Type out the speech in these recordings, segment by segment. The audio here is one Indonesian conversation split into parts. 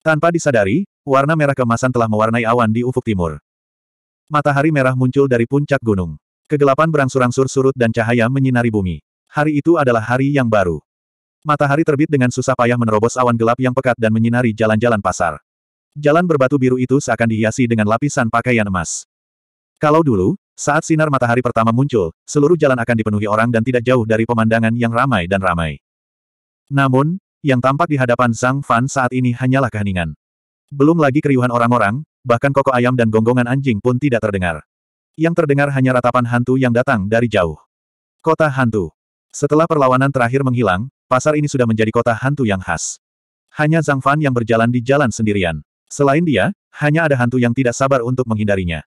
Tanpa disadari, warna merah kemasan telah mewarnai awan di ufuk timur. Matahari merah muncul dari puncak gunung. Kegelapan berangsur-angsur surut dan cahaya menyinari bumi. Hari itu adalah hari yang baru. Matahari terbit dengan susah payah menerobos awan gelap yang pekat dan menyinari jalan-jalan pasar. Jalan berbatu biru itu seakan dihiasi dengan lapisan pakaian emas. Kalau dulu, saat sinar matahari pertama muncul, seluruh jalan akan dipenuhi orang dan tidak jauh dari pemandangan yang ramai dan ramai. Namun, yang tampak di hadapan Zhang Fan saat ini hanyalah keheningan. Belum lagi keriuhan orang-orang, bahkan koko ayam dan gonggongan anjing pun tidak terdengar. Yang terdengar hanya ratapan hantu yang datang dari jauh. Kota hantu. Setelah perlawanan terakhir menghilang, pasar ini sudah menjadi kota hantu yang khas. Hanya Zhang Fan yang berjalan di jalan sendirian. Selain dia, hanya ada hantu yang tidak sabar untuk menghindarinya.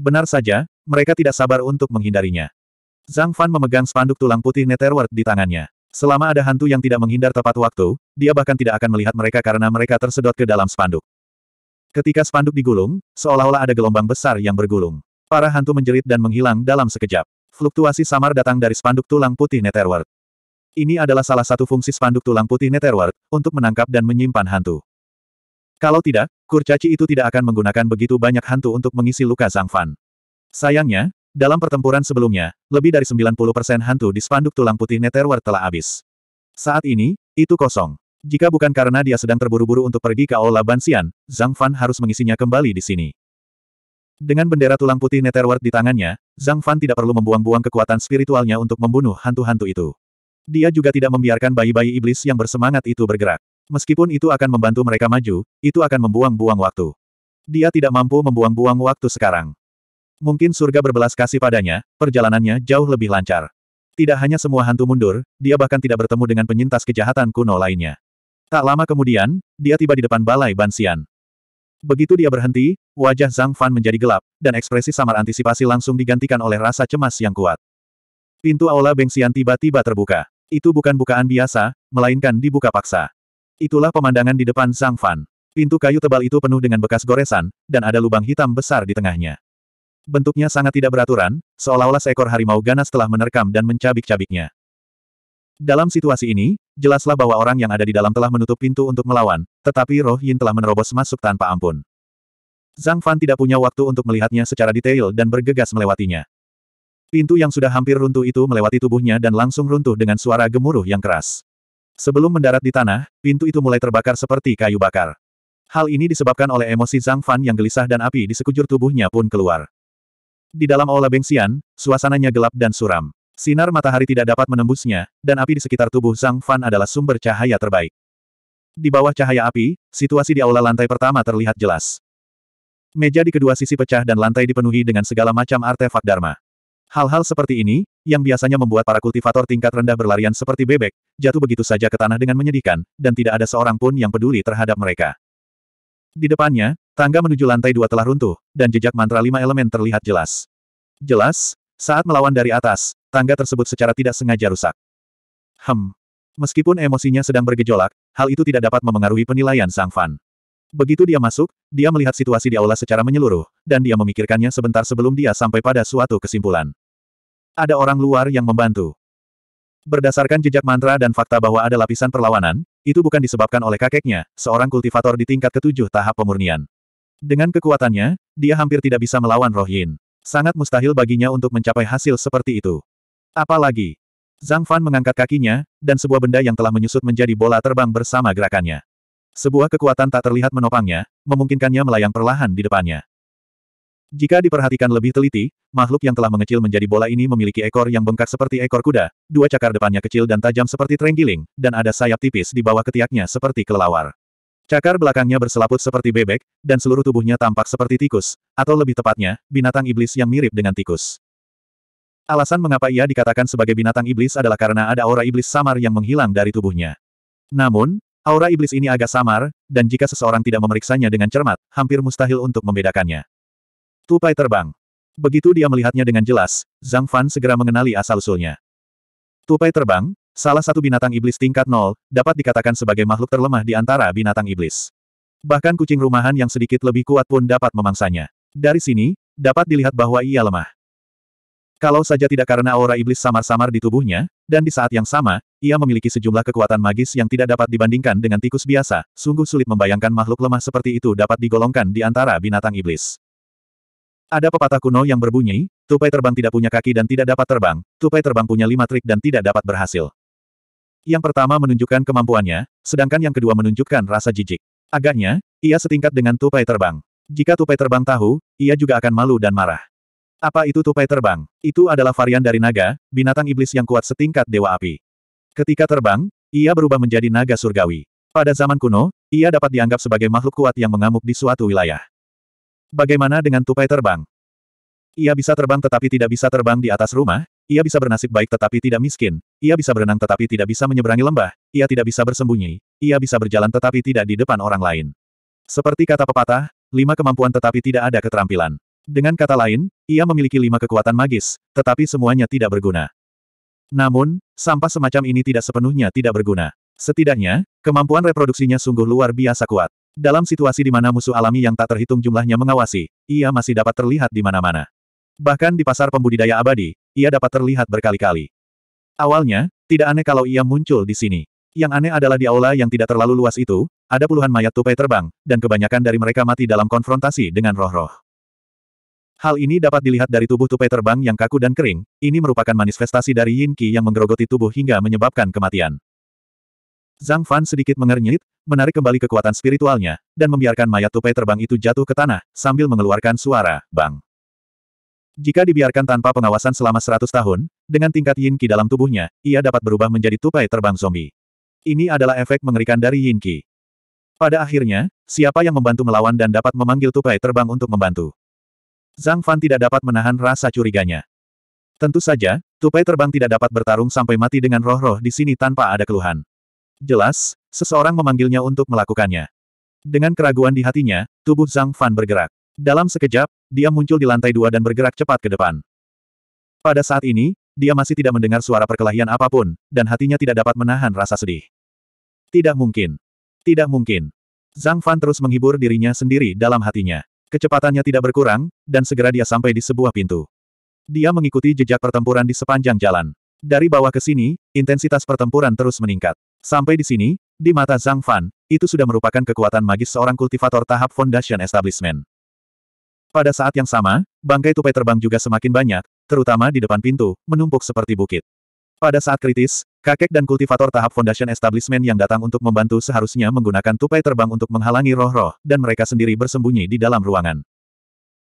Benar saja, mereka tidak sabar untuk menghindarinya. Zhang Fan memegang spanduk tulang putih Netherworld di tangannya. Selama ada hantu yang tidak menghindar tepat waktu, dia bahkan tidak akan melihat mereka karena mereka tersedot ke dalam spanduk. Ketika spanduk digulung, seolah-olah ada gelombang besar yang bergulung. Para hantu menjerit dan menghilang dalam sekejap. Fluktuasi samar datang dari spanduk tulang putih Netherworld. Ini adalah salah satu fungsi spanduk tulang putih Netherworld, untuk menangkap dan menyimpan hantu. Kalau tidak, kurcaci itu tidak akan menggunakan begitu banyak hantu untuk mengisi luka Zhang Fan. Sayangnya, dalam pertempuran sebelumnya, lebih dari 90% hantu di spanduk tulang putih Netherworld telah habis. Saat ini, itu kosong. Jika bukan karena dia sedang terburu-buru untuk pergi ke Aula Bansian, Zhang Fan harus mengisinya kembali di sini. Dengan bendera tulang putih Netherworld di tangannya, Zhang Fan tidak perlu membuang-buang kekuatan spiritualnya untuk membunuh hantu-hantu itu. Dia juga tidak membiarkan bayi-bayi iblis yang bersemangat itu bergerak. Meskipun itu akan membantu mereka maju, itu akan membuang-buang waktu. Dia tidak mampu membuang-buang waktu sekarang. Mungkin surga berbelas kasih padanya, perjalanannya jauh lebih lancar. Tidak hanya semua hantu mundur, dia bahkan tidak bertemu dengan penyintas kejahatan kuno lainnya. Tak lama kemudian, dia tiba di depan balai Bansian. Begitu dia berhenti, wajah Zhang Fan menjadi gelap, dan ekspresi samar antisipasi langsung digantikan oleh rasa cemas yang kuat. Pintu aula Bengsian tiba-tiba terbuka. Itu bukan bukaan biasa, melainkan dibuka paksa. Itulah pemandangan di depan Zhang Fan. Pintu kayu tebal itu penuh dengan bekas goresan, dan ada lubang hitam besar di tengahnya bentuknya sangat tidak beraturan, seolah-olah seekor harimau ganas telah menerkam dan mencabik-cabiknya. Dalam situasi ini, jelaslah bahwa orang yang ada di dalam telah menutup pintu untuk melawan, tetapi roh Yin telah menerobos masuk tanpa ampun. Zhang Fan tidak punya waktu untuk melihatnya secara detail dan bergegas melewatinya. Pintu yang sudah hampir runtuh itu melewati tubuhnya dan langsung runtuh dengan suara gemuruh yang keras. Sebelum mendarat di tanah, pintu itu mulai terbakar seperti kayu bakar. Hal ini disebabkan oleh emosi Zhang Fan yang gelisah dan api di sekujur tubuhnya pun keluar. Di dalam aula Bengsian, suasananya gelap dan suram. Sinar matahari tidak dapat menembusnya, dan api di sekitar tubuh Zhang Fan adalah sumber cahaya terbaik. Di bawah cahaya api, situasi di aula lantai pertama terlihat jelas. Meja di kedua sisi pecah dan lantai dipenuhi dengan segala macam artefak Dharma. Hal-hal seperti ini, yang biasanya membuat para kultivator tingkat rendah berlarian seperti bebek, jatuh begitu saja ke tanah dengan menyedihkan, dan tidak ada seorang pun yang peduli terhadap mereka. Di depannya, Tangga menuju lantai dua telah runtuh, dan jejak mantra lima elemen terlihat jelas. Jelas, saat melawan dari atas, tangga tersebut secara tidak sengaja rusak. Hmm, Meskipun emosinya sedang bergejolak, hal itu tidak dapat memengaruhi penilaian Sang Fan. Begitu dia masuk, dia melihat situasi di aula secara menyeluruh, dan dia memikirkannya sebentar sebelum dia sampai pada suatu kesimpulan. Ada orang luar yang membantu. Berdasarkan jejak mantra dan fakta bahwa ada lapisan perlawanan, itu bukan disebabkan oleh kakeknya, seorang kultivator di tingkat ketujuh tahap pemurnian. Dengan kekuatannya, dia hampir tidak bisa melawan Roh Yin. Sangat mustahil baginya untuk mencapai hasil seperti itu. Apalagi, Zhang Fan mengangkat kakinya, dan sebuah benda yang telah menyusut menjadi bola terbang bersama gerakannya. Sebuah kekuatan tak terlihat menopangnya, memungkinkannya melayang perlahan di depannya. Jika diperhatikan lebih teliti, makhluk yang telah mengecil menjadi bola ini memiliki ekor yang bengkak seperti ekor kuda, dua cakar depannya kecil dan tajam seperti terenggiling, dan ada sayap tipis di bawah ketiaknya seperti kelelawar. Cakar belakangnya berselaput seperti bebek, dan seluruh tubuhnya tampak seperti tikus, atau lebih tepatnya, binatang iblis yang mirip dengan tikus. Alasan mengapa ia dikatakan sebagai binatang iblis adalah karena ada aura iblis samar yang menghilang dari tubuhnya. Namun, aura iblis ini agak samar, dan jika seseorang tidak memeriksanya dengan cermat, hampir mustahil untuk membedakannya. Tupai terbang. Begitu dia melihatnya dengan jelas, Zhang Fan segera mengenali asal-usulnya. Tupai terbang, Salah satu binatang iblis tingkat nol, dapat dikatakan sebagai makhluk terlemah di antara binatang iblis. Bahkan kucing rumahan yang sedikit lebih kuat pun dapat memangsanya. Dari sini, dapat dilihat bahwa ia lemah. Kalau saja tidak karena aura iblis samar-samar di tubuhnya, dan di saat yang sama, ia memiliki sejumlah kekuatan magis yang tidak dapat dibandingkan dengan tikus biasa, sungguh sulit membayangkan makhluk lemah seperti itu dapat digolongkan di antara binatang iblis. Ada pepatah kuno yang berbunyi, tupai terbang tidak punya kaki dan tidak dapat terbang, tupai terbang punya lima trik dan tidak dapat berhasil. Yang pertama menunjukkan kemampuannya, sedangkan yang kedua menunjukkan rasa jijik. Agaknya, ia setingkat dengan tupai terbang. Jika tupai terbang tahu, ia juga akan malu dan marah. Apa itu tupai terbang? Itu adalah varian dari naga, binatang iblis yang kuat setingkat dewa api. Ketika terbang, ia berubah menjadi naga surgawi. Pada zaman kuno, ia dapat dianggap sebagai makhluk kuat yang mengamuk di suatu wilayah. Bagaimana dengan tupai terbang? Ia bisa terbang tetapi tidak bisa terbang di atas rumah, ia bisa bernasib baik tetapi tidak miskin, ia bisa berenang tetapi tidak bisa menyeberangi lembah, ia tidak bisa bersembunyi, ia bisa berjalan tetapi tidak di depan orang lain. Seperti kata pepatah, lima kemampuan tetapi tidak ada keterampilan. Dengan kata lain, ia memiliki lima kekuatan magis, tetapi semuanya tidak berguna. Namun, sampah semacam ini tidak sepenuhnya tidak berguna. Setidaknya, kemampuan reproduksinya sungguh luar biasa kuat. Dalam situasi di mana musuh alami yang tak terhitung jumlahnya mengawasi, ia masih dapat terlihat di mana-mana. Bahkan di pasar pembudidaya abadi, ia dapat terlihat berkali-kali. Awalnya, tidak aneh kalau ia muncul di sini. Yang aneh adalah di aula yang tidak terlalu luas itu, ada puluhan mayat tupai terbang, dan kebanyakan dari mereka mati dalam konfrontasi dengan roh-roh. Hal ini dapat dilihat dari tubuh tupai terbang yang kaku dan kering, ini merupakan manifestasi dari yin qi yang menggerogoti tubuh hingga menyebabkan kematian. Zhang Fan sedikit mengernyit, menarik kembali kekuatan spiritualnya, dan membiarkan mayat tupai terbang itu jatuh ke tanah, sambil mengeluarkan suara, bang. Jika dibiarkan tanpa pengawasan selama 100 tahun, dengan tingkat yin qi dalam tubuhnya, ia dapat berubah menjadi tupai terbang zombie. Ini adalah efek mengerikan dari yin qi. Pada akhirnya, siapa yang membantu melawan dan dapat memanggil tupai terbang untuk membantu? Zhang Fan tidak dapat menahan rasa curiganya. Tentu saja, tupai terbang tidak dapat bertarung sampai mati dengan roh-roh di sini tanpa ada keluhan. Jelas, seseorang memanggilnya untuk melakukannya. Dengan keraguan di hatinya, tubuh Zhang Fan bergerak. Dalam sekejap, dia muncul di lantai dua dan bergerak cepat ke depan. Pada saat ini, dia masih tidak mendengar suara perkelahian apapun, dan hatinya tidak dapat menahan rasa sedih. Tidak mungkin. Tidak mungkin. Zhang Fan terus menghibur dirinya sendiri dalam hatinya. Kecepatannya tidak berkurang, dan segera dia sampai di sebuah pintu. Dia mengikuti jejak pertempuran di sepanjang jalan. Dari bawah ke sini, intensitas pertempuran terus meningkat. Sampai di sini, di mata Zhang Fan, itu sudah merupakan kekuatan magis seorang kultivator tahap Foundation Establishment. Pada saat yang sama, bangkai tupai terbang juga semakin banyak, terutama di depan pintu, menumpuk seperti bukit. Pada saat kritis, kakek dan kultivator tahap Foundation Establishment yang datang untuk membantu seharusnya menggunakan tupai terbang untuk menghalangi roh-roh, dan mereka sendiri bersembunyi di dalam ruangan.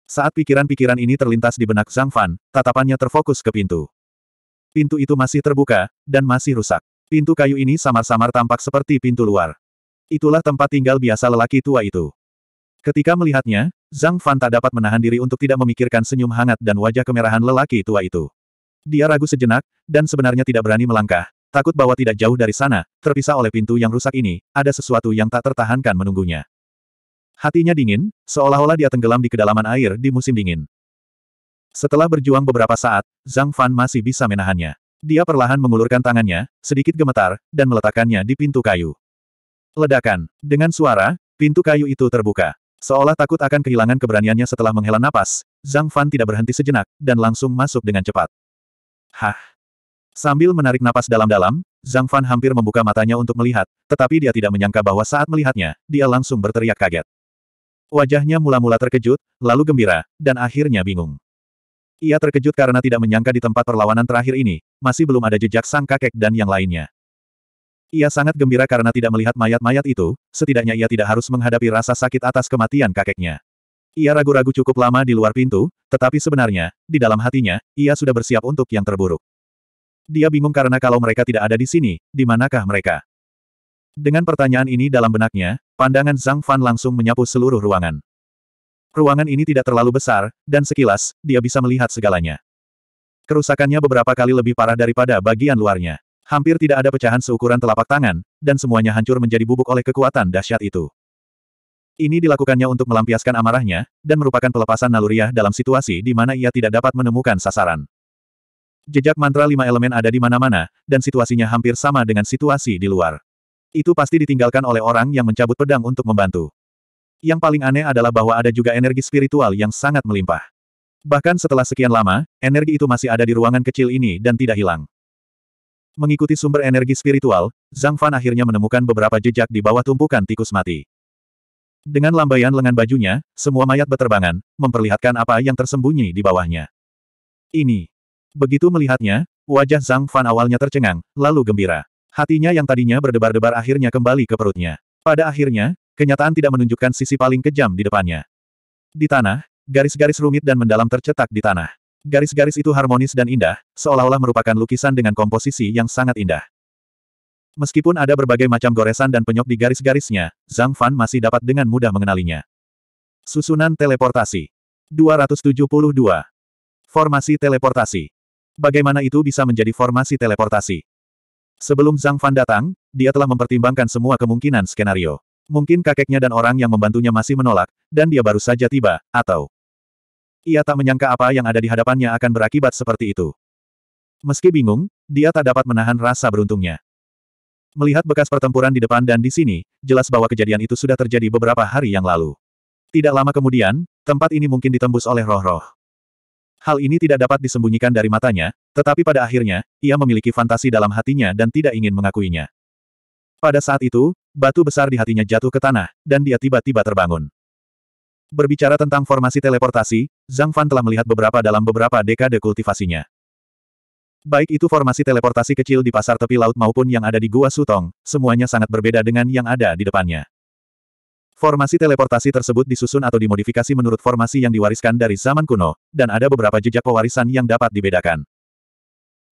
Saat pikiran-pikiran ini terlintas di benak Zhang Fan, tatapannya terfokus ke pintu. Pintu itu masih terbuka, dan masih rusak. Pintu kayu ini samar-samar tampak seperti pintu luar. Itulah tempat tinggal biasa lelaki tua itu. Ketika melihatnya, Zhang Fan tak dapat menahan diri untuk tidak memikirkan senyum hangat dan wajah kemerahan lelaki tua itu. Dia ragu sejenak, dan sebenarnya tidak berani melangkah, takut bahwa tidak jauh dari sana, terpisah oleh pintu yang rusak ini, ada sesuatu yang tak tertahankan menunggunya. Hatinya dingin, seolah-olah dia tenggelam di kedalaman air di musim dingin. Setelah berjuang beberapa saat, Zhang Fan masih bisa menahannya. Dia perlahan mengulurkan tangannya, sedikit gemetar, dan meletakkannya di pintu kayu. Ledakan. Dengan suara, pintu kayu itu terbuka. Seolah takut akan kehilangan keberaniannya setelah menghela napas, Zhang Fan tidak berhenti sejenak, dan langsung masuk dengan cepat. Hah! Sambil menarik napas dalam-dalam, Zhang Fan hampir membuka matanya untuk melihat, tetapi dia tidak menyangka bahwa saat melihatnya, dia langsung berteriak kaget. Wajahnya mula-mula terkejut, lalu gembira, dan akhirnya bingung. Ia terkejut karena tidak menyangka di tempat perlawanan terakhir ini, masih belum ada jejak sang kakek dan yang lainnya. Ia sangat gembira karena tidak melihat mayat-mayat itu, setidaknya ia tidak harus menghadapi rasa sakit atas kematian kakeknya. Ia ragu-ragu cukup lama di luar pintu, tetapi sebenarnya, di dalam hatinya, ia sudah bersiap untuk yang terburuk. Dia bingung karena kalau mereka tidak ada di sini, di manakah mereka? Dengan pertanyaan ini dalam benaknya, pandangan Zhang Fan langsung menyapu seluruh ruangan. Ruangan ini tidak terlalu besar, dan sekilas, dia bisa melihat segalanya. Kerusakannya beberapa kali lebih parah daripada bagian luarnya. Hampir tidak ada pecahan seukuran telapak tangan, dan semuanya hancur menjadi bubuk oleh kekuatan dahsyat itu. Ini dilakukannya untuk melampiaskan amarahnya, dan merupakan pelepasan naluriah dalam situasi di mana ia tidak dapat menemukan sasaran. Jejak mantra lima elemen ada di mana-mana, dan situasinya hampir sama dengan situasi di luar. Itu pasti ditinggalkan oleh orang yang mencabut pedang untuk membantu. Yang paling aneh adalah bahwa ada juga energi spiritual yang sangat melimpah. Bahkan setelah sekian lama, energi itu masih ada di ruangan kecil ini dan tidak hilang. Mengikuti sumber energi spiritual, Zhang Fan akhirnya menemukan beberapa jejak di bawah tumpukan tikus mati. Dengan lambaian lengan bajunya, semua mayat beterbangan, memperlihatkan apa yang tersembunyi di bawahnya. Ini. Begitu melihatnya, wajah Zhang Fan awalnya tercengang, lalu gembira. Hatinya yang tadinya berdebar-debar akhirnya kembali ke perutnya. Pada akhirnya, kenyataan tidak menunjukkan sisi paling kejam di depannya. Di tanah, garis-garis rumit dan mendalam tercetak di tanah. Garis-garis itu harmonis dan indah, seolah-olah merupakan lukisan dengan komposisi yang sangat indah. Meskipun ada berbagai macam goresan dan penyok di garis-garisnya, Zhang Fan masih dapat dengan mudah mengenalinya. Susunan teleportasi 272. Formasi teleportasi Bagaimana itu bisa menjadi formasi teleportasi? Sebelum Zhang Fan datang, dia telah mempertimbangkan semua kemungkinan skenario. Mungkin kakeknya dan orang yang membantunya masih menolak, dan dia baru saja tiba, atau ia tak menyangka apa yang ada di hadapannya akan berakibat seperti itu. Meski bingung, dia tak dapat menahan rasa beruntungnya. Melihat bekas pertempuran di depan dan di sini, jelas bahwa kejadian itu sudah terjadi beberapa hari yang lalu. Tidak lama kemudian, tempat ini mungkin ditembus oleh roh-roh. Hal ini tidak dapat disembunyikan dari matanya, tetapi pada akhirnya, ia memiliki fantasi dalam hatinya dan tidak ingin mengakuinya. Pada saat itu, batu besar di hatinya jatuh ke tanah, dan dia tiba-tiba terbangun. Berbicara tentang formasi teleportasi, Zhang Fan telah melihat beberapa dalam beberapa dekade kultivasinya. Baik itu formasi teleportasi kecil di pasar tepi laut maupun yang ada di Gua Sutong, semuanya sangat berbeda dengan yang ada di depannya. Formasi teleportasi tersebut disusun atau dimodifikasi menurut formasi yang diwariskan dari zaman kuno, dan ada beberapa jejak pewarisan yang dapat dibedakan.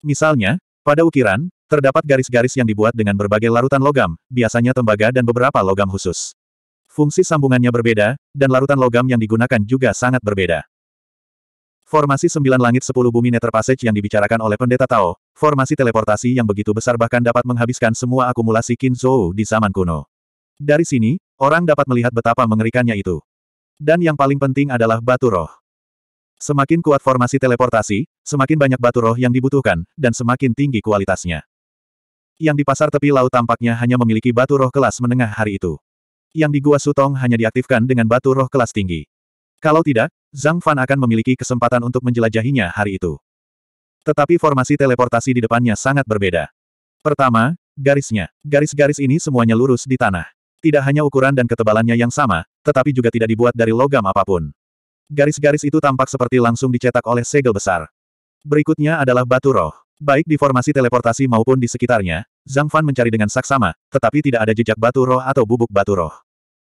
Misalnya, pada ukiran, terdapat garis-garis yang dibuat dengan berbagai larutan logam, biasanya tembaga dan beberapa logam khusus fungsi sambungannya berbeda, dan larutan logam yang digunakan juga sangat berbeda. Formasi sembilan langit sepuluh bumi Nether Passage yang dibicarakan oleh pendeta Tao, formasi teleportasi yang begitu besar bahkan dapat menghabiskan semua akumulasi Kinzhou di zaman kuno. Dari sini, orang dapat melihat betapa mengerikannya itu. Dan yang paling penting adalah batu roh. Semakin kuat formasi teleportasi, semakin banyak batu roh yang dibutuhkan, dan semakin tinggi kualitasnya. Yang di pasar tepi laut tampaknya hanya memiliki batu roh kelas menengah hari itu yang di Gua Sutong hanya diaktifkan dengan batu roh kelas tinggi. Kalau tidak, Zhang Fan akan memiliki kesempatan untuk menjelajahinya hari itu. Tetapi formasi teleportasi di depannya sangat berbeda. Pertama, garisnya. Garis-garis ini semuanya lurus di tanah. Tidak hanya ukuran dan ketebalannya yang sama, tetapi juga tidak dibuat dari logam apapun. Garis-garis itu tampak seperti langsung dicetak oleh segel besar. Berikutnya adalah batu roh. Baik di formasi teleportasi maupun di sekitarnya, Zhang Fan mencari dengan saksama, tetapi tidak ada jejak batu roh atau bubuk batu roh.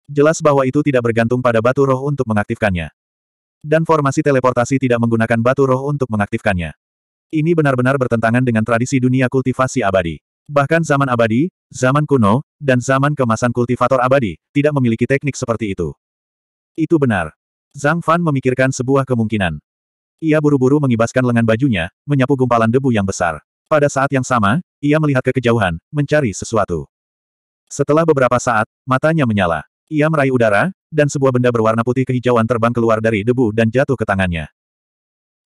Jelas bahwa itu tidak bergantung pada batu roh untuk mengaktifkannya. Dan formasi teleportasi tidak menggunakan batu roh untuk mengaktifkannya. Ini benar-benar bertentangan dengan tradisi dunia kultivasi abadi. Bahkan zaman abadi, zaman kuno, dan zaman kemasan kultivator abadi, tidak memiliki teknik seperti itu. Itu benar. Zhang Fan memikirkan sebuah kemungkinan. Ia buru-buru mengibaskan lengan bajunya, menyapu gumpalan debu yang besar. Pada saat yang sama, ia melihat ke kejauhan, mencari sesuatu. Setelah beberapa saat, matanya menyala. Ia meraih udara, dan sebuah benda berwarna putih kehijauan terbang keluar dari debu dan jatuh ke tangannya.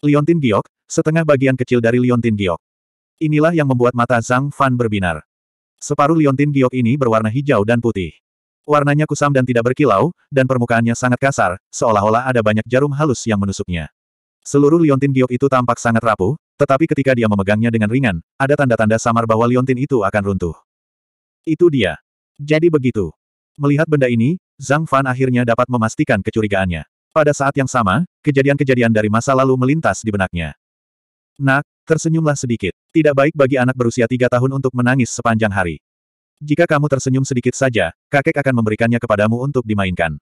Liontin Giok, setengah bagian kecil dari Liontin Giok. Inilah yang membuat mata Zhang Fan berbinar. Separuh Liontin Giok ini berwarna hijau dan putih. Warnanya kusam dan tidak berkilau, dan permukaannya sangat kasar, seolah-olah ada banyak jarum halus yang menusuknya. Seluruh Liontin Giok itu tampak sangat rapuh, tetapi ketika dia memegangnya dengan ringan, ada tanda-tanda samar bahwa liontin itu akan runtuh. Itu dia. Jadi begitu. Melihat benda ini, Zhang Fan akhirnya dapat memastikan kecurigaannya. Pada saat yang sama, kejadian-kejadian dari masa lalu melintas di benaknya. Nak, tersenyumlah sedikit. Tidak baik bagi anak berusia tiga tahun untuk menangis sepanjang hari. Jika kamu tersenyum sedikit saja, kakek akan memberikannya kepadamu untuk dimainkan.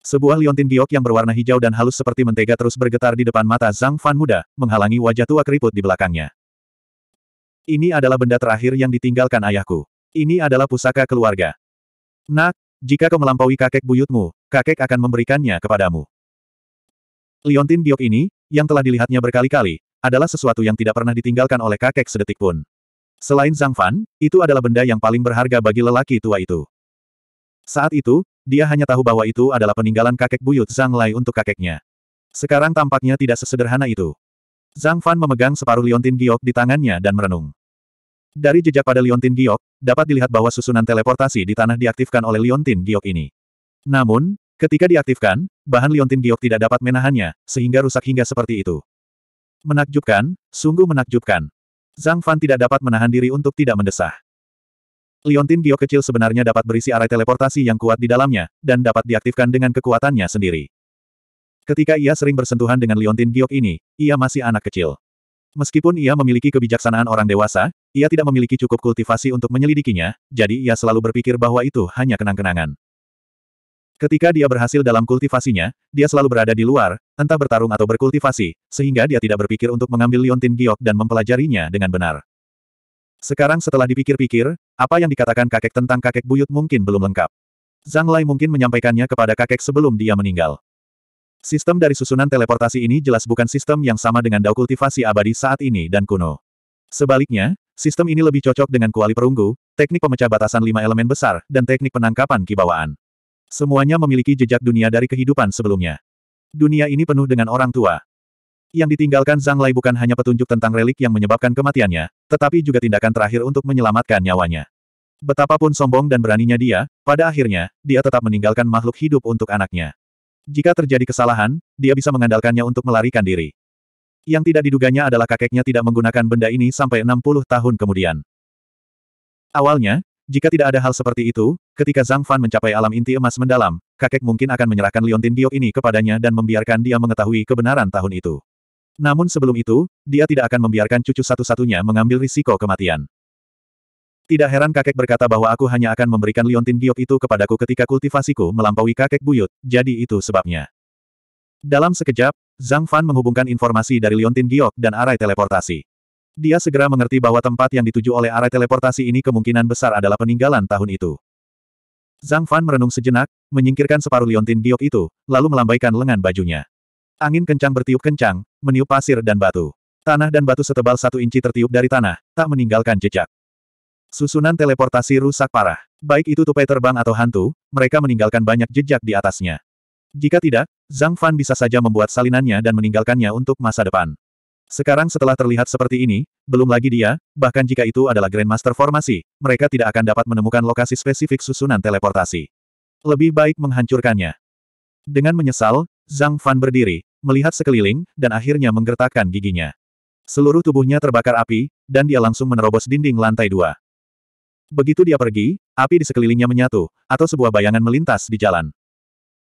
Sebuah liontin giok yang berwarna hijau dan halus seperti mentega terus bergetar di depan mata Zhang Fan muda, menghalangi wajah tua keriput di belakangnya. Ini adalah benda terakhir yang ditinggalkan ayahku. Ini adalah pusaka keluarga. Nak, jika kau melampaui kakek buyutmu, kakek akan memberikannya kepadamu. Liontin giok ini, yang telah dilihatnya berkali-kali, adalah sesuatu yang tidak pernah ditinggalkan oleh kakek sedetik pun. Selain Zhang Fan, itu adalah benda yang paling berharga bagi lelaki tua itu. Saat itu, dia hanya tahu bahwa itu adalah peninggalan kakek buyut Zhang Lai untuk kakeknya. Sekarang tampaknya tidak sesederhana itu. Zhang Fan memegang separuh liontin giok di tangannya dan merenung. Dari jejak pada liontin giok, dapat dilihat bahwa susunan teleportasi di tanah diaktifkan oleh liontin giok ini. Namun, ketika diaktifkan, bahan liontin giok tidak dapat menahannya, sehingga rusak hingga seperti itu. Menakjubkan, sungguh menakjubkan. Zhang Fan tidak dapat menahan diri untuk tidak mendesah. Liontin giok kecil sebenarnya dapat berisi arai teleportasi yang kuat di dalamnya, dan dapat diaktifkan dengan kekuatannya sendiri. Ketika ia sering bersentuhan dengan liontin giok ini, ia masih anak kecil. Meskipun ia memiliki kebijaksanaan orang dewasa, ia tidak memiliki cukup kultivasi untuk menyelidikinya, jadi ia selalu berpikir bahwa itu hanya kenang-kenangan. Ketika dia berhasil dalam kultivasinya, dia selalu berada di luar, entah bertarung atau berkultivasi, sehingga dia tidak berpikir untuk mengambil liontin giok dan mempelajarinya dengan benar. Sekarang setelah dipikir-pikir, apa yang dikatakan kakek tentang kakek buyut mungkin belum lengkap. Zhang Lai mungkin menyampaikannya kepada kakek sebelum dia meninggal. Sistem dari susunan teleportasi ini jelas bukan sistem yang sama dengan dao kultivasi abadi saat ini dan kuno. Sebaliknya, sistem ini lebih cocok dengan kuali perunggu, teknik pemecah batasan lima elemen besar, dan teknik penangkapan kibawaan. Semuanya memiliki jejak dunia dari kehidupan sebelumnya. Dunia ini penuh dengan orang tua, yang ditinggalkan Zhang Lai bukan hanya petunjuk tentang relik yang menyebabkan kematiannya, tetapi juga tindakan terakhir untuk menyelamatkan nyawanya. Betapapun sombong dan beraninya dia, pada akhirnya, dia tetap meninggalkan makhluk hidup untuk anaknya. Jika terjadi kesalahan, dia bisa mengandalkannya untuk melarikan diri. Yang tidak diduganya adalah kakeknya tidak menggunakan benda ini sampai 60 tahun kemudian. Awalnya, jika tidak ada hal seperti itu, ketika Zhang Fan mencapai alam inti emas mendalam, kakek mungkin akan menyerahkan Liontin Giok ini kepadanya dan membiarkan dia mengetahui kebenaran tahun itu. Namun sebelum itu, dia tidak akan membiarkan cucu satu-satunya mengambil risiko kematian. Tidak heran kakek berkata bahwa aku hanya akan memberikan liontin giok itu kepadaku ketika kultivasiku melampaui kakek buyut, jadi itu sebabnya. Dalam sekejap, Zhang Fan menghubungkan informasi dari liontin giok dan arai teleportasi. Dia segera mengerti bahwa tempat yang dituju oleh arai teleportasi ini kemungkinan besar adalah peninggalan tahun itu. Zhang Fan merenung sejenak, menyingkirkan separuh liontin giok itu, lalu melambaikan lengan bajunya. Angin kencang bertiup kencang, meniup pasir dan batu. Tanah dan batu setebal satu inci tertiup dari tanah, tak meninggalkan jejak. Susunan teleportasi rusak parah. Baik itu tupai terbang atau hantu, mereka meninggalkan banyak jejak di atasnya. Jika tidak, Zhang Fan bisa saja membuat salinannya dan meninggalkannya untuk masa depan. Sekarang setelah terlihat seperti ini, belum lagi dia, bahkan jika itu adalah Grandmaster Formasi, mereka tidak akan dapat menemukan lokasi spesifik susunan teleportasi. Lebih baik menghancurkannya. Dengan menyesal, Zhang Fan berdiri, melihat sekeliling, dan akhirnya menggertakkan giginya. Seluruh tubuhnya terbakar api, dan dia langsung menerobos dinding lantai dua. Begitu dia pergi, api di sekelilingnya menyatu, atau sebuah bayangan melintas di jalan.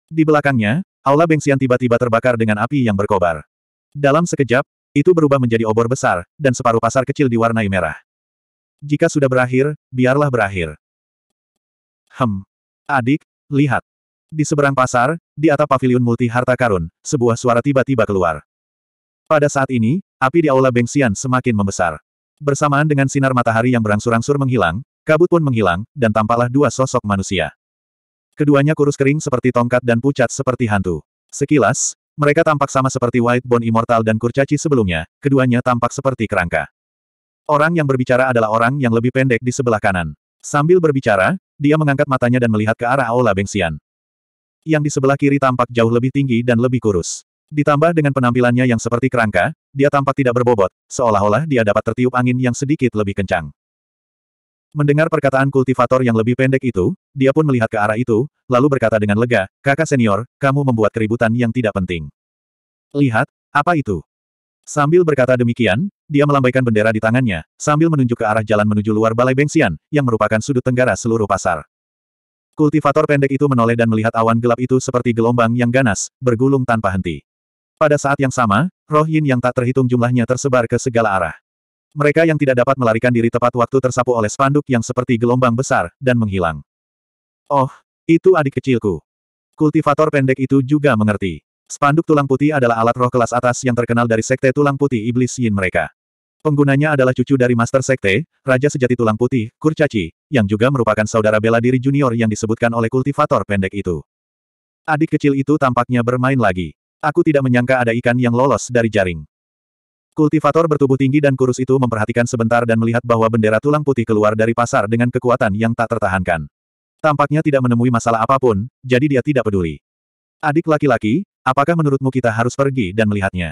Di belakangnya, Aula Bengsian tiba-tiba terbakar dengan api yang berkobar. Dalam sekejap, itu berubah menjadi obor besar, dan separuh pasar kecil diwarnai merah. Jika sudah berakhir, biarlah berakhir. Hem. Adik, lihat. Di seberang pasar, di atap pavilion multi harta karun, sebuah suara tiba-tiba keluar. Pada saat ini, api di aula Bengsian semakin membesar. Bersamaan dengan sinar matahari yang berangsur-angsur menghilang, kabut pun menghilang, dan tampaklah dua sosok manusia. Keduanya kurus kering seperti tongkat dan pucat seperti hantu. Sekilas, mereka tampak sama seperti White Bone Immortal dan Kurcaci sebelumnya, keduanya tampak seperti kerangka. Orang yang berbicara adalah orang yang lebih pendek di sebelah kanan. Sambil berbicara, dia mengangkat matanya dan melihat ke arah aula Bengsian yang di sebelah kiri tampak jauh lebih tinggi dan lebih kurus. Ditambah dengan penampilannya yang seperti kerangka, dia tampak tidak berbobot, seolah-olah dia dapat tertiup angin yang sedikit lebih kencang. Mendengar perkataan kultivator yang lebih pendek itu, dia pun melihat ke arah itu, lalu berkata dengan lega, kakak senior, kamu membuat keributan yang tidak penting. Lihat, apa itu? Sambil berkata demikian, dia melambaikan bendera di tangannya, sambil menunjuk ke arah jalan menuju luar Balai Bengsian, yang merupakan sudut tenggara seluruh pasar. Kultivator pendek itu menoleh dan melihat awan gelap itu seperti gelombang yang ganas, bergulung tanpa henti. Pada saat yang sama, roh yin yang tak terhitung jumlahnya tersebar ke segala arah. Mereka yang tidak dapat melarikan diri tepat waktu tersapu oleh spanduk yang seperti gelombang besar, dan menghilang. Oh, itu adik kecilku. Kultivator pendek itu juga mengerti. Spanduk tulang putih adalah alat roh kelas atas yang terkenal dari sekte tulang putih iblis yin mereka. Penggunanya adalah cucu dari Master Sekte, Raja Sejati Tulang Putih, Kurcaci, yang juga merupakan saudara bela diri junior yang disebutkan oleh kultivator pendek itu. Adik kecil itu tampaknya bermain lagi. Aku tidak menyangka ada ikan yang lolos dari jaring. Kultivator bertubuh tinggi dan kurus itu memperhatikan sebentar dan melihat bahwa bendera tulang putih keluar dari pasar dengan kekuatan yang tak tertahankan. Tampaknya tidak menemui masalah apapun, jadi dia tidak peduli. Adik laki-laki, apakah menurutmu kita harus pergi dan melihatnya?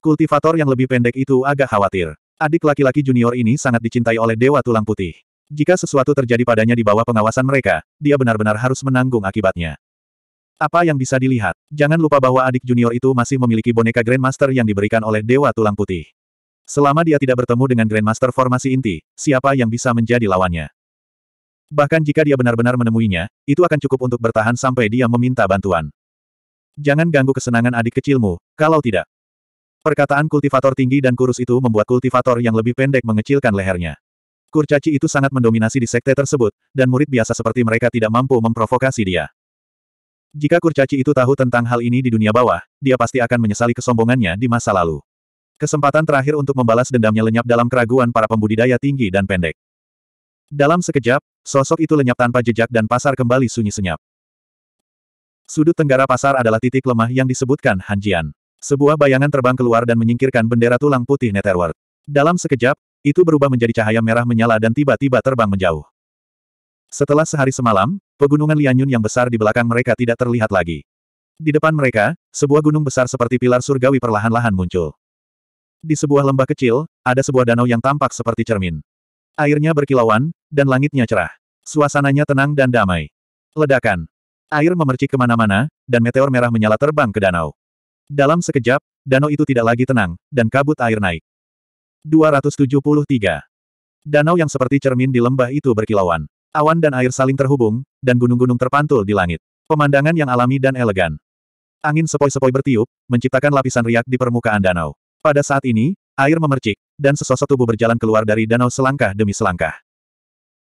Kultivator yang lebih pendek itu agak khawatir. Adik laki-laki junior ini sangat dicintai oleh Dewa Tulang Putih. Jika sesuatu terjadi padanya di bawah pengawasan mereka, dia benar-benar harus menanggung akibatnya. Apa yang bisa dilihat? Jangan lupa bahwa adik junior itu masih memiliki boneka Grandmaster yang diberikan oleh Dewa Tulang Putih. Selama dia tidak bertemu dengan Grandmaster formasi inti, siapa yang bisa menjadi lawannya? Bahkan jika dia benar-benar menemuinya, itu akan cukup untuk bertahan sampai dia meminta bantuan. Jangan ganggu kesenangan adik kecilmu, kalau tidak, Perkataan kultivator tinggi dan kurus itu membuat kultivator yang lebih pendek mengecilkan lehernya. Kurcaci itu sangat mendominasi di sekte tersebut, dan murid biasa seperti mereka tidak mampu memprovokasi dia. Jika kurcaci itu tahu tentang hal ini di dunia bawah, dia pasti akan menyesali kesombongannya di masa lalu. Kesempatan terakhir untuk membalas dendamnya lenyap dalam keraguan para pembudidaya tinggi dan pendek. Dalam sekejap, sosok itu lenyap tanpa jejak dan pasar kembali sunyi senyap. Sudut tenggara pasar adalah titik lemah yang disebutkan Hanjian. Sebuah bayangan terbang keluar dan menyingkirkan bendera tulang putih Netherworld. Dalam sekejap, itu berubah menjadi cahaya merah menyala dan tiba-tiba terbang menjauh. Setelah sehari semalam, pegunungan Lianyun yang besar di belakang mereka tidak terlihat lagi. Di depan mereka, sebuah gunung besar seperti pilar surgawi perlahan-lahan muncul. Di sebuah lembah kecil, ada sebuah danau yang tampak seperti cermin. Airnya berkilauan, dan langitnya cerah. Suasananya tenang dan damai. Ledakan. Air memercik kemana-mana, dan meteor merah menyala terbang ke danau. Dalam sekejap, danau itu tidak lagi tenang, dan kabut air naik. 273. Danau yang seperti cermin di lembah itu berkilauan. Awan dan air saling terhubung, dan gunung-gunung terpantul di langit. Pemandangan yang alami dan elegan. Angin sepoi-sepoi bertiup, menciptakan lapisan riak di permukaan danau. Pada saat ini, air memercik, dan sesosok tubuh berjalan keluar dari danau selangkah demi selangkah.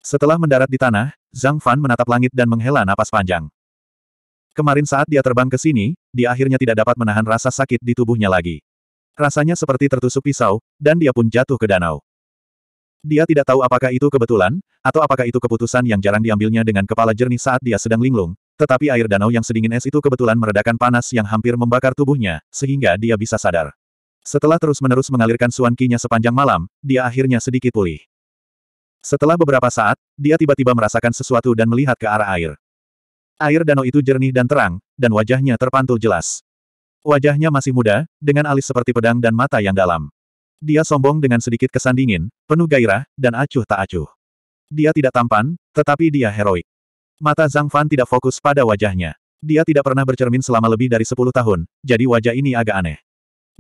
Setelah mendarat di tanah, Zhang Fan menatap langit dan menghela napas panjang. Kemarin saat dia terbang ke sini, dia akhirnya tidak dapat menahan rasa sakit di tubuhnya lagi. Rasanya seperti tertusuk pisau, dan dia pun jatuh ke danau. Dia tidak tahu apakah itu kebetulan, atau apakah itu keputusan yang jarang diambilnya dengan kepala jernih saat dia sedang linglung, tetapi air danau yang sedingin es itu kebetulan meredakan panas yang hampir membakar tubuhnya, sehingga dia bisa sadar. Setelah terus-menerus mengalirkan suankinya sepanjang malam, dia akhirnya sedikit pulih. Setelah beberapa saat, dia tiba-tiba merasakan sesuatu dan melihat ke arah air. Air danau itu jernih dan terang, dan wajahnya terpantul jelas. Wajahnya masih muda, dengan alis seperti pedang dan mata yang dalam. Dia sombong dengan sedikit kesan dingin, penuh gairah, dan acuh tak acuh. Dia tidak tampan, tetapi dia heroik. Mata Zhang Fan tidak fokus pada wajahnya. Dia tidak pernah bercermin selama lebih dari 10 tahun, jadi wajah ini agak aneh.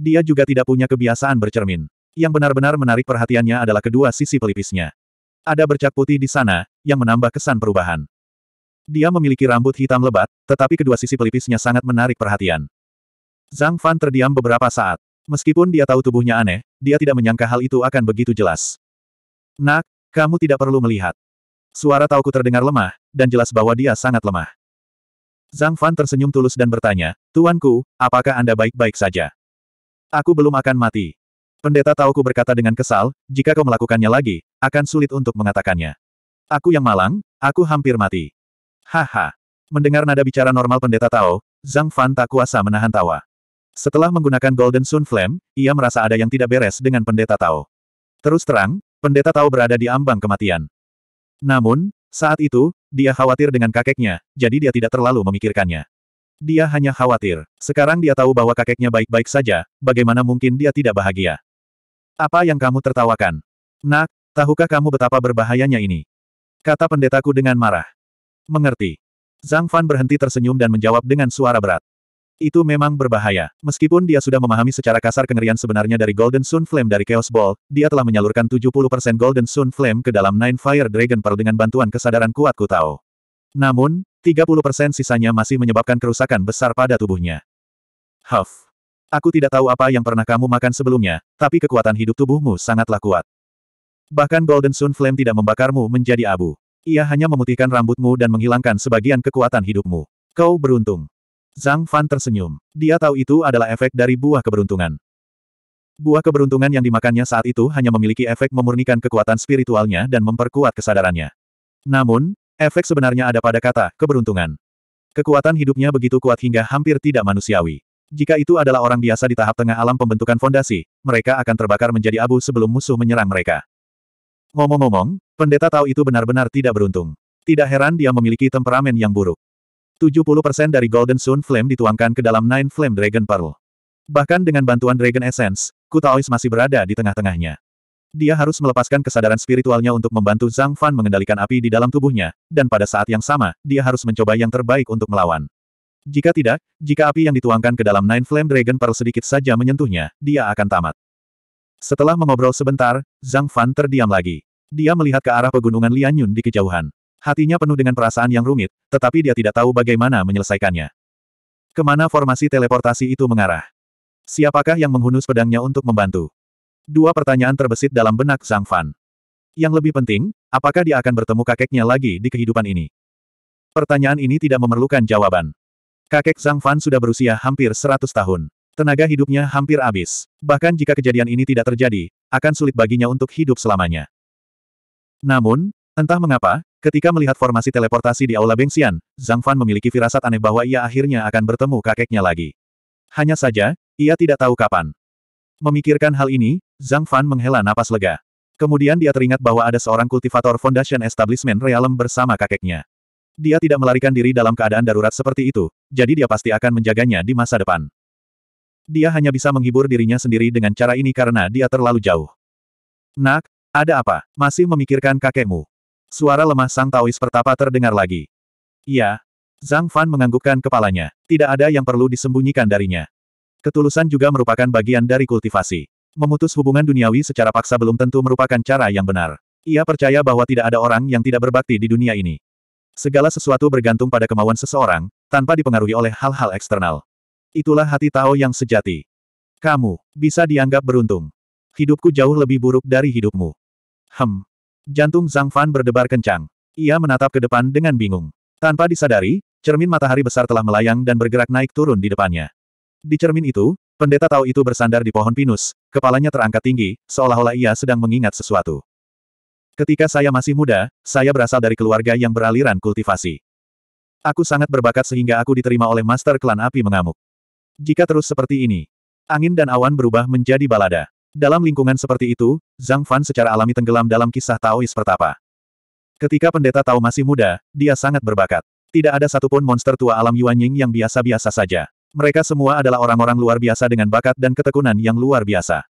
Dia juga tidak punya kebiasaan bercermin. Yang benar-benar menarik perhatiannya adalah kedua sisi pelipisnya. Ada bercak putih di sana, yang menambah kesan perubahan. Dia memiliki rambut hitam lebat, tetapi kedua sisi pelipisnya sangat menarik perhatian. Zhang Fan terdiam beberapa saat. Meskipun dia tahu tubuhnya aneh, dia tidak menyangka hal itu akan begitu jelas. Nak, kamu tidak perlu melihat. Suara Tauku terdengar lemah, dan jelas bahwa dia sangat lemah. Zhang Fan tersenyum tulus dan bertanya, Tuanku, apakah Anda baik-baik saja? Aku belum akan mati. Pendeta Tauku berkata dengan kesal, jika kau melakukannya lagi, akan sulit untuk mengatakannya. Aku yang malang, aku hampir mati. Haha. Mendengar nada bicara normal pendeta Tao, Zhang Fan tak kuasa menahan tawa. Setelah menggunakan Golden Sun Flame, ia merasa ada yang tidak beres dengan pendeta Tao. Terus terang, pendeta Tao berada di ambang kematian. Namun, saat itu, dia khawatir dengan kakeknya, jadi dia tidak terlalu memikirkannya. Dia hanya khawatir. Sekarang dia tahu bahwa kakeknya baik-baik saja, bagaimana mungkin dia tidak bahagia. Apa yang kamu tertawakan? Nak, tahukah kamu betapa berbahayanya ini? Kata pendetaku dengan marah. Mengerti. Zhang Fan berhenti tersenyum dan menjawab dengan suara berat. Itu memang berbahaya. Meskipun dia sudah memahami secara kasar kengerian sebenarnya dari Golden Sun Flame dari Chaos Ball, dia telah menyalurkan 70% Golden Sun Flame ke dalam Nine Fire Dragon Pearl dengan bantuan kesadaran kuat Kutao. Namun, 30% sisanya masih menyebabkan kerusakan besar pada tubuhnya. Huff. Aku tidak tahu apa yang pernah kamu makan sebelumnya, tapi kekuatan hidup tubuhmu sangatlah kuat. Bahkan Golden Sun Flame tidak membakarmu menjadi abu. Ia hanya memutihkan rambutmu dan menghilangkan sebagian kekuatan hidupmu. Kau beruntung. Zhang Fan tersenyum. Dia tahu itu adalah efek dari buah keberuntungan. Buah keberuntungan yang dimakannya saat itu hanya memiliki efek memurnikan kekuatan spiritualnya dan memperkuat kesadarannya. Namun, efek sebenarnya ada pada kata keberuntungan. Kekuatan hidupnya begitu kuat hingga hampir tidak manusiawi. Jika itu adalah orang biasa di tahap tengah alam pembentukan fondasi, mereka akan terbakar menjadi abu sebelum musuh menyerang mereka. Ngomong-ngomong, pendeta tahu itu benar-benar tidak beruntung. Tidak heran dia memiliki temperamen yang buruk. 70% dari Golden Sun Flame dituangkan ke dalam Nine Flame Dragon Pearl. Bahkan dengan bantuan Dragon Essence, Kutaois masih berada di tengah-tengahnya. Dia harus melepaskan kesadaran spiritualnya untuk membantu Zhang Fan mengendalikan api di dalam tubuhnya, dan pada saat yang sama, dia harus mencoba yang terbaik untuk melawan. Jika tidak, jika api yang dituangkan ke dalam Nine Flame Dragon Pearl sedikit saja menyentuhnya, dia akan tamat. Setelah mengobrol sebentar, Zhang Fan terdiam lagi. Dia melihat ke arah pegunungan Lianyun di kejauhan. Hatinya penuh dengan perasaan yang rumit, tetapi dia tidak tahu bagaimana menyelesaikannya. Kemana formasi teleportasi itu mengarah? Siapakah yang menghunus pedangnya untuk membantu? Dua pertanyaan terbesit dalam benak Zhang Fan. Yang lebih penting, apakah dia akan bertemu kakeknya lagi di kehidupan ini? Pertanyaan ini tidak memerlukan jawaban. Kakek Zhang Fan sudah berusia hampir 100 tahun. Tenaga hidupnya hampir habis. Bahkan jika kejadian ini tidak terjadi, akan sulit baginya untuk hidup selamanya. Namun, entah mengapa, ketika melihat formasi teleportasi di Aula Bengsian, Zhang Fan memiliki firasat aneh bahwa ia akhirnya akan bertemu kakeknya lagi. Hanya saja, ia tidak tahu kapan. Memikirkan hal ini, Zhang Fan menghela napas lega. Kemudian dia teringat bahwa ada seorang kultivator Foundation Establishment Realm bersama kakeknya. Dia tidak melarikan diri dalam keadaan darurat seperti itu, jadi dia pasti akan menjaganya di masa depan. Dia hanya bisa menghibur dirinya sendiri dengan cara ini karena dia terlalu jauh. Nak, ada apa? Masih memikirkan kakekmu? Suara lemah sang Taois pertapa terdengar lagi. Iya. Zhang Fan menganggukkan kepalanya. Tidak ada yang perlu disembunyikan darinya. Ketulusan juga merupakan bagian dari kultivasi. Memutus hubungan duniawi secara paksa belum tentu merupakan cara yang benar. Ia percaya bahwa tidak ada orang yang tidak berbakti di dunia ini. Segala sesuatu bergantung pada kemauan seseorang, tanpa dipengaruhi oleh hal-hal eksternal. Itulah hati Tao yang sejati. Kamu, bisa dianggap beruntung. Hidupku jauh lebih buruk dari hidupmu. Hem. Jantung Zhang Fan berdebar kencang. Ia menatap ke depan dengan bingung. Tanpa disadari, cermin matahari besar telah melayang dan bergerak naik turun di depannya. Di cermin itu, pendeta Tao itu bersandar di pohon pinus, kepalanya terangkat tinggi, seolah-olah ia sedang mengingat sesuatu. Ketika saya masih muda, saya berasal dari keluarga yang beraliran kultivasi. Aku sangat berbakat sehingga aku diterima oleh Master Klan Api Mengamuk. Jika terus seperti ini, angin dan awan berubah menjadi balada. Dalam lingkungan seperti itu, Zhang Fan secara alami tenggelam dalam kisah Taois pertapa. Ketika pendeta Tao masih muda, dia sangat berbakat. Tidak ada satupun monster tua alam Yuan Ying yang biasa-biasa saja. Mereka semua adalah orang-orang luar biasa dengan bakat dan ketekunan yang luar biasa.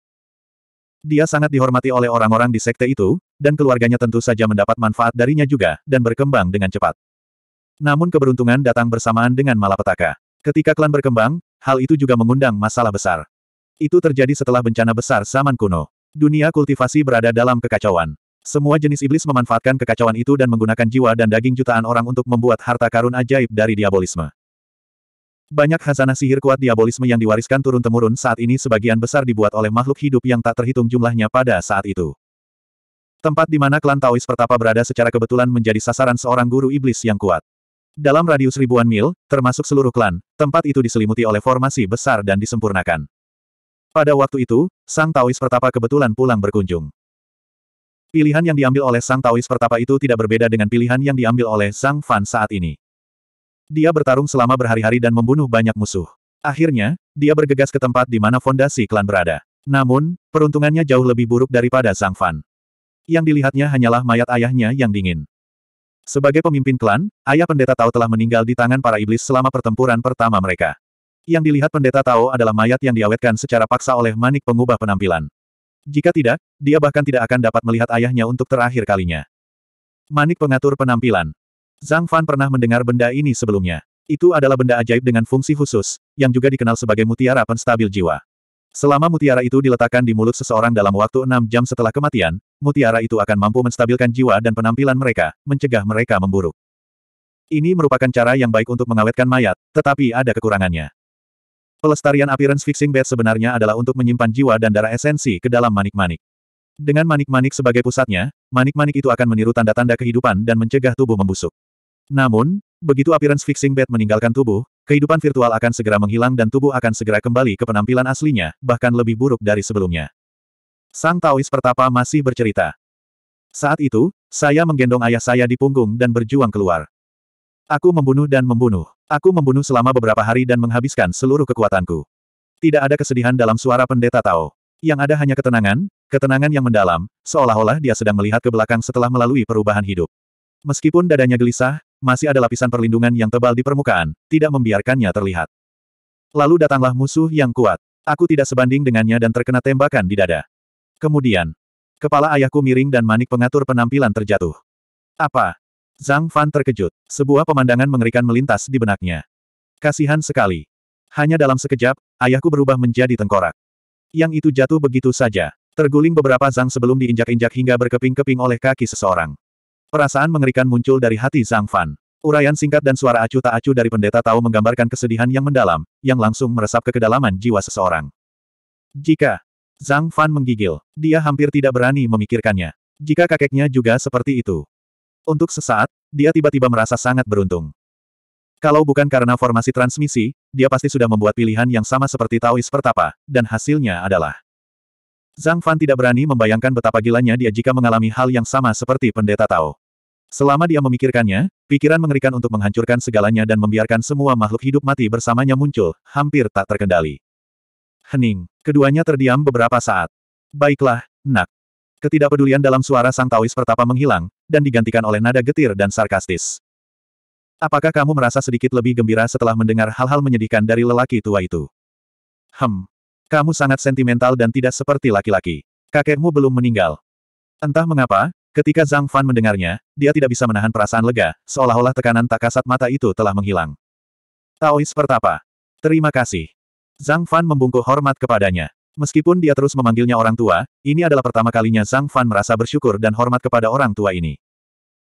Dia sangat dihormati oleh orang-orang di sekte itu, dan keluarganya tentu saja mendapat manfaat darinya juga, dan berkembang dengan cepat. Namun keberuntungan datang bersamaan dengan malapetaka. Ketika klan berkembang, hal itu juga mengundang masalah besar. Itu terjadi setelah bencana besar zaman kuno. Dunia kultivasi berada dalam kekacauan. Semua jenis iblis memanfaatkan kekacauan itu dan menggunakan jiwa dan daging jutaan orang untuk membuat harta karun ajaib dari diabolisme. Banyak khazanah sihir kuat diabolisme yang diwariskan turun-temurun saat ini sebagian besar dibuat oleh makhluk hidup yang tak terhitung jumlahnya pada saat itu. Tempat di mana klan Taois Pertapa berada secara kebetulan menjadi sasaran seorang guru iblis yang kuat. Dalam radius ribuan mil, termasuk seluruh klan, tempat itu diselimuti oleh formasi besar dan disempurnakan. Pada waktu itu, Sang Taois Pertapa kebetulan pulang berkunjung. Pilihan yang diambil oleh Sang Taois Pertapa itu tidak berbeda dengan pilihan yang diambil oleh Sang Fan saat ini. Dia bertarung selama berhari-hari dan membunuh banyak musuh. Akhirnya, dia bergegas ke tempat di mana fondasi klan berada. Namun, peruntungannya jauh lebih buruk daripada Sang Fan. Yang dilihatnya hanyalah mayat ayahnya yang dingin. Sebagai pemimpin klan, ayah pendeta Tao telah meninggal di tangan para iblis selama pertempuran pertama mereka. Yang dilihat pendeta Tao adalah mayat yang diawetkan secara paksa oleh manik pengubah penampilan. Jika tidak, dia bahkan tidak akan dapat melihat ayahnya untuk terakhir kalinya. Manik pengatur penampilan. Zhang Fan pernah mendengar benda ini sebelumnya. Itu adalah benda ajaib dengan fungsi khusus, yang juga dikenal sebagai mutiara penstabil jiwa. Selama mutiara itu diletakkan di mulut seseorang dalam waktu enam jam setelah kematian, mutiara itu akan mampu menstabilkan jiwa dan penampilan mereka, mencegah mereka memburuk. Ini merupakan cara yang baik untuk mengawetkan mayat, tetapi ada kekurangannya. Pelestarian appearance fixing bed sebenarnya adalah untuk menyimpan jiwa dan darah esensi ke dalam manik-manik. Dengan manik-manik sebagai pusatnya, manik-manik itu akan meniru tanda-tanda kehidupan dan mencegah tubuh membusuk. Namun, begitu appearance fixing bed meninggalkan tubuh, kehidupan virtual akan segera menghilang dan tubuh akan segera kembali ke penampilan aslinya, bahkan lebih buruk dari sebelumnya. Sang Taois Pertapa masih bercerita. Saat itu, saya menggendong ayah saya di punggung dan berjuang keluar. Aku membunuh dan membunuh. Aku membunuh selama beberapa hari dan menghabiskan seluruh kekuatanku. Tidak ada kesedihan dalam suara pendeta Tao. Yang ada hanya ketenangan, ketenangan yang mendalam, seolah-olah dia sedang melihat ke belakang setelah melalui perubahan hidup. Meskipun dadanya gelisah, masih ada lapisan perlindungan yang tebal di permukaan, tidak membiarkannya terlihat. Lalu datanglah musuh yang kuat. Aku tidak sebanding dengannya dan terkena tembakan di dada. Kemudian, kepala ayahku miring dan manik pengatur penampilan terjatuh. Apa? Zhang Fan terkejut. Sebuah pemandangan mengerikan melintas di benaknya. Kasihan sekali. Hanya dalam sekejap, ayahku berubah menjadi tengkorak. Yang itu jatuh begitu saja. Terguling beberapa zhang sebelum diinjak-injak hingga berkeping-keping oleh kaki seseorang. Perasaan mengerikan muncul dari hati Zhang Fan. Uraian singkat dan suara acuh tak acuh dari pendeta tahu menggambarkan kesedihan yang mendalam, yang langsung meresap ke kedalaman jiwa seseorang. Jika Zhang Fan menggigil, dia hampir tidak berani memikirkannya. Jika kakeknya juga seperti itu. Untuk sesaat, dia tiba-tiba merasa sangat beruntung. Kalau bukan karena formasi transmisi, dia pasti sudah membuat pilihan yang sama seperti Taois Pertapa, dan hasilnya adalah. Zhang Fan tidak berani membayangkan betapa gilanya dia jika mengalami hal yang sama seperti pendeta Tao. Selama dia memikirkannya, pikiran mengerikan untuk menghancurkan segalanya dan membiarkan semua makhluk hidup mati bersamanya muncul, hampir tak terkendali. Hening. Keduanya terdiam beberapa saat. Baiklah, nak. Ketidakpedulian dalam suara sang Taois pertapa menghilang, dan digantikan oleh nada getir dan sarkastis. Apakah kamu merasa sedikit lebih gembira setelah mendengar hal-hal menyedihkan dari lelaki tua itu? Hem. Kamu sangat sentimental dan tidak seperti laki-laki. Kakekmu belum meninggal. Entah mengapa, Ketika Zhang Fan mendengarnya, dia tidak bisa menahan perasaan lega, seolah-olah tekanan tak kasat mata itu telah menghilang. Taois Pertapa. Terima kasih. Zhang Fan membungkuk hormat kepadanya. Meskipun dia terus memanggilnya orang tua, ini adalah pertama kalinya Zhang Fan merasa bersyukur dan hormat kepada orang tua ini.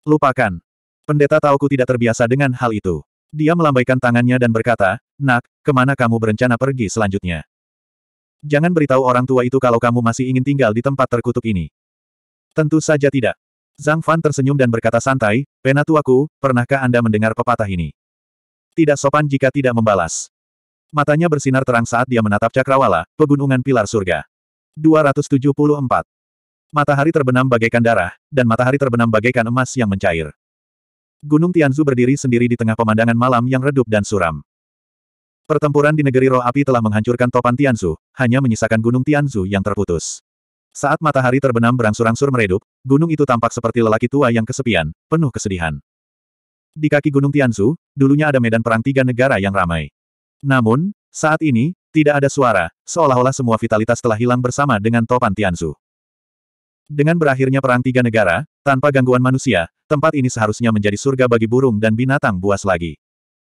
Lupakan. Pendeta Taoku tidak terbiasa dengan hal itu. Dia melambaikan tangannya dan berkata, Nak, kemana kamu berencana pergi selanjutnya? Jangan beritahu orang tua itu kalau kamu masih ingin tinggal di tempat terkutuk ini. Tentu saja tidak. Zhang Fan tersenyum dan berkata santai, Penatuaku, pernahkah Anda mendengar pepatah ini? Tidak sopan jika tidak membalas. Matanya bersinar terang saat dia menatap cakrawala, pegunungan pilar surga. 274. Matahari terbenam bagaikan darah, dan matahari terbenam bagaikan emas yang mencair. Gunung Tianzu berdiri sendiri di tengah pemandangan malam yang redup dan suram. Pertempuran di negeri roh api telah menghancurkan topan Tianzu, hanya menyisakan gunung Tianzu yang terputus. Saat matahari terbenam berangsur-angsur meredup, gunung itu tampak seperti lelaki tua yang kesepian, penuh kesedihan. Di kaki Gunung Tianzu, dulunya ada medan perang tiga negara yang ramai. Namun, saat ini, tidak ada suara, seolah-olah semua vitalitas telah hilang bersama dengan topan Tianzu. Dengan berakhirnya perang tiga negara, tanpa gangguan manusia, tempat ini seharusnya menjadi surga bagi burung dan binatang buas lagi.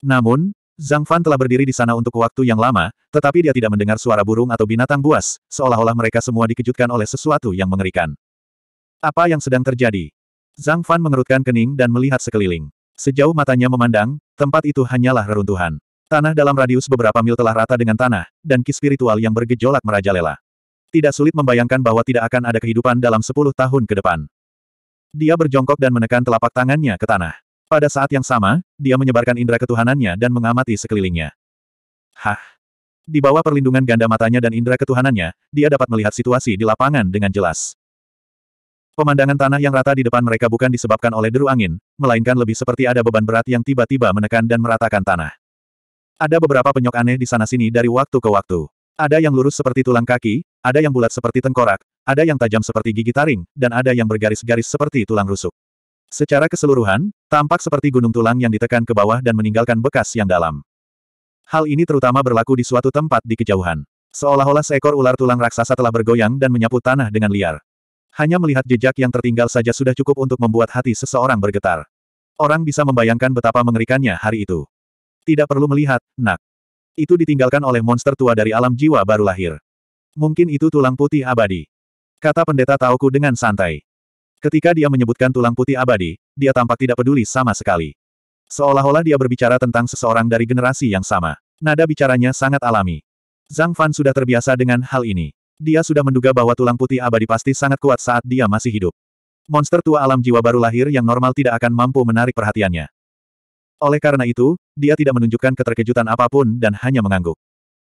Namun, Zhang Fan telah berdiri di sana untuk waktu yang lama, tetapi dia tidak mendengar suara burung atau binatang buas, seolah-olah mereka semua dikejutkan oleh sesuatu yang mengerikan. Apa yang sedang terjadi? Zhang Fan mengerutkan kening dan melihat sekeliling. Sejauh matanya memandang, tempat itu hanyalah reruntuhan. Tanah dalam radius beberapa mil telah rata dengan tanah, dan ki spiritual yang bergejolak merajalela. Tidak sulit membayangkan bahwa tidak akan ada kehidupan dalam sepuluh tahun ke depan. Dia berjongkok dan menekan telapak tangannya ke tanah. Pada saat yang sama, dia menyebarkan indera ketuhanannya dan mengamati sekelilingnya. Hah! Di bawah perlindungan ganda matanya dan indera ketuhanannya, dia dapat melihat situasi di lapangan dengan jelas. Pemandangan tanah yang rata di depan mereka bukan disebabkan oleh deru angin, melainkan lebih seperti ada beban berat yang tiba-tiba menekan dan meratakan tanah. Ada beberapa penyok aneh di sana-sini dari waktu ke waktu. Ada yang lurus seperti tulang kaki, ada yang bulat seperti tengkorak, ada yang tajam seperti gigi taring, dan ada yang bergaris-garis seperti tulang rusuk. Secara keseluruhan, Tampak seperti gunung tulang yang ditekan ke bawah dan meninggalkan bekas yang dalam. Hal ini terutama berlaku di suatu tempat di kejauhan. Seolah-olah seekor ular tulang raksasa telah bergoyang dan menyapu tanah dengan liar. Hanya melihat jejak yang tertinggal saja sudah cukup untuk membuat hati seseorang bergetar. Orang bisa membayangkan betapa mengerikannya hari itu. Tidak perlu melihat, nak. Itu ditinggalkan oleh monster tua dari alam jiwa baru lahir. Mungkin itu tulang putih abadi. Kata pendeta Taoku dengan santai. Ketika dia menyebutkan tulang putih abadi, dia tampak tidak peduli sama sekali. Seolah-olah dia berbicara tentang seseorang dari generasi yang sama. Nada bicaranya sangat alami. Zhang Fan sudah terbiasa dengan hal ini. Dia sudah menduga bahwa tulang putih abadi pasti sangat kuat saat dia masih hidup. Monster tua alam jiwa baru lahir yang normal tidak akan mampu menarik perhatiannya. Oleh karena itu, dia tidak menunjukkan keterkejutan apapun dan hanya mengangguk.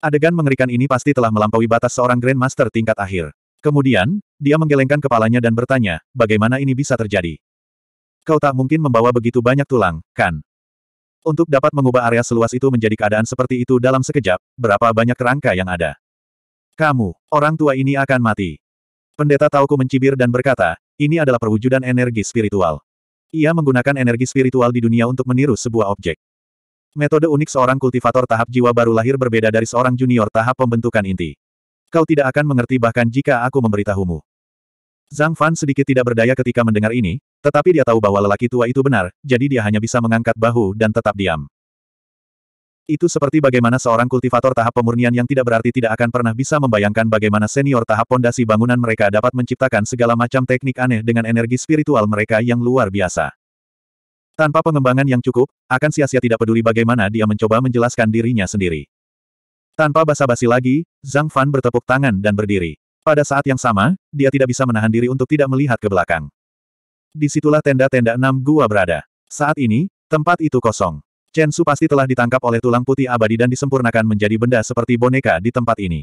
Adegan mengerikan ini pasti telah melampaui batas seorang Grandmaster tingkat akhir. Kemudian, dia menggelengkan kepalanya dan bertanya, bagaimana ini bisa terjadi? Kau tak mungkin membawa begitu banyak tulang, kan? Untuk dapat mengubah area seluas itu menjadi keadaan seperti itu dalam sekejap, berapa banyak kerangka yang ada? Kamu, orang tua ini akan mati. Pendeta Tauku mencibir dan berkata, ini adalah perwujudan energi spiritual. Ia menggunakan energi spiritual di dunia untuk meniru sebuah objek. Metode unik seorang kultivator tahap jiwa baru lahir berbeda dari seorang junior tahap pembentukan inti. Kau tidak akan mengerti bahkan jika aku memberitahumu. Zhang Fan sedikit tidak berdaya ketika mendengar ini, tetapi dia tahu bahwa lelaki tua itu benar, jadi dia hanya bisa mengangkat bahu dan tetap diam. Itu seperti bagaimana seorang kultivator tahap pemurnian yang tidak berarti tidak akan pernah bisa membayangkan bagaimana senior tahap pondasi bangunan mereka dapat menciptakan segala macam teknik aneh dengan energi spiritual mereka yang luar biasa. Tanpa pengembangan yang cukup, akan sia-sia tidak peduli bagaimana dia mencoba menjelaskan dirinya sendiri. Tanpa basa-basi lagi, Zhang Fan bertepuk tangan dan berdiri. Pada saat yang sama, dia tidak bisa menahan diri untuk tidak melihat ke belakang. Disitulah tenda-tenda enam gua berada. Saat ini, tempat itu kosong. Chen Su pasti telah ditangkap oleh tulang putih abadi dan disempurnakan menjadi benda seperti boneka di tempat ini.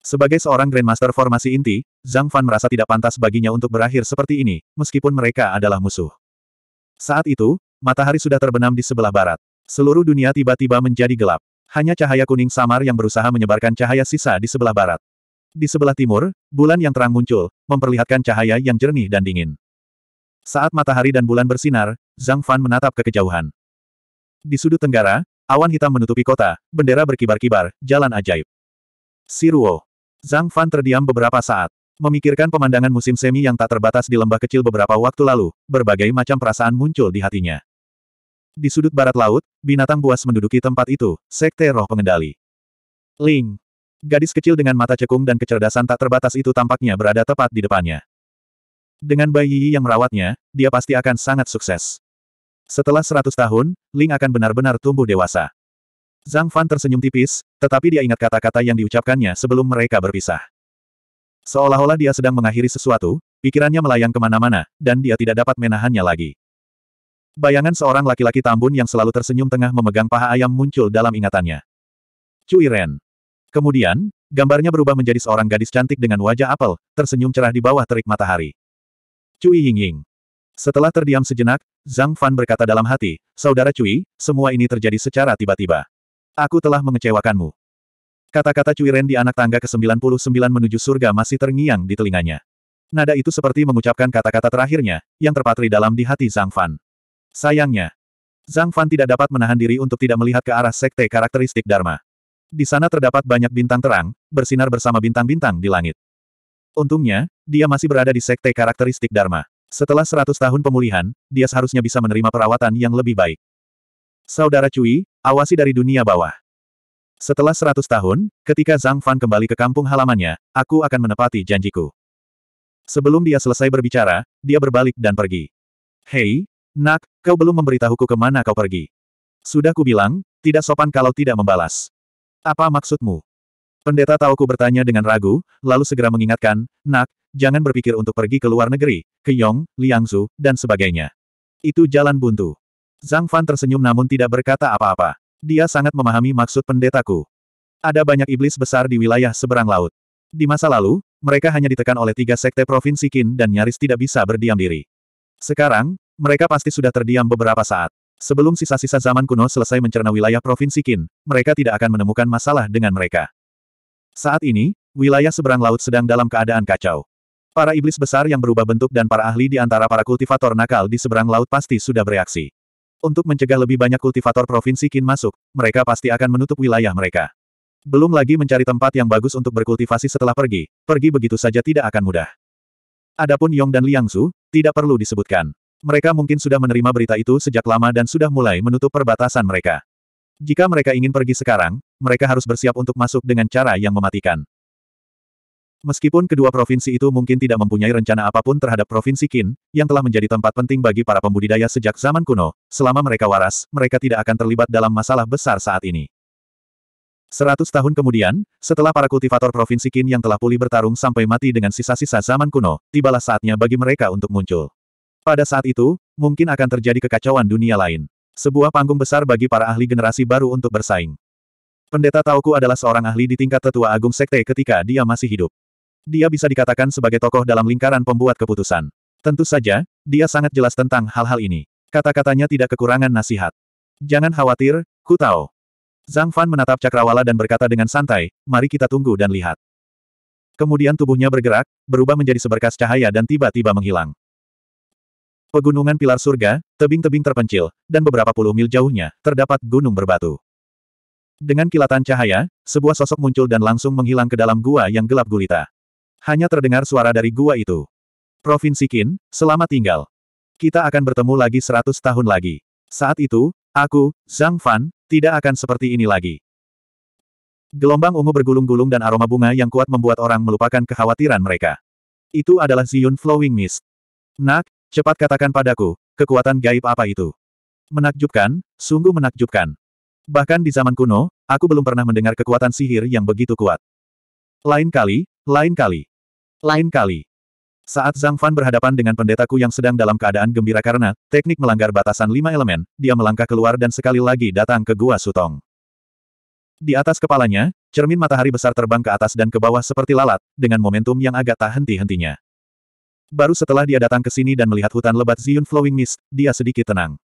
Sebagai seorang Grandmaster formasi inti, Zhang Fan merasa tidak pantas baginya untuk berakhir seperti ini, meskipun mereka adalah musuh. Saat itu, matahari sudah terbenam di sebelah barat. Seluruh dunia tiba-tiba menjadi gelap hanya cahaya kuning samar yang berusaha menyebarkan cahaya sisa di sebelah barat. Di sebelah timur, bulan yang terang muncul, memperlihatkan cahaya yang jernih dan dingin. Saat matahari dan bulan bersinar, Zhang Fan menatap ke kejauhan. Di sudut tenggara, awan hitam menutupi kota, bendera berkibar-kibar, jalan ajaib. Siruo. Zhang Fan terdiam beberapa saat. Memikirkan pemandangan musim semi yang tak terbatas di lembah kecil beberapa waktu lalu, berbagai macam perasaan muncul di hatinya. Di sudut barat laut, binatang buas menduduki tempat itu, sekte roh pengendali. Ling. Gadis kecil dengan mata cekung dan kecerdasan tak terbatas itu tampaknya berada tepat di depannya. Dengan bayi yang merawatnya, dia pasti akan sangat sukses. Setelah seratus tahun, Ling akan benar-benar tumbuh dewasa. Zhang Fan tersenyum tipis, tetapi dia ingat kata-kata yang diucapkannya sebelum mereka berpisah. Seolah-olah dia sedang mengakhiri sesuatu, pikirannya melayang kemana-mana, dan dia tidak dapat menahannya lagi. Bayangan seorang laki-laki tambun yang selalu tersenyum tengah memegang paha ayam muncul dalam ingatannya. Cui Ren. Kemudian, gambarnya berubah menjadi seorang gadis cantik dengan wajah apel, tersenyum cerah di bawah terik matahari. Cui Ying Ying. Setelah terdiam sejenak, Zhang Fan berkata dalam hati, Saudara Cui, semua ini terjadi secara tiba-tiba. Aku telah mengecewakanmu. Kata-kata Cui Ren di anak tangga ke-99 menuju surga masih terngiang di telinganya. Nada itu seperti mengucapkan kata-kata terakhirnya, yang terpatri dalam di hati Zhang Fan. Sayangnya, Zhang Fan tidak dapat menahan diri untuk tidak melihat ke arah sekte karakteristik Dharma. Di sana terdapat banyak bintang terang, bersinar bersama bintang-bintang di langit. Untungnya, dia masih berada di sekte karakteristik Dharma. Setelah 100 tahun pemulihan, dia seharusnya bisa menerima perawatan yang lebih baik. Saudara Cui, awasi dari dunia bawah. Setelah 100 tahun, ketika Zhang Fan kembali ke kampung halamannya, aku akan menepati janjiku. Sebelum dia selesai berbicara, dia berbalik dan pergi. Hei, Nak, kau belum memberitahuku kemana kau pergi. Sudah kubilang, tidak sopan kalau tidak membalas. Apa maksudmu? Pendeta Taoku bertanya dengan ragu, lalu segera mengingatkan, Nak, jangan berpikir untuk pergi ke luar negeri, ke Yong, Liangzu, dan sebagainya. Itu jalan buntu. Zhang Fan tersenyum namun tidak berkata apa-apa. Dia sangat memahami maksud pendetaku. Ada banyak iblis besar di wilayah seberang laut. Di masa lalu, mereka hanya ditekan oleh tiga sekte provinsi Qin dan nyaris tidak bisa berdiam diri. Sekarang, mereka pasti sudah terdiam beberapa saat. Sebelum sisa-sisa zaman kuno selesai mencerna wilayah Provinsi Qin, mereka tidak akan menemukan masalah dengan mereka. Saat ini, wilayah seberang laut sedang dalam keadaan kacau. Para iblis besar yang berubah bentuk dan para ahli di antara para kultivator nakal di seberang laut pasti sudah bereaksi. Untuk mencegah lebih banyak kultivator Provinsi Qin masuk, mereka pasti akan menutup wilayah mereka. Belum lagi mencari tempat yang bagus untuk berkultivasi setelah pergi, pergi begitu saja tidak akan mudah. Adapun Yong dan Liang Zhu, tidak perlu disebutkan. Mereka mungkin sudah menerima berita itu sejak lama dan sudah mulai menutup perbatasan mereka. Jika mereka ingin pergi sekarang, mereka harus bersiap untuk masuk dengan cara yang mematikan. Meskipun kedua provinsi itu mungkin tidak mempunyai rencana apapun terhadap Provinsi Qin, yang telah menjadi tempat penting bagi para pembudidaya sejak zaman kuno, selama mereka waras, mereka tidak akan terlibat dalam masalah besar saat ini. Seratus tahun kemudian, setelah para kultivator Provinsi Qin yang telah pulih bertarung sampai mati dengan sisa-sisa zaman kuno, tibalah saatnya bagi mereka untuk muncul. Pada saat itu, mungkin akan terjadi kekacauan dunia lain. Sebuah panggung besar bagi para ahli generasi baru untuk bersaing. Pendeta Tauku adalah seorang ahli di tingkat tetua agung sekte ketika dia masih hidup. Dia bisa dikatakan sebagai tokoh dalam lingkaran pembuat keputusan. Tentu saja, dia sangat jelas tentang hal-hal ini. Kata-katanya tidak kekurangan nasihat. Jangan khawatir, ku tahu. Zhang Fan menatap cakrawala dan berkata dengan santai, mari kita tunggu dan lihat. Kemudian tubuhnya bergerak, berubah menjadi seberkas cahaya dan tiba-tiba menghilang. Pegunungan pilar surga, tebing-tebing terpencil, dan beberapa puluh mil jauhnya, terdapat gunung berbatu. Dengan kilatan cahaya, sebuah sosok muncul dan langsung menghilang ke dalam gua yang gelap gulita. Hanya terdengar suara dari gua itu. Provinsi Qin, selamat tinggal. Kita akan bertemu lagi seratus tahun lagi. Saat itu, aku, Zhang Fan, tidak akan seperti ini lagi. Gelombang ungu bergulung-gulung dan aroma bunga yang kuat membuat orang melupakan kekhawatiran mereka. Itu adalah Ziyun Flowing Mist. Nak, Cepat katakan padaku, kekuatan gaib apa itu? Menakjubkan, sungguh menakjubkan. Bahkan di zaman kuno, aku belum pernah mendengar kekuatan sihir yang begitu kuat. Lain kali, lain kali. Lain kali. Saat Zhang Fan berhadapan dengan pendetaku yang sedang dalam keadaan gembira karena teknik melanggar batasan lima elemen, dia melangkah keluar dan sekali lagi datang ke Gua Sutong. Di atas kepalanya, cermin matahari besar terbang ke atas dan ke bawah seperti lalat, dengan momentum yang agak tak henti-hentinya. Baru setelah dia datang ke sini dan melihat hutan lebat Ziyun Flowing Mist, dia sedikit tenang.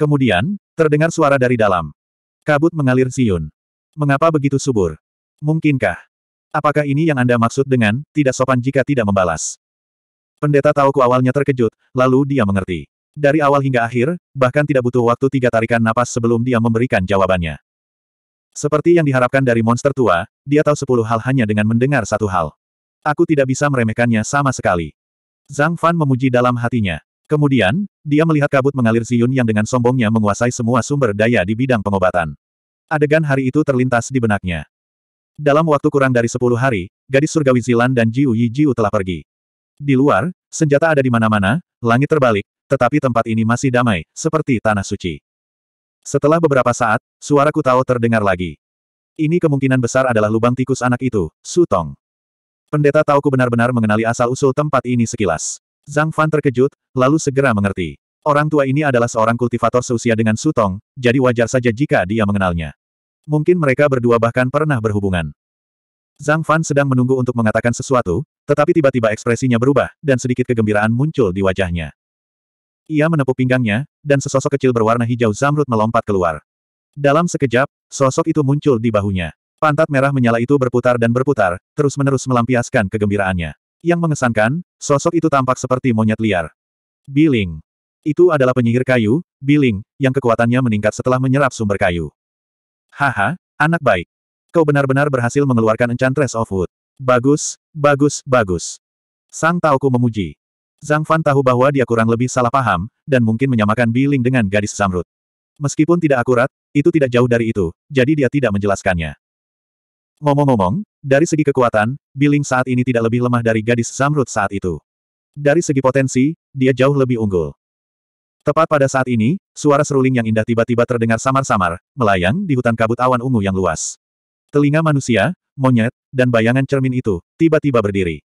Kemudian, terdengar suara dari dalam. Kabut mengalir Ziyun. Mengapa begitu subur? Mungkinkah? Apakah ini yang Anda maksud dengan, tidak sopan jika tidak membalas? Pendeta Tauku awalnya terkejut, lalu dia mengerti. Dari awal hingga akhir, bahkan tidak butuh waktu tiga tarikan napas sebelum dia memberikan jawabannya. Seperti yang diharapkan dari monster tua, dia tahu sepuluh hal hanya dengan mendengar satu hal. Aku tidak bisa meremehkannya sama sekali. Zhang Fan memuji dalam hatinya. Kemudian, dia melihat kabut mengalir Ziyun yang dengan sombongnya menguasai semua sumber daya di bidang pengobatan. Adegan hari itu terlintas di benaknya. Dalam waktu kurang dari sepuluh hari, gadis surgawi Zilan dan Jiu Yi Jiu telah pergi. Di luar, senjata ada di mana-mana, langit terbalik, tetapi tempat ini masih damai, seperti tanah suci. Setelah beberapa saat, suara Kutao terdengar lagi. Ini kemungkinan besar adalah lubang tikus anak itu, Sutong. Pendeta ku benar-benar mengenali asal-usul tempat ini sekilas. Zhang Fan terkejut, lalu segera mengerti. Orang tua ini adalah seorang kultivator seusia dengan Sutong, jadi wajar saja jika dia mengenalnya. Mungkin mereka berdua bahkan pernah berhubungan. Zhang Fan sedang menunggu untuk mengatakan sesuatu, tetapi tiba-tiba ekspresinya berubah, dan sedikit kegembiraan muncul di wajahnya. Ia menepuk pinggangnya, dan sesosok kecil berwarna hijau zamrud melompat keluar. Dalam sekejap, sosok itu muncul di bahunya. Pantat merah menyala itu berputar dan berputar, terus-menerus melampiaskan kegembiraannya. Yang mengesankan, sosok itu tampak seperti monyet liar. Biling. Itu adalah penyihir kayu, Biling, yang kekuatannya meningkat setelah menyerap sumber kayu. Haha, anak baik. Kau benar-benar berhasil mengeluarkan Enchantress of Wood. Bagus, bagus, bagus. Sang Taoku memuji. Zhang Fan tahu bahwa dia kurang lebih salah paham, dan mungkin menyamakan Biling dengan gadis zamrud. Meskipun tidak akurat, itu tidak jauh dari itu, jadi dia tidak menjelaskannya. Ngomong-ngomong, dari segi kekuatan, Biling saat ini tidak lebih lemah dari gadis Zamrud saat itu. Dari segi potensi, dia jauh lebih unggul. Tepat pada saat ini, suara seruling yang indah tiba-tiba terdengar samar-samar, melayang di hutan kabut awan ungu yang luas. Telinga manusia, monyet, dan bayangan cermin itu, tiba-tiba berdiri.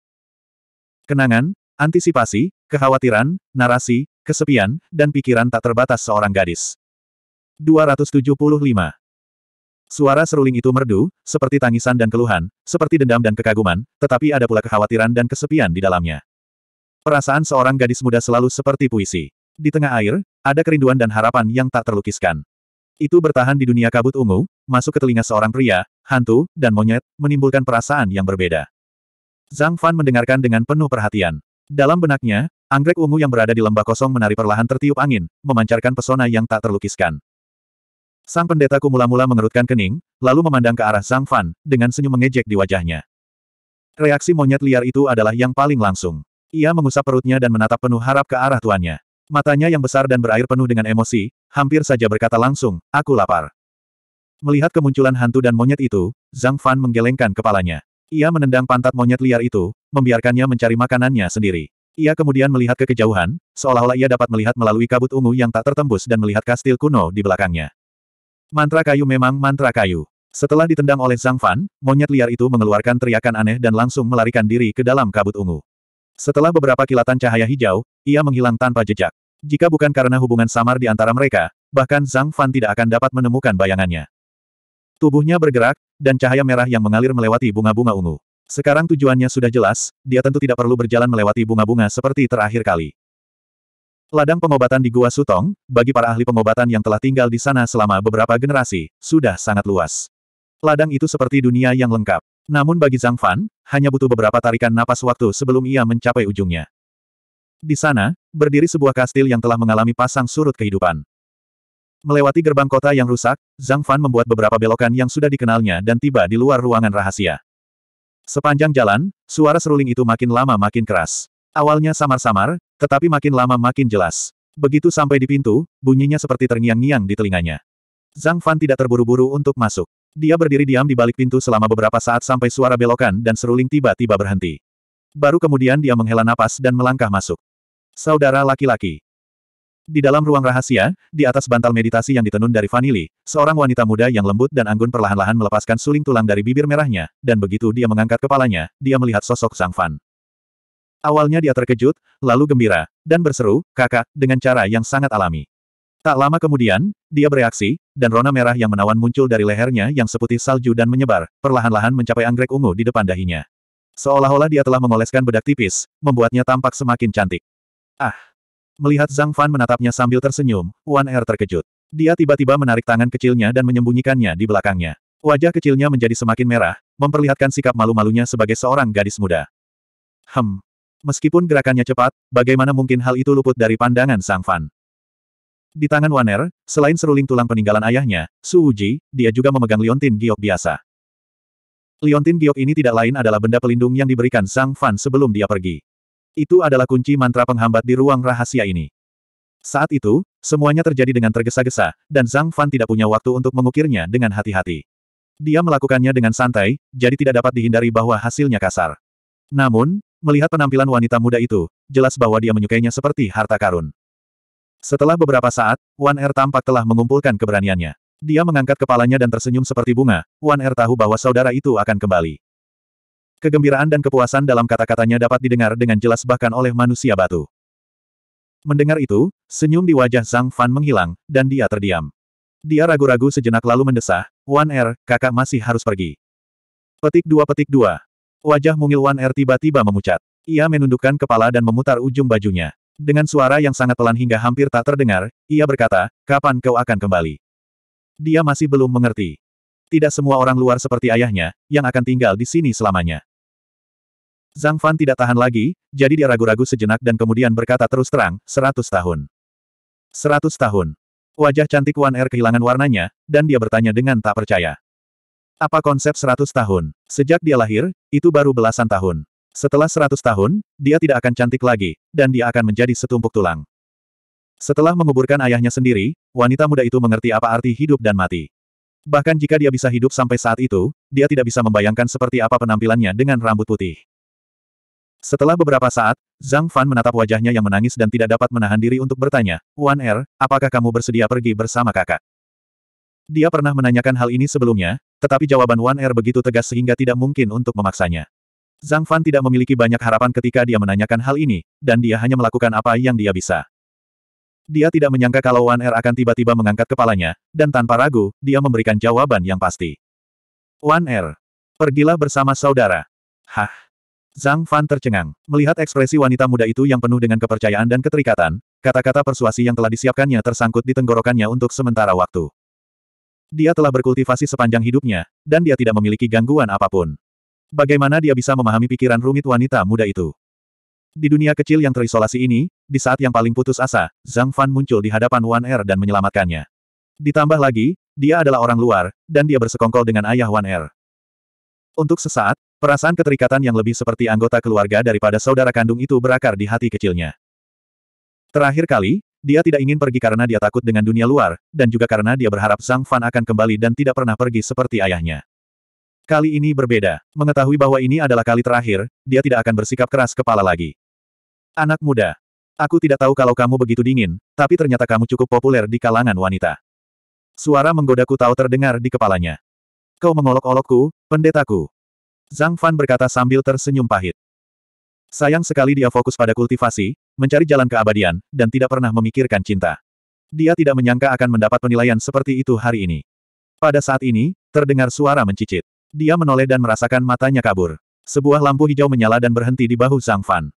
Kenangan, antisipasi, kekhawatiran, narasi, kesepian, dan pikiran tak terbatas seorang gadis. 275 Suara seruling itu merdu, seperti tangisan dan keluhan, seperti dendam dan kekaguman, tetapi ada pula kekhawatiran dan kesepian di dalamnya. Perasaan seorang gadis muda selalu seperti puisi. Di tengah air, ada kerinduan dan harapan yang tak terlukiskan. Itu bertahan di dunia kabut ungu, masuk ke telinga seorang pria, hantu, dan monyet, menimbulkan perasaan yang berbeda. Zhang Fan mendengarkan dengan penuh perhatian. Dalam benaknya, anggrek ungu yang berada di lembah kosong menari perlahan tertiup angin, memancarkan pesona yang tak terlukiskan. Sang pendeta kumula-mula mengerutkan kening, lalu memandang ke arah Zhang Fan, dengan senyum mengejek di wajahnya. Reaksi monyet liar itu adalah yang paling langsung. Ia mengusap perutnya dan menatap penuh harap ke arah tuannya. Matanya yang besar dan berair penuh dengan emosi, hampir saja berkata langsung, aku lapar. Melihat kemunculan hantu dan monyet itu, Zhang Fan menggelengkan kepalanya. Ia menendang pantat monyet liar itu, membiarkannya mencari makanannya sendiri. Ia kemudian melihat ke kejauhan, seolah-olah ia dapat melihat melalui kabut ungu yang tak tertembus dan melihat kastil kuno di belakangnya. Mantra kayu memang mantra kayu. Setelah ditendang oleh Zhang Fan, monyet liar itu mengeluarkan teriakan aneh dan langsung melarikan diri ke dalam kabut ungu. Setelah beberapa kilatan cahaya hijau, ia menghilang tanpa jejak. Jika bukan karena hubungan samar di antara mereka, bahkan Zhang Fan tidak akan dapat menemukan bayangannya. Tubuhnya bergerak, dan cahaya merah yang mengalir melewati bunga-bunga ungu. Sekarang tujuannya sudah jelas, dia tentu tidak perlu berjalan melewati bunga-bunga seperti terakhir kali. Ladang pengobatan di Gua Sutong, bagi para ahli pengobatan yang telah tinggal di sana selama beberapa generasi, sudah sangat luas. Ladang itu seperti dunia yang lengkap. Namun bagi Zhang Fan, hanya butuh beberapa tarikan napas waktu sebelum ia mencapai ujungnya. Di sana, berdiri sebuah kastil yang telah mengalami pasang surut kehidupan. Melewati gerbang kota yang rusak, Zhang Fan membuat beberapa belokan yang sudah dikenalnya dan tiba di luar ruangan rahasia. Sepanjang jalan, suara seruling itu makin lama makin keras. Awalnya samar-samar, tetapi makin lama makin jelas. Begitu sampai di pintu, bunyinya seperti terngiang-ngiang di telinganya. Zhang Fan tidak terburu-buru untuk masuk. Dia berdiri diam di balik pintu selama beberapa saat sampai suara belokan dan seruling tiba-tiba berhenti. Baru kemudian dia menghela napas dan melangkah masuk. Saudara laki-laki. Di dalam ruang rahasia, di atas bantal meditasi yang ditenun dari vanili, seorang wanita muda yang lembut dan anggun perlahan-lahan melepaskan suling tulang dari bibir merahnya, dan begitu dia mengangkat kepalanya, dia melihat sosok Zhang Fan. Awalnya dia terkejut, lalu gembira, dan berseru, kakak, dengan cara yang sangat alami. Tak lama kemudian, dia bereaksi, dan rona merah yang menawan muncul dari lehernya yang seputih salju dan menyebar, perlahan-lahan mencapai anggrek ungu di depan dahinya. Seolah-olah dia telah mengoleskan bedak tipis, membuatnya tampak semakin cantik. Ah! Melihat Zhang Fan menatapnya sambil tersenyum, Wan Er terkejut. Dia tiba-tiba menarik tangan kecilnya dan menyembunyikannya di belakangnya. Wajah kecilnya menjadi semakin merah, memperlihatkan sikap malu-malunya sebagai seorang gadis muda. Hem, Meskipun gerakannya cepat, bagaimana mungkin hal itu luput dari pandangan Sang Fan? Di tangan Waner, selain seruling tulang peninggalan ayahnya, Su Uji, dia juga memegang liontin giok biasa. Liontin giok ini tidak lain adalah benda pelindung yang diberikan Sang Fan sebelum dia pergi. Itu adalah kunci mantra penghambat di ruang rahasia ini. Saat itu, semuanya terjadi dengan tergesa-gesa, dan Zhang Fan tidak punya waktu untuk mengukirnya dengan hati-hati. Dia melakukannya dengan santai, jadi tidak dapat dihindari bahwa hasilnya kasar. Namun, Melihat penampilan wanita muda itu, jelas bahwa dia menyukainya seperti harta karun. Setelah beberapa saat, Wan Er tampak telah mengumpulkan keberaniannya. Dia mengangkat kepalanya dan tersenyum seperti bunga, Wan Er tahu bahwa saudara itu akan kembali. Kegembiraan dan kepuasan dalam kata-katanya dapat didengar dengan jelas bahkan oleh manusia batu. Mendengar itu, senyum di wajah Zhang Fan menghilang, dan dia terdiam. Dia ragu-ragu sejenak lalu mendesah, Wan Er, kakak masih harus pergi. Petik dua petik dua. Wajah mungil Wan Er tiba-tiba memucat. Ia menundukkan kepala dan memutar ujung bajunya. Dengan suara yang sangat pelan hingga hampir tak terdengar, ia berkata, kapan kau akan kembali? Dia masih belum mengerti. Tidak semua orang luar seperti ayahnya, yang akan tinggal di sini selamanya. Zhang Fan tidak tahan lagi, jadi dia ragu-ragu sejenak dan kemudian berkata terus terang, seratus tahun. Seratus tahun. Wajah cantik Wan Er kehilangan warnanya, dan dia bertanya dengan tak percaya. Apa konsep seratus tahun? Sejak dia lahir, itu baru belasan tahun. Setelah seratus tahun, dia tidak akan cantik lagi, dan dia akan menjadi setumpuk tulang. Setelah menguburkan ayahnya sendiri, wanita muda itu mengerti apa arti hidup dan mati. Bahkan jika dia bisa hidup sampai saat itu, dia tidak bisa membayangkan seperti apa penampilannya dengan rambut putih. Setelah beberapa saat, Zhang Fan menatap wajahnya yang menangis dan tidak dapat menahan diri untuk bertanya, Wan Er, apakah kamu bersedia pergi bersama kakak? Dia pernah menanyakan hal ini sebelumnya, tetapi jawaban Wan Er begitu tegas sehingga tidak mungkin untuk memaksanya. Zhang Fan tidak memiliki banyak harapan ketika dia menanyakan hal ini, dan dia hanya melakukan apa yang dia bisa. Dia tidak menyangka kalau Wan Er akan tiba-tiba mengangkat kepalanya, dan tanpa ragu, dia memberikan jawaban yang pasti. Wan Er, pergilah bersama saudara. Hah? Zhang Fan tercengang. Melihat ekspresi wanita muda itu yang penuh dengan kepercayaan dan keterikatan, kata-kata persuasi yang telah disiapkannya tersangkut di tenggorokannya untuk sementara waktu. Dia telah berkultivasi sepanjang hidupnya, dan dia tidak memiliki gangguan apapun. Bagaimana dia bisa memahami pikiran rumit wanita muda itu? Di dunia kecil yang terisolasi ini, di saat yang paling putus asa, Zhang Fan muncul di hadapan Wan Er dan menyelamatkannya. Ditambah lagi, dia adalah orang luar, dan dia bersekongkol dengan ayah Wan Er. Untuk sesaat, perasaan keterikatan yang lebih seperti anggota keluarga daripada saudara kandung itu berakar di hati kecilnya. Terakhir kali, dia tidak ingin pergi karena dia takut dengan dunia luar, dan juga karena dia berharap Zhang Fan akan kembali dan tidak pernah pergi seperti ayahnya. Kali ini berbeda. Mengetahui bahwa ini adalah kali terakhir, dia tidak akan bersikap keras kepala lagi. Anak muda. Aku tidak tahu kalau kamu begitu dingin, tapi ternyata kamu cukup populer di kalangan wanita. Suara menggodaku tahu terdengar di kepalanya. Kau mengolok-olokku, pendetaku. Zhang Fan berkata sambil tersenyum pahit. Sayang sekali dia fokus pada kultivasi, mencari jalan keabadian, dan tidak pernah memikirkan cinta. Dia tidak menyangka akan mendapat penilaian seperti itu hari ini. Pada saat ini, terdengar suara mencicit. Dia menoleh dan merasakan matanya kabur. Sebuah lampu hijau menyala dan berhenti di bahu Zhang Fan.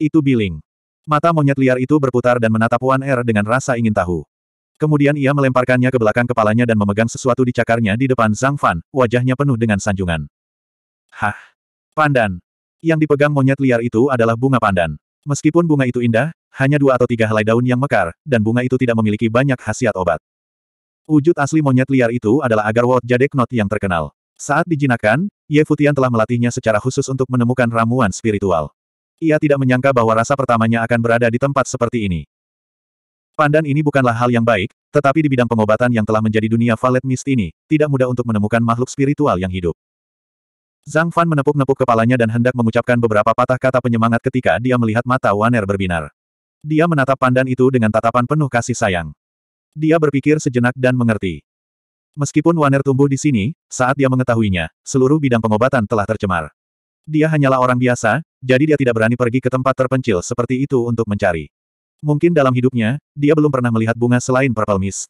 Itu Biling. Mata monyet liar itu berputar dan menatap Wan Er dengan rasa ingin tahu. Kemudian ia melemparkannya ke belakang kepalanya dan memegang sesuatu di cakarnya di depan Zhang Fan, wajahnya penuh dengan sanjungan. Hah? Pandan, yang dipegang monyet liar itu adalah bunga pandan. Meskipun bunga itu indah, hanya dua atau tiga helai daun yang mekar, dan bunga itu tidak memiliki banyak khasiat obat. Wujud asli monyet liar itu adalah agar Wot Jadeknot yang terkenal. Saat dijinakan, Ye Futian telah melatihnya secara khusus untuk menemukan ramuan spiritual. Ia tidak menyangka bahwa rasa pertamanya akan berada di tempat seperti ini. Pandan ini bukanlah hal yang baik, tetapi di bidang pengobatan yang telah menjadi dunia valet mist ini, tidak mudah untuk menemukan makhluk spiritual yang hidup. Zhang Fan menepuk-nepuk kepalanya dan hendak mengucapkan beberapa patah kata penyemangat ketika dia melihat mata Waner berbinar. Dia menatap pandan itu dengan tatapan penuh kasih sayang. Dia berpikir sejenak dan mengerti. Meskipun Waner tumbuh di sini, saat dia mengetahuinya, seluruh bidang pengobatan telah tercemar. Dia hanyalah orang biasa, jadi dia tidak berani pergi ke tempat terpencil seperti itu untuk mencari. Mungkin dalam hidupnya, dia belum pernah melihat bunga selain purple mist.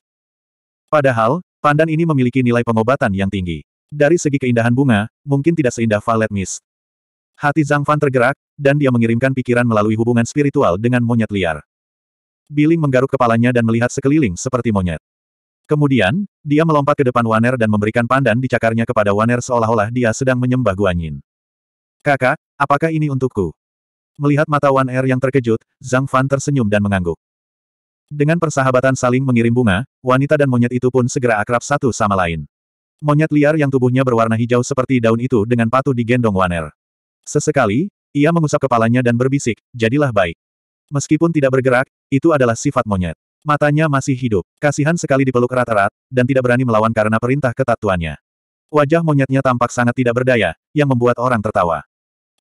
Padahal, pandan ini memiliki nilai pengobatan yang tinggi. Dari segi keindahan bunga, mungkin tidak seindah violet Mist. Hati Zhang Fan tergerak, dan dia mengirimkan pikiran melalui hubungan spiritual dengan monyet liar. Billing menggaruk kepalanya dan melihat sekeliling seperti monyet. Kemudian, dia melompat ke depan Waner dan memberikan pandan di cakarnya kepada Waner seolah-olah dia sedang menyembah Guanyin. Kakak, apakah ini untukku? Melihat mata Waner yang terkejut, Zhang Fan tersenyum dan mengangguk. Dengan persahabatan saling mengirim bunga, wanita dan monyet itu pun segera akrab satu sama lain. Monyet liar yang tubuhnya berwarna hijau seperti daun itu dengan patuh digendong Waner. Sesekali, ia mengusap kepalanya dan berbisik, jadilah baik. Meskipun tidak bergerak, itu adalah sifat monyet. Matanya masih hidup, kasihan sekali dipeluk erat-erat, dan tidak berani melawan karena perintah ketat tuannya. Wajah monyetnya tampak sangat tidak berdaya, yang membuat orang tertawa.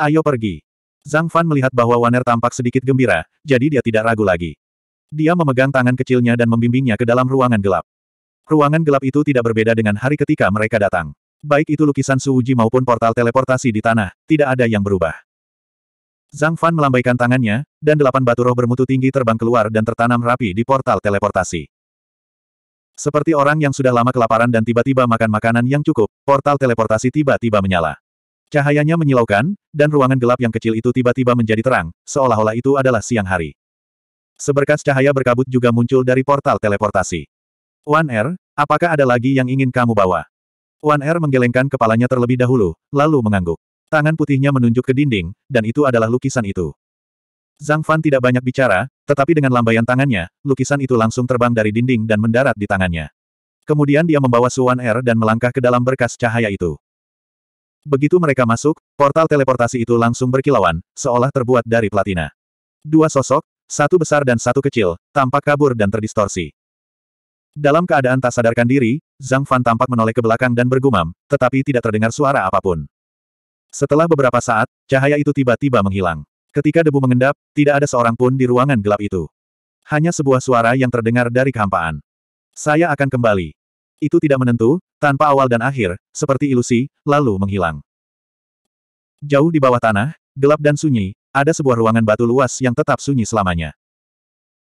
Ayo pergi. Zhang Fan melihat bahwa Waner tampak sedikit gembira, jadi dia tidak ragu lagi. Dia memegang tangan kecilnya dan membimbingnya ke dalam ruangan gelap. Ruangan gelap itu tidak berbeda dengan hari ketika mereka datang. Baik itu lukisan suji maupun portal teleportasi di tanah, tidak ada yang berubah. Zhang Fan melambaikan tangannya, dan delapan batu roh bermutu tinggi terbang keluar dan tertanam rapi di portal teleportasi. Seperti orang yang sudah lama kelaparan dan tiba-tiba makan makanan yang cukup, portal teleportasi tiba-tiba menyala. Cahayanya menyilaukan, dan ruangan gelap yang kecil itu tiba-tiba menjadi terang, seolah-olah itu adalah siang hari. Seberkas cahaya berkabut juga muncul dari portal teleportasi. Wan Er, apakah ada lagi yang ingin kamu bawa? Wan Er menggelengkan kepalanya terlebih dahulu, lalu mengangguk. Tangan putihnya menunjuk ke dinding, dan itu adalah lukisan itu. Zhang Fan tidak banyak bicara, tetapi dengan lambaian tangannya, lukisan itu langsung terbang dari dinding dan mendarat di tangannya. Kemudian dia membawa Suan Er dan melangkah ke dalam berkas cahaya itu. Begitu mereka masuk, portal teleportasi itu langsung berkilauan, seolah terbuat dari platina. Dua sosok, satu besar dan satu kecil, tampak kabur dan terdistorsi. Dalam keadaan tak sadarkan diri, Zhang Fan tampak menoleh ke belakang dan bergumam, tetapi tidak terdengar suara apapun. Setelah beberapa saat, cahaya itu tiba-tiba menghilang. Ketika debu mengendap, tidak ada seorang pun di ruangan gelap itu. Hanya sebuah suara yang terdengar dari kehampaan. Saya akan kembali. Itu tidak menentu, tanpa awal dan akhir, seperti ilusi, lalu menghilang. Jauh di bawah tanah, gelap dan sunyi, ada sebuah ruangan batu luas yang tetap sunyi selamanya.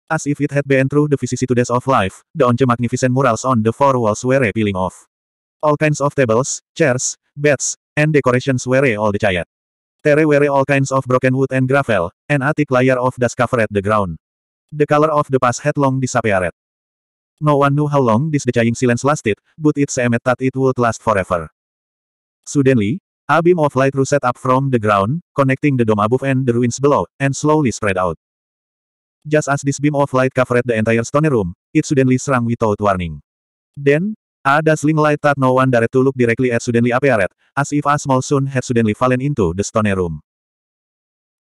As if it had been through the vicissitudes of life, the once magnificent murals on the four walls were peeling off. All kinds of tables, chairs, beds, and decorations were all the There were all kinds of broken wood and gravel, and a thick layer of dust covered the ground. The color of the past had long disappeared. No one knew how long this decaying silence lasted, but it seemed that it would last forever. Suddenly, a beam of light rose up from the ground, connecting the dome above and the ruins below, and slowly spread out. Just as this beam of light covered the entire stone room, it suddenly shrunk without warning. Then, a dazzling light that no one dared to look directly at suddenly appeared, as if a small sun had suddenly fallen into the stone room.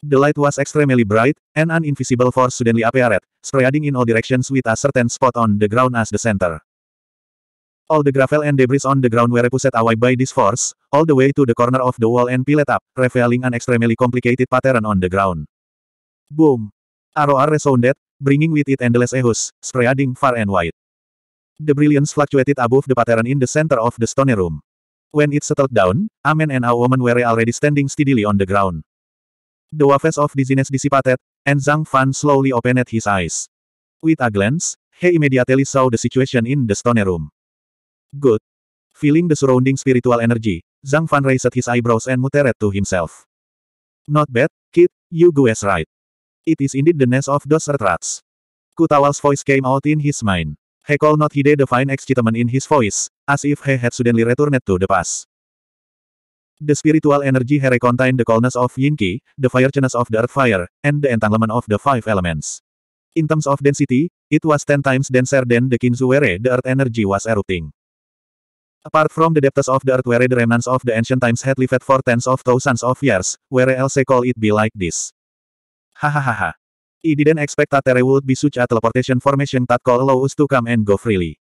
The light was extremely bright, and an invisible force suddenly appeared, spreading in all directions with a certain spot on the ground as the center. All the gravel and debris on the ground were pushed away by this force, all the way to the corner of the wall and piled up, revealing an extremely complicated pattern on the ground. Boom! Arrow resounded, bringing with it endless echoes, spreading far and wide. The brilliance fluctuated above the pattern in the center of the stone room. When it settled down, a man and a woman were already standing steadily on the ground. The waves of dizziness dissipated, and Zhang Fan slowly opened his eyes. With a glance, he immediately saw the situation in the stone room. Good. Feeling the surrounding spiritual energy, Zhang Fan raised his eyebrows and muttered to himself. Not bad, kid, you guess right. It is indeed the nest of those rats. Kutawal's voice came out in his mind. He could not hide the fine excitement in his voice, as if he had suddenly returned to the past. The spiritual energy here contained the coldness of Yinki, the fireness of the earth fire, and the entanglement of the five elements. In terms of density, it was ten times denser than the Kinzu where the earth energy was erupting. Apart from the depths of the earth where the remnants of the ancient times had lived for tens of thousands of years, where else call it be like this? Hahaha. I didn't expect that there would be such a teleportation formation that could allow us to come and go freely.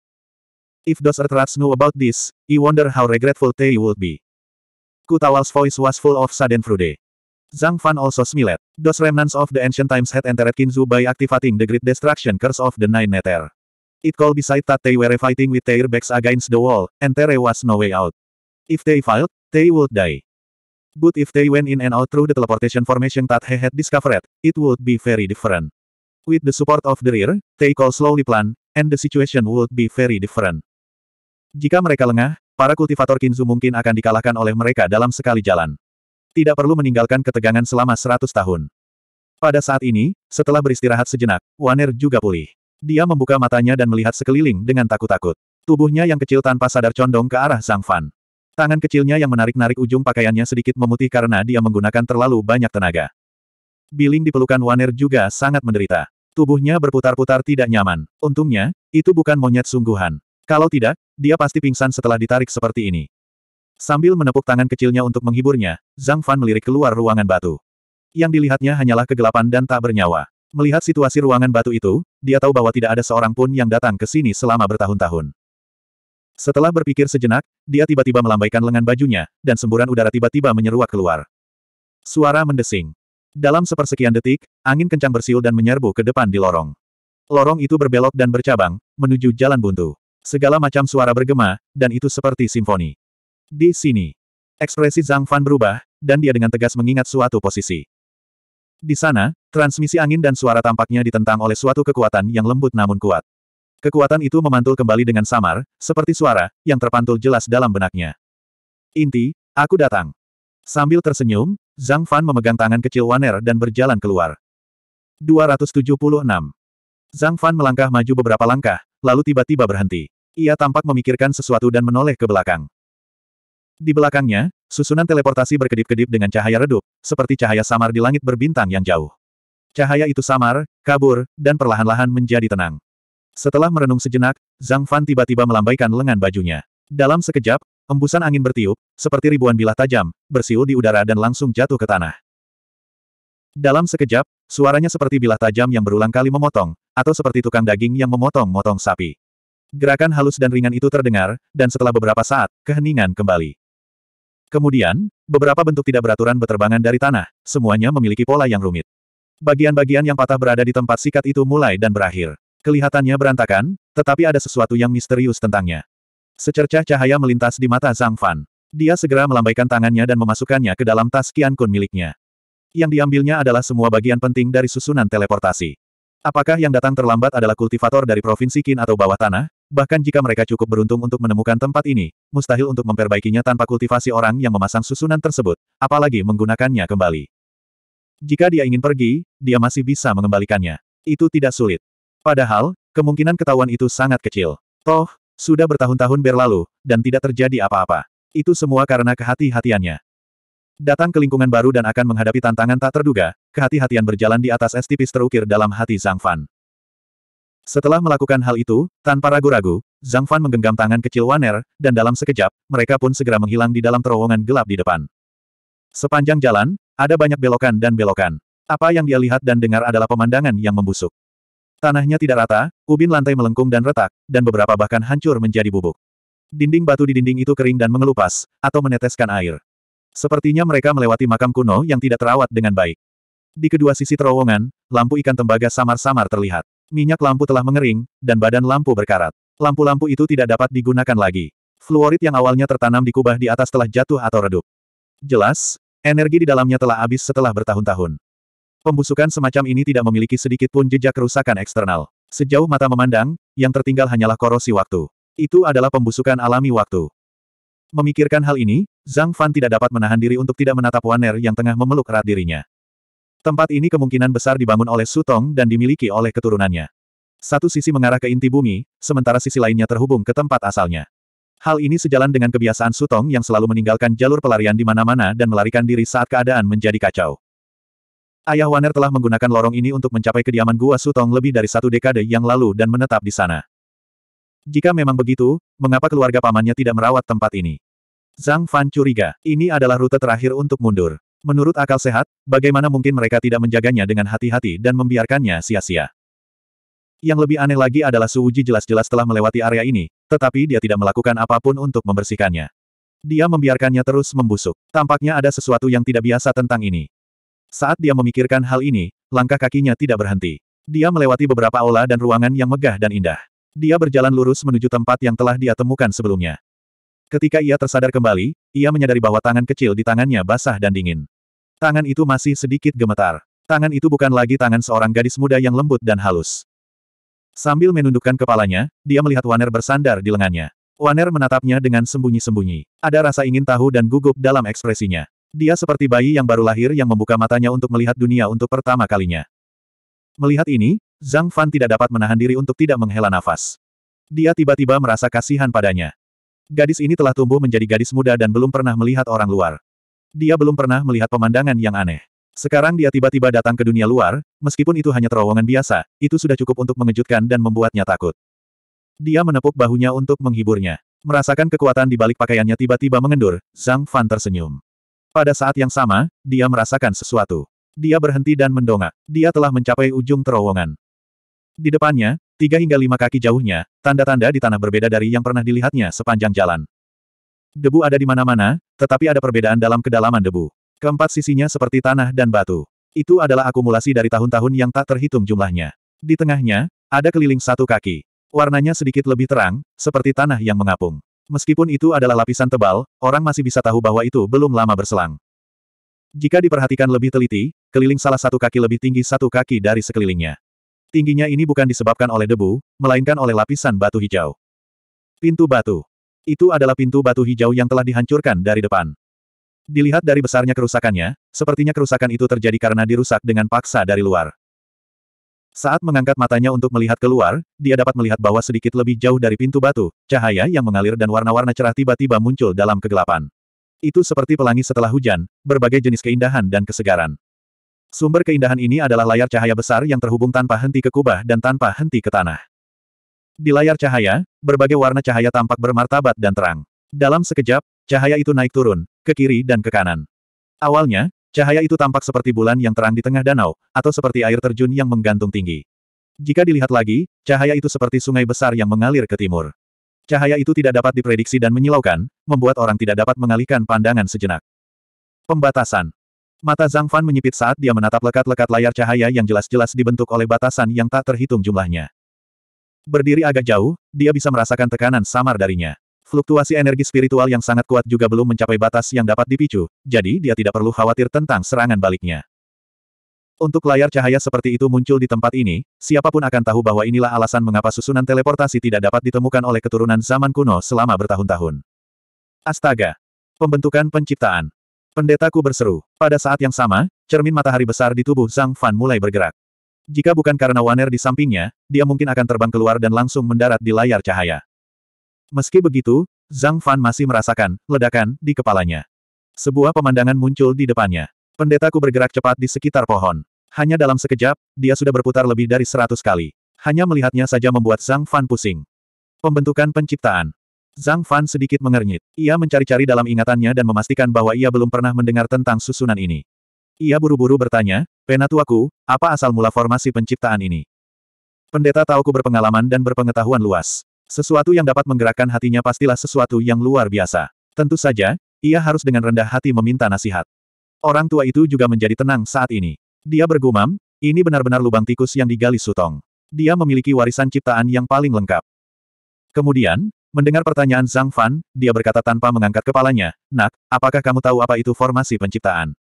If those Earthrats knew about this, I wonder how regretful they would be. Kutawal's voice was full of sudden frude. Zhang Fan also smiled. Those remnants of the ancient times had entered Kinzu by activating the great destruction curse of the Nine Nether. It called beside that they were fighting with their backs against the wall, and there was no way out. If they failed, they would die. But if they went in and out through the teleportation formation that he had discovered, it would be very different. With the support of the rear, they call slowly plan, and the situation would be very different. Jika mereka lengah, para kultivator Kinzu mungkin akan dikalahkan oleh mereka dalam sekali jalan. Tidak perlu meninggalkan ketegangan selama 100 tahun. Pada saat ini, setelah beristirahat sejenak, Waner juga pulih. Dia membuka matanya dan melihat sekeliling dengan takut-takut. Tubuhnya yang kecil tanpa sadar condong ke arah Zhang Fan. Tangan kecilnya yang menarik-narik ujung pakaiannya sedikit memutih karena dia menggunakan terlalu banyak tenaga. Biling di pelukan Waner juga sangat menderita. Tubuhnya berputar-putar tidak nyaman. Untungnya, itu bukan monyet sungguhan. Kalau tidak, dia pasti pingsan setelah ditarik seperti ini. Sambil menepuk tangan kecilnya untuk menghiburnya, Zhang Fan melirik keluar ruangan batu. Yang dilihatnya hanyalah kegelapan dan tak bernyawa. Melihat situasi ruangan batu itu, dia tahu bahwa tidak ada seorang pun yang datang ke sini selama bertahun-tahun. Setelah berpikir sejenak, dia tiba-tiba melambaikan lengan bajunya, dan semburan udara tiba-tiba menyeruak keluar. Suara mendesing. Dalam sepersekian detik, angin kencang bersiul dan menyerbu ke depan di lorong. Lorong itu berbelok dan bercabang, menuju jalan buntu. Segala macam suara bergema, dan itu seperti simfoni. Di sini. Ekspresi Zhang Fan berubah, dan dia dengan tegas mengingat suatu posisi. Di sana, transmisi angin dan suara tampaknya ditentang oleh suatu kekuatan yang lembut namun kuat. Kekuatan itu memantul kembali dengan samar, seperti suara, yang terpantul jelas dalam benaknya. Inti, aku datang. Sambil tersenyum, Zhang Fan memegang tangan kecil Waner dan berjalan keluar. 276. Zhang Fan melangkah maju beberapa langkah, lalu tiba-tiba berhenti. Ia tampak memikirkan sesuatu dan menoleh ke belakang. Di belakangnya, susunan teleportasi berkedip-kedip dengan cahaya redup, seperti cahaya samar di langit berbintang yang jauh. Cahaya itu samar, kabur, dan perlahan-lahan menjadi tenang. Setelah merenung sejenak, Zhang Fan tiba-tiba melambaikan lengan bajunya. Dalam sekejap, embusan angin bertiup, seperti ribuan bilah tajam, bersiul di udara dan langsung jatuh ke tanah. Dalam sekejap, suaranya seperti bilah tajam yang berulang kali memotong, atau seperti tukang daging yang memotong-motong sapi. Gerakan halus dan ringan itu terdengar, dan setelah beberapa saat, keheningan kembali. Kemudian, beberapa bentuk tidak beraturan berterbangan dari tanah, semuanya memiliki pola yang rumit. Bagian-bagian yang patah berada di tempat sikat itu mulai dan berakhir. Kelihatannya berantakan, tetapi ada sesuatu yang misterius tentangnya. Secercah cahaya melintas di mata Zhang Fan. Dia segera melambaikan tangannya dan memasukkannya ke dalam tas Qian Kun miliknya. Yang diambilnya adalah semua bagian penting dari susunan teleportasi. Apakah yang datang terlambat adalah kultivator dari provinsi Qin atau bawah tanah? Bahkan jika mereka cukup beruntung untuk menemukan tempat ini, mustahil untuk memperbaikinya tanpa kultivasi orang yang memasang susunan tersebut, apalagi menggunakannya kembali. Jika dia ingin pergi, dia masih bisa mengembalikannya. Itu tidak sulit. Padahal, kemungkinan ketahuan itu sangat kecil. Toh, sudah bertahun-tahun berlalu, dan tidak terjadi apa-apa. Itu semua karena kehati-hatiannya. Datang ke lingkungan baru dan akan menghadapi tantangan tak terduga, kehati-hatian berjalan di atas es tipis terukir dalam hati Zhang Fan. Setelah melakukan hal itu, tanpa ragu-ragu, Zhang Fan menggenggam tangan kecil Waner, dan dalam sekejap, mereka pun segera menghilang di dalam terowongan gelap di depan. Sepanjang jalan, ada banyak belokan dan belokan. Apa yang dia lihat dan dengar adalah pemandangan yang membusuk. Tanahnya tidak rata, ubin lantai melengkung dan retak, dan beberapa bahkan hancur menjadi bubuk. Dinding batu di dinding itu kering dan mengelupas, atau meneteskan air. Sepertinya mereka melewati makam kuno yang tidak terawat dengan baik. Di kedua sisi terowongan, lampu ikan tembaga samar-samar terlihat. Minyak lampu telah mengering, dan badan lampu berkarat. Lampu-lampu itu tidak dapat digunakan lagi. Fluorit yang awalnya tertanam di kubah di atas telah jatuh atau redup. Jelas, energi di dalamnya telah habis setelah bertahun-tahun. Pembusukan semacam ini tidak memiliki sedikit pun jejak kerusakan eksternal. Sejauh mata memandang, yang tertinggal hanyalah korosi waktu. Itu adalah pembusukan alami waktu. Memikirkan hal ini, Zhang Fan tidak dapat menahan diri untuk tidak menatap Waner yang tengah memeluk erat dirinya. Tempat ini kemungkinan besar dibangun oleh Sutong dan dimiliki oleh keturunannya. Satu sisi mengarah ke inti bumi, sementara sisi lainnya terhubung ke tempat asalnya. Hal ini sejalan dengan kebiasaan Sutong yang selalu meninggalkan jalur pelarian di mana-mana dan melarikan diri saat keadaan menjadi kacau. Ayah Waner telah menggunakan lorong ini untuk mencapai kediaman Gua Sutong lebih dari satu dekade yang lalu dan menetap di sana. Jika memang begitu, mengapa keluarga pamannya tidak merawat tempat ini? Zhang Fan curiga, ini adalah rute terakhir untuk mundur. Menurut akal sehat, bagaimana mungkin mereka tidak menjaganya dengan hati-hati dan membiarkannya sia-sia? Yang lebih aneh lagi adalah Su Uji jelas-jelas telah melewati area ini, tetapi dia tidak melakukan apapun untuk membersihkannya. Dia membiarkannya terus membusuk. Tampaknya ada sesuatu yang tidak biasa tentang ini. Saat dia memikirkan hal ini, langkah kakinya tidak berhenti. Dia melewati beberapa aula dan ruangan yang megah dan indah. Dia berjalan lurus menuju tempat yang telah dia temukan sebelumnya. Ketika ia tersadar kembali, ia menyadari bahwa tangan kecil di tangannya basah dan dingin. Tangan itu masih sedikit gemetar. Tangan itu bukan lagi tangan seorang gadis muda yang lembut dan halus. Sambil menundukkan kepalanya, dia melihat Waner bersandar di lengannya. Waner menatapnya dengan sembunyi-sembunyi. Ada rasa ingin tahu dan gugup dalam ekspresinya. Dia seperti bayi yang baru lahir yang membuka matanya untuk melihat dunia untuk pertama kalinya. Melihat ini, Zhang Fan tidak dapat menahan diri untuk tidak menghela nafas. Dia tiba-tiba merasa kasihan padanya. Gadis ini telah tumbuh menjadi gadis muda dan belum pernah melihat orang luar. Dia belum pernah melihat pemandangan yang aneh. Sekarang dia tiba-tiba datang ke dunia luar, meskipun itu hanya terowongan biasa, itu sudah cukup untuk mengejutkan dan membuatnya takut. Dia menepuk bahunya untuk menghiburnya. Merasakan kekuatan di balik pakaiannya tiba-tiba mengendur, Zhang Fan tersenyum. Pada saat yang sama, dia merasakan sesuatu. Dia berhenti dan mendongak. Dia telah mencapai ujung terowongan. Di depannya, tiga hingga lima kaki jauhnya, tanda-tanda di tanah berbeda dari yang pernah dilihatnya sepanjang jalan. Debu ada di mana-mana, tetapi ada perbedaan dalam kedalaman debu. Keempat sisinya seperti tanah dan batu. Itu adalah akumulasi dari tahun-tahun yang tak terhitung jumlahnya. Di tengahnya, ada keliling satu kaki. Warnanya sedikit lebih terang, seperti tanah yang mengapung. Meskipun itu adalah lapisan tebal, orang masih bisa tahu bahwa itu belum lama berselang. Jika diperhatikan lebih teliti, keliling salah satu kaki lebih tinggi satu kaki dari sekelilingnya. Tingginya ini bukan disebabkan oleh debu, melainkan oleh lapisan batu hijau. Pintu batu. Itu adalah pintu batu hijau yang telah dihancurkan dari depan. Dilihat dari besarnya kerusakannya, sepertinya kerusakan itu terjadi karena dirusak dengan paksa dari luar. Saat mengangkat matanya untuk melihat keluar, dia dapat melihat bahwa sedikit lebih jauh dari pintu batu, cahaya yang mengalir dan warna-warna cerah tiba-tiba muncul dalam kegelapan. Itu seperti pelangi setelah hujan, berbagai jenis keindahan dan kesegaran. Sumber keindahan ini adalah layar cahaya besar yang terhubung tanpa henti ke kubah dan tanpa henti ke tanah. Di layar cahaya, berbagai warna cahaya tampak bermartabat dan terang. Dalam sekejap, cahaya itu naik turun, ke kiri dan ke kanan. Awalnya, Cahaya itu tampak seperti bulan yang terang di tengah danau, atau seperti air terjun yang menggantung tinggi. Jika dilihat lagi, cahaya itu seperti sungai besar yang mengalir ke timur. Cahaya itu tidak dapat diprediksi dan menyilaukan, membuat orang tidak dapat mengalihkan pandangan sejenak. Pembatasan Mata Zhang Fan menyipit saat dia menatap lekat-lekat layar cahaya yang jelas-jelas dibentuk oleh batasan yang tak terhitung jumlahnya. Berdiri agak jauh, dia bisa merasakan tekanan samar darinya. Fluktuasi energi spiritual yang sangat kuat juga belum mencapai batas yang dapat dipicu, jadi dia tidak perlu khawatir tentang serangan baliknya. Untuk layar cahaya seperti itu muncul di tempat ini, siapapun akan tahu bahwa inilah alasan mengapa susunan teleportasi tidak dapat ditemukan oleh keturunan zaman kuno selama bertahun-tahun. Astaga! Pembentukan penciptaan. Pendetaku berseru. Pada saat yang sama, cermin matahari besar di tubuh Zhang Fan mulai bergerak. Jika bukan karena Waner di sampingnya, dia mungkin akan terbang keluar dan langsung mendarat di layar cahaya. Meski begitu, Zhang Fan masih merasakan ledakan di kepalanya. Sebuah pemandangan muncul di depannya. Pendetaku bergerak cepat di sekitar pohon. Hanya dalam sekejap, dia sudah berputar lebih dari seratus kali. Hanya melihatnya saja membuat Zhang Fan pusing. Pembentukan penciptaan. Zhang Fan sedikit mengernyit. Ia mencari-cari dalam ingatannya dan memastikan bahwa ia belum pernah mendengar tentang susunan ini. Ia buru-buru bertanya, Penatuaku, apa asal mula formasi penciptaan ini? Pendeta ku berpengalaman dan berpengetahuan luas. Sesuatu yang dapat menggerakkan hatinya pastilah sesuatu yang luar biasa. Tentu saja, ia harus dengan rendah hati meminta nasihat. Orang tua itu juga menjadi tenang saat ini. Dia bergumam, ini benar-benar lubang tikus yang digali Sutong. Dia memiliki warisan ciptaan yang paling lengkap. Kemudian, mendengar pertanyaan Zhang Fan, dia berkata tanpa mengangkat kepalanya, Nak, apakah kamu tahu apa itu formasi penciptaan?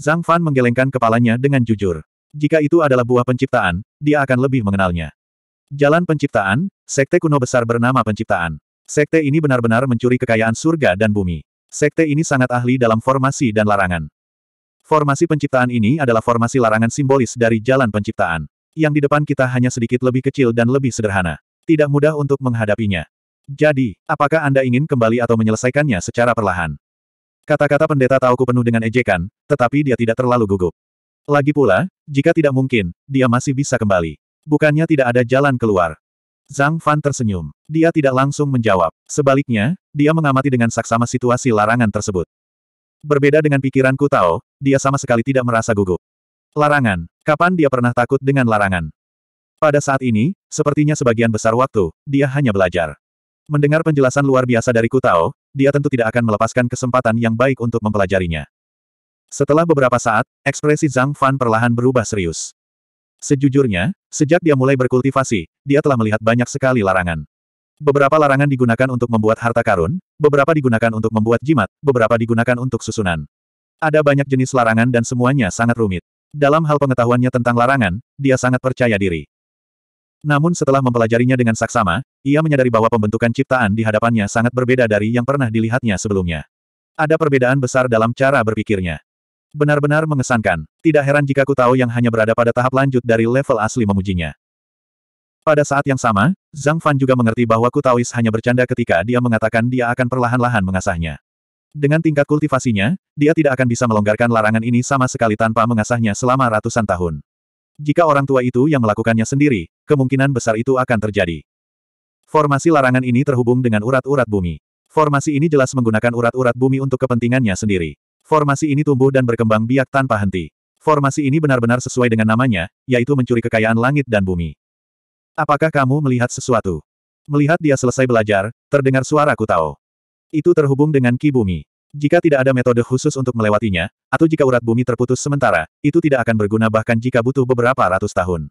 Zhang Fan menggelengkan kepalanya dengan jujur. Jika itu adalah buah penciptaan, dia akan lebih mengenalnya. Jalan Penciptaan, Sekte kuno besar bernama Penciptaan. Sekte ini benar-benar mencuri kekayaan surga dan bumi. Sekte ini sangat ahli dalam formasi dan larangan. Formasi penciptaan ini adalah formasi larangan simbolis dari jalan penciptaan. Yang di depan kita hanya sedikit lebih kecil dan lebih sederhana. Tidak mudah untuk menghadapinya. Jadi, apakah Anda ingin kembali atau menyelesaikannya secara perlahan? Kata-kata pendeta tahu penuh dengan ejekan, tetapi dia tidak terlalu gugup. Lagi pula, jika tidak mungkin, dia masih bisa kembali. Bukannya tidak ada jalan keluar. Zhang Fan tersenyum. Dia tidak langsung menjawab. Sebaliknya, dia mengamati dengan saksama situasi larangan tersebut. Berbeda dengan pikiranku Tao, dia sama sekali tidak merasa gugup. Larangan. Kapan dia pernah takut dengan larangan? Pada saat ini, sepertinya sebagian besar waktu, dia hanya belajar. Mendengar penjelasan luar biasa dari Ku Kutao, dia tentu tidak akan melepaskan kesempatan yang baik untuk mempelajarinya. Setelah beberapa saat, ekspresi Zhang Fan perlahan berubah serius. Sejujurnya, sejak dia mulai berkultivasi, dia telah melihat banyak sekali larangan. Beberapa larangan digunakan untuk membuat harta karun, beberapa digunakan untuk membuat jimat, beberapa digunakan untuk susunan. Ada banyak jenis larangan dan semuanya sangat rumit. Dalam hal pengetahuannya tentang larangan, dia sangat percaya diri. Namun setelah mempelajarinya dengan saksama, ia menyadari bahwa pembentukan ciptaan di hadapannya sangat berbeda dari yang pernah dilihatnya sebelumnya. Ada perbedaan besar dalam cara berpikirnya. Benar-benar mengesankan. Tidak heran jika ku tahu yang hanya berada pada tahap lanjut dari level asli memujinya. Pada saat yang sama, Zhang Fan juga mengerti bahwa ku Kutaois hanya bercanda ketika dia mengatakan dia akan perlahan-lahan mengasahnya. Dengan tingkat kultivasinya, dia tidak akan bisa melonggarkan larangan ini sama sekali tanpa mengasahnya selama ratusan tahun. Jika orang tua itu yang melakukannya sendiri, kemungkinan besar itu akan terjadi. Formasi larangan ini terhubung dengan urat-urat bumi. Formasi ini jelas menggunakan urat-urat bumi untuk kepentingannya sendiri. Formasi ini tumbuh dan berkembang biak tanpa henti. Formasi ini benar-benar sesuai dengan namanya, yaitu mencuri kekayaan langit dan bumi. Apakah kamu melihat sesuatu? Melihat dia selesai belajar, terdengar suara tahu. Itu terhubung dengan ki bumi. Jika tidak ada metode khusus untuk melewatinya, atau jika urat bumi terputus sementara, itu tidak akan berguna bahkan jika butuh beberapa ratus tahun.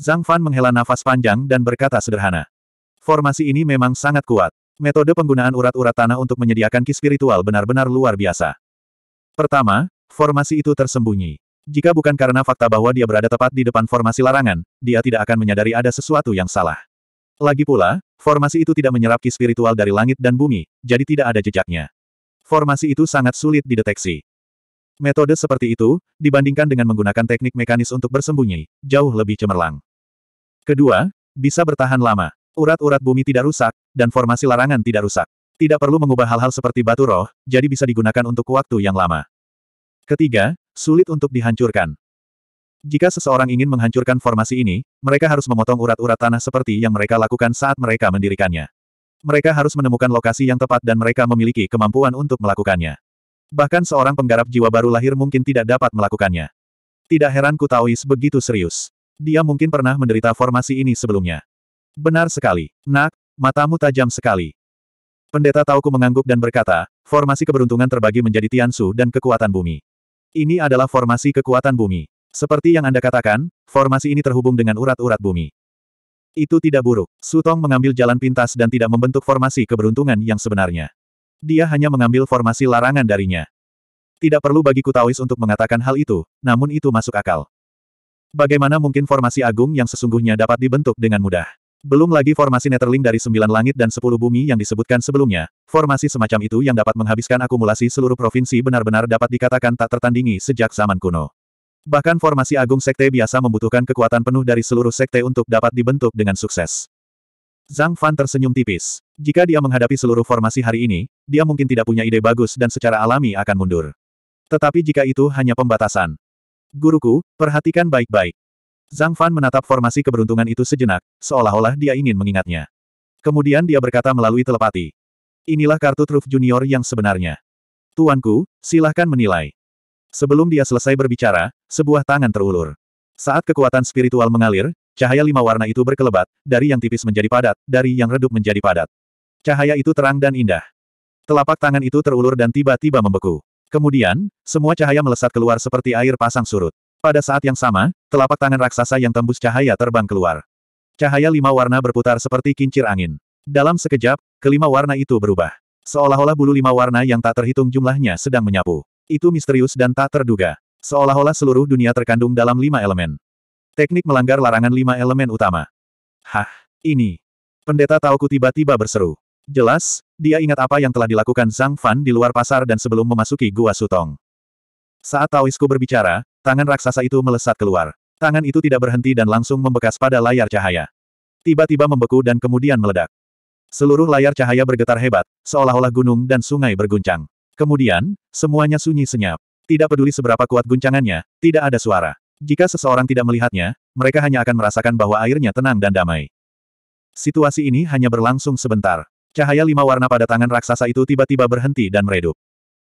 Zhang Fan menghela nafas panjang dan berkata sederhana. Formasi ini memang sangat kuat. Metode penggunaan urat-urat tanah untuk menyediakan ki spiritual benar-benar luar biasa. Pertama, formasi itu tersembunyi. Jika bukan karena fakta bahwa dia berada tepat di depan formasi larangan, dia tidak akan menyadari ada sesuatu yang salah. Lagi pula, formasi itu tidak menyerap ki spiritual dari langit dan bumi, jadi tidak ada jejaknya. Formasi itu sangat sulit dideteksi. Metode seperti itu, dibandingkan dengan menggunakan teknik mekanis untuk bersembunyi, jauh lebih cemerlang. Kedua, bisa bertahan lama. Urat-urat bumi tidak rusak, dan formasi larangan tidak rusak. Tidak perlu mengubah hal-hal seperti batu roh, jadi bisa digunakan untuk waktu yang lama. Ketiga, sulit untuk dihancurkan. Jika seseorang ingin menghancurkan formasi ini, mereka harus memotong urat-urat tanah seperti yang mereka lakukan saat mereka mendirikannya. Mereka harus menemukan lokasi yang tepat dan mereka memiliki kemampuan untuk melakukannya. Bahkan seorang penggarap jiwa baru lahir mungkin tidak dapat melakukannya. Tidak heran is begitu serius. Dia mungkin pernah menderita formasi ini sebelumnya. Benar sekali. Nak, matamu tajam sekali. Pendeta Tauku mengangguk dan berkata, formasi keberuntungan terbagi menjadi Tiansu dan kekuatan bumi. Ini adalah formasi kekuatan bumi. Seperti yang Anda katakan, formasi ini terhubung dengan urat-urat bumi. Itu tidak buruk. Sutong mengambil jalan pintas dan tidak membentuk formasi keberuntungan yang sebenarnya. Dia hanya mengambil formasi larangan darinya. Tidak perlu bagi Kutawis untuk mengatakan hal itu, namun itu masuk akal. Bagaimana mungkin formasi agung yang sesungguhnya dapat dibentuk dengan mudah? Belum lagi formasi Netherling dari sembilan langit dan sepuluh bumi yang disebutkan sebelumnya, formasi semacam itu yang dapat menghabiskan akumulasi seluruh provinsi benar-benar dapat dikatakan tak tertandingi sejak zaman kuno. Bahkan formasi agung sekte biasa membutuhkan kekuatan penuh dari seluruh sekte untuk dapat dibentuk dengan sukses. Zhang Fan tersenyum tipis. Jika dia menghadapi seluruh formasi hari ini, dia mungkin tidak punya ide bagus dan secara alami akan mundur. Tetapi jika itu hanya pembatasan. Guruku, perhatikan baik-baik. Zhang Fan menatap formasi keberuntungan itu sejenak, seolah-olah dia ingin mengingatnya. Kemudian dia berkata melalui telepati. Inilah kartu truf junior yang sebenarnya. Tuanku, silahkan menilai. Sebelum dia selesai berbicara, sebuah tangan terulur. Saat kekuatan spiritual mengalir, cahaya lima warna itu berkelebat, dari yang tipis menjadi padat, dari yang redup menjadi padat. Cahaya itu terang dan indah. Telapak tangan itu terulur dan tiba-tiba membeku. Kemudian, semua cahaya melesat keluar seperti air pasang surut. Pada saat yang sama, telapak tangan raksasa yang tembus cahaya terbang keluar. Cahaya lima warna berputar seperti kincir angin. Dalam sekejap, kelima warna itu berubah. Seolah-olah bulu lima warna yang tak terhitung jumlahnya sedang menyapu. Itu misterius dan tak terduga. Seolah-olah seluruh dunia terkandung dalam lima elemen. Teknik melanggar larangan lima elemen utama. Hah, ini. Pendeta Taoku tiba-tiba berseru. Jelas, dia ingat apa yang telah dilakukan Zhang Fan di luar pasar dan sebelum memasuki Gua Sutong. Saat Taoisku berbicara, Tangan raksasa itu melesat keluar. Tangan itu tidak berhenti dan langsung membekas pada layar cahaya. Tiba-tiba membeku dan kemudian meledak. Seluruh layar cahaya bergetar hebat, seolah-olah gunung dan sungai berguncang. Kemudian, semuanya sunyi senyap. Tidak peduli seberapa kuat guncangannya, tidak ada suara. Jika seseorang tidak melihatnya, mereka hanya akan merasakan bahwa airnya tenang dan damai. Situasi ini hanya berlangsung sebentar. Cahaya lima warna pada tangan raksasa itu tiba-tiba berhenti dan meredup.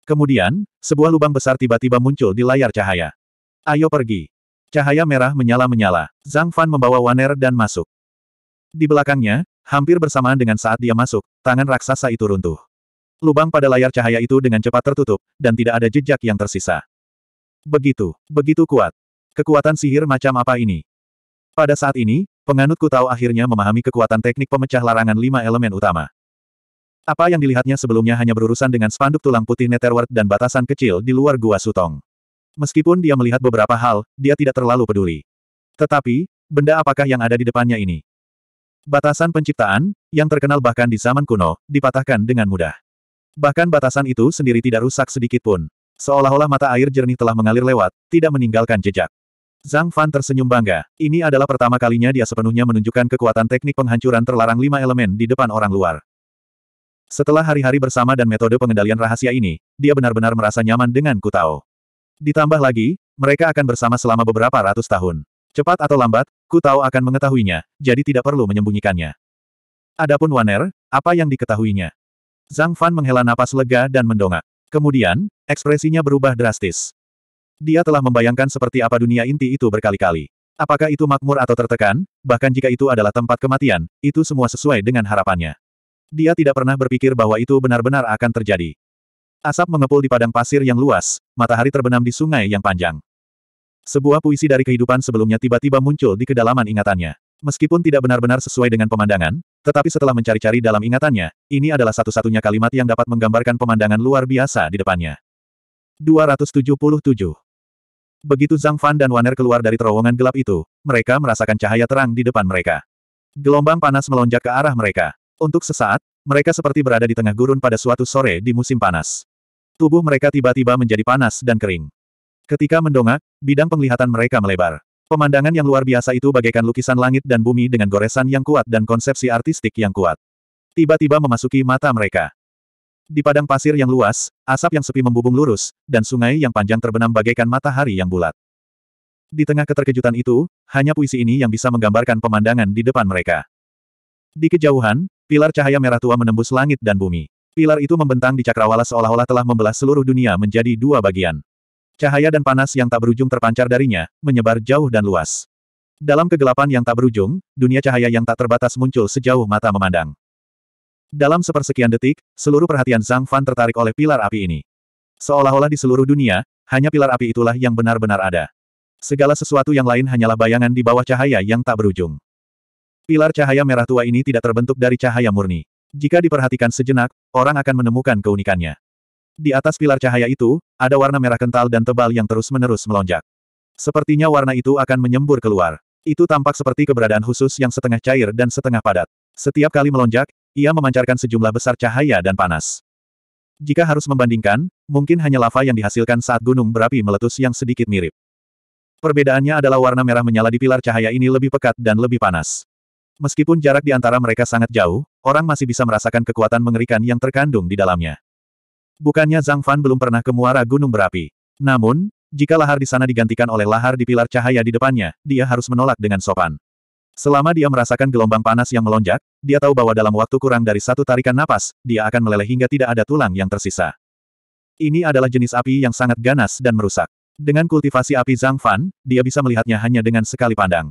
Kemudian, sebuah lubang besar tiba-tiba muncul di layar cahaya. Ayo pergi. Cahaya merah menyala-menyala. Zhang Fan membawa Waner dan masuk. Di belakangnya, hampir bersamaan dengan saat dia masuk, tangan raksasa itu runtuh. Lubang pada layar cahaya itu dengan cepat tertutup, dan tidak ada jejak yang tersisa. Begitu, begitu kuat. Kekuatan sihir macam apa ini? Pada saat ini, penganutku tahu akhirnya memahami kekuatan teknik pemecah larangan lima elemen utama. Apa yang dilihatnya sebelumnya hanya berurusan dengan spanduk tulang putih Netherworld dan batasan kecil di luar gua Sutong. Meskipun dia melihat beberapa hal, dia tidak terlalu peduli. Tetapi, benda apakah yang ada di depannya ini? Batasan penciptaan, yang terkenal bahkan di zaman kuno, dipatahkan dengan mudah. Bahkan batasan itu sendiri tidak rusak sedikit pun. Seolah-olah mata air jernih telah mengalir lewat, tidak meninggalkan jejak. Zhang Fan tersenyum bangga. Ini adalah pertama kalinya dia sepenuhnya menunjukkan kekuatan teknik penghancuran terlarang lima elemen di depan orang luar. Setelah hari-hari bersama dan metode pengendalian rahasia ini, dia benar-benar merasa nyaman dengan Kutao. Ditambah lagi, mereka akan bersama selama beberapa ratus tahun. Cepat atau lambat, ku tahu akan mengetahuinya, jadi tidak perlu menyembunyikannya. Adapun Waner, apa yang diketahuinya? Zhang Fan menghela napas lega dan mendongak. Kemudian, ekspresinya berubah drastis. Dia telah membayangkan seperti apa dunia inti itu berkali-kali. Apakah itu makmur atau tertekan, bahkan jika itu adalah tempat kematian, itu semua sesuai dengan harapannya. Dia tidak pernah berpikir bahwa itu benar-benar akan terjadi. Asap mengepul di padang pasir yang luas, matahari terbenam di sungai yang panjang. Sebuah puisi dari kehidupan sebelumnya tiba-tiba muncul di kedalaman ingatannya. Meskipun tidak benar-benar sesuai dengan pemandangan, tetapi setelah mencari-cari dalam ingatannya, ini adalah satu-satunya kalimat yang dapat menggambarkan pemandangan luar biasa di depannya. 277. Begitu Zhang Fan dan Waner keluar dari terowongan gelap itu, mereka merasakan cahaya terang di depan mereka. Gelombang panas melonjak ke arah mereka. Untuk sesaat, mereka seperti berada di tengah gurun pada suatu sore di musim panas. Tubuh mereka tiba-tiba menjadi panas dan kering. Ketika mendongak, bidang penglihatan mereka melebar. Pemandangan yang luar biasa itu bagaikan lukisan langit dan bumi dengan goresan yang kuat dan konsepsi artistik yang kuat. Tiba-tiba memasuki mata mereka. Di padang pasir yang luas, asap yang sepi membubung lurus, dan sungai yang panjang terbenam bagaikan matahari yang bulat. Di tengah keterkejutan itu, hanya puisi ini yang bisa menggambarkan pemandangan di depan mereka. Di kejauhan, pilar cahaya merah tua menembus langit dan bumi. Pilar itu membentang di cakrawala seolah-olah telah membelah seluruh dunia menjadi dua bagian. Cahaya dan panas yang tak berujung terpancar darinya, menyebar jauh dan luas. Dalam kegelapan yang tak berujung, dunia cahaya yang tak terbatas muncul sejauh mata memandang. Dalam sepersekian detik, seluruh perhatian Zhang Fan tertarik oleh pilar api ini. Seolah-olah di seluruh dunia, hanya pilar api itulah yang benar-benar ada. Segala sesuatu yang lain hanyalah bayangan di bawah cahaya yang tak berujung. Pilar cahaya merah tua ini tidak terbentuk dari cahaya murni. Jika diperhatikan sejenak, orang akan menemukan keunikannya. Di atas pilar cahaya itu, ada warna merah kental dan tebal yang terus-menerus melonjak. Sepertinya warna itu akan menyembur keluar. Itu tampak seperti keberadaan khusus yang setengah cair dan setengah padat. Setiap kali melonjak, ia memancarkan sejumlah besar cahaya dan panas. Jika harus membandingkan, mungkin hanya lava yang dihasilkan saat gunung berapi meletus yang sedikit mirip. Perbedaannya adalah warna merah menyala di pilar cahaya ini lebih pekat dan lebih panas. Meskipun jarak di antara mereka sangat jauh, orang masih bisa merasakan kekuatan mengerikan yang terkandung di dalamnya. Bukannya Zhang Fan belum pernah ke muara gunung berapi. Namun, jika lahar di sana digantikan oleh lahar di pilar cahaya di depannya, dia harus menolak dengan sopan. Selama dia merasakan gelombang panas yang melonjak, dia tahu bahwa dalam waktu kurang dari satu tarikan napas, dia akan meleleh hingga tidak ada tulang yang tersisa. Ini adalah jenis api yang sangat ganas dan merusak. Dengan kultivasi api Zhang Fan, dia bisa melihatnya hanya dengan sekali pandang.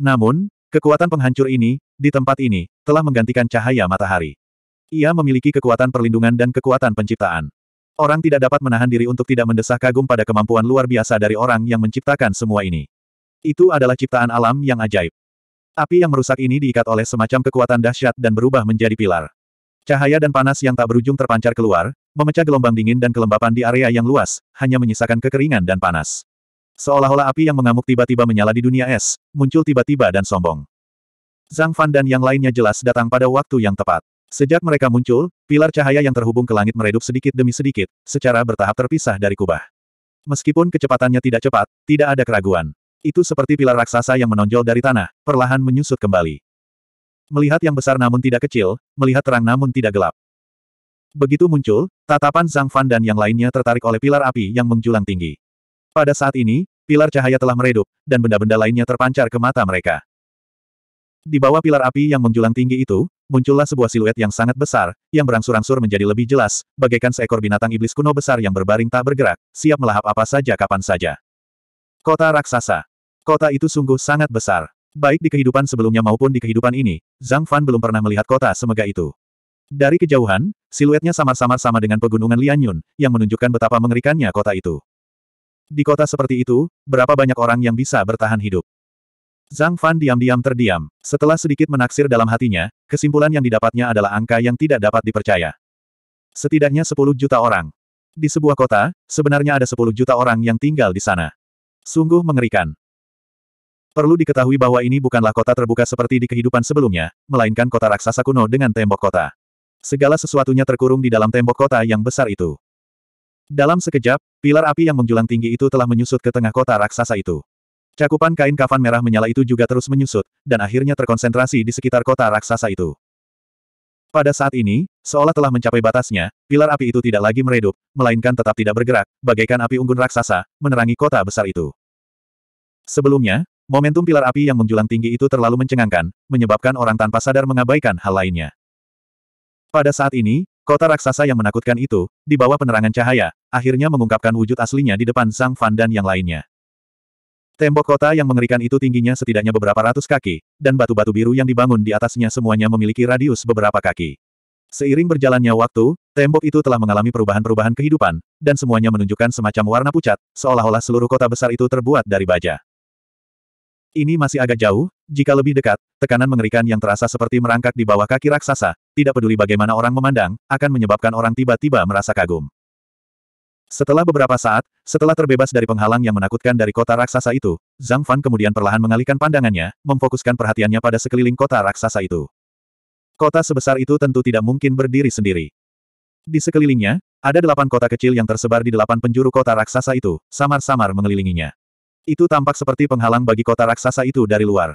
Namun, Kekuatan penghancur ini, di tempat ini, telah menggantikan cahaya matahari. Ia memiliki kekuatan perlindungan dan kekuatan penciptaan. Orang tidak dapat menahan diri untuk tidak mendesah kagum pada kemampuan luar biasa dari orang yang menciptakan semua ini. Itu adalah ciptaan alam yang ajaib. Api yang merusak ini diikat oleh semacam kekuatan dahsyat dan berubah menjadi pilar. Cahaya dan panas yang tak berujung terpancar keluar, memecah gelombang dingin dan kelembapan di area yang luas, hanya menyisakan kekeringan dan panas. Seolah-olah api yang mengamuk tiba-tiba menyala di dunia es, muncul tiba-tiba dan sombong. Zhang Fan dan yang lainnya jelas datang pada waktu yang tepat. Sejak mereka muncul, pilar cahaya yang terhubung ke langit meredup sedikit demi sedikit, secara bertahap terpisah dari kubah. Meskipun kecepatannya tidak cepat, tidak ada keraguan. Itu seperti pilar raksasa yang menonjol dari tanah, perlahan menyusut kembali. Melihat yang besar namun tidak kecil, melihat terang namun tidak gelap. Begitu muncul, tatapan Zhang Fan dan yang lainnya tertarik oleh pilar api yang menjulang tinggi. Pada saat ini, pilar cahaya telah meredup, dan benda-benda lainnya terpancar ke mata mereka. Di bawah pilar api yang menjulang tinggi itu, muncullah sebuah siluet yang sangat besar, yang berangsur-angsur menjadi lebih jelas, bagaikan seekor binatang iblis kuno besar yang berbaring tak bergerak, siap melahap apa saja kapan saja. Kota Raksasa Kota itu sungguh sangat besar. Baik di kehidupan sebelumnya maupun di kehidupan ini, Zhang Fan belum pernah melihat kota semega itu. Dari kejauhan, siluetnya samar-samar sama dengan pegunungan Lianyun, yang menunjukkan betapa mengerikannya kota itu. Di kota seperti itu, berapa banyak orang yang bisa bertahan hidup? Zhang Fan diam-diam terdiam. Setelah sedikit menaksir dalam hatinya, kesimpulan yang didapatnya adalah angka yang tidak dapat dipercaya. Setidaknya 10 juta orang. Di sebuah kota, sebenarnya ada 10 juta orang yang tinggal di sana. Sungguh mengerikan. Perlu diketahui bahwa ini bukanlah kota terbuka seperti di kehidupan sebelumnya, melainkan kota raksasa kuno dengan tembok kota. Segala sesuatunya terkurung di dalam tembok kota yang besar itu. Dalam sekejap, pilar api yang menjulang tinggi itu telah menyusut ke tengah kota raksasa itu. Cakupan kain kafan merah menyala itu juga terus menyusut, dan akhirnya terkonsentrasi di sekitar kota raksasa itu. Pada saat ini, seolah telah mencapai batasnya, pilar api itu tidak lagi meredup, melainkan tetap tidak bergerak, bagaikan api unggun raksasa, menerangi kota besar itu. Sebelumnya, momentum pilar api yang menjulang tinggi itu terlalu mencengangkan, menyebabkan orang tanpa sadar mengabaikan hal lainnya. Pada saat ini, Kota raksasa yang menakutkan itu, di bawah penerangan cahaya, akhirnya mengungkapkan wujud aslinya di depan sang Fan dan yang lainnya. Tembok kota yang mengerikan itu tingginya setidaknya beberapa ratus kaki, dan batu-batu biru yang dibangun di atasnya semuanya memiliki radius beberapa kaki. Seiring berjalannya waktu, tembok itu telah mengalami perubahan-perubahan kehidupan, dan semuanya menunjukkan semacam warna pucat, seolah-olah seluruh kota besar itu terbuat dari baja. Ini masih agak jauh, jika lebih dekat, tekanan mengerikan yang terasa seperti merangkak di bawah kaki raksasa, tidak peduli bagaimana orang memandang, akan menyebabkan orang tiba-tiba merasa kagum. Setelah beberapa saat, setelah terbebas dari penghalang yang menakutkan dari kota raksasa itu, Zhang Fan kemudian perlahan mengalihkan pandangannya, memfokuskan perhatiannya pada sekeliling kota raksasa itu. Kota sebesar itu tentu tidak mungkin berdiri sendiri. Di sekelilingnya, ada delapan kota kecil yang tersebar di delapan penjuru kota raksasa itu, samar-samar mengelilinginya. Itu tampak seperti penghalang bagi kota raksasa itu dari luar.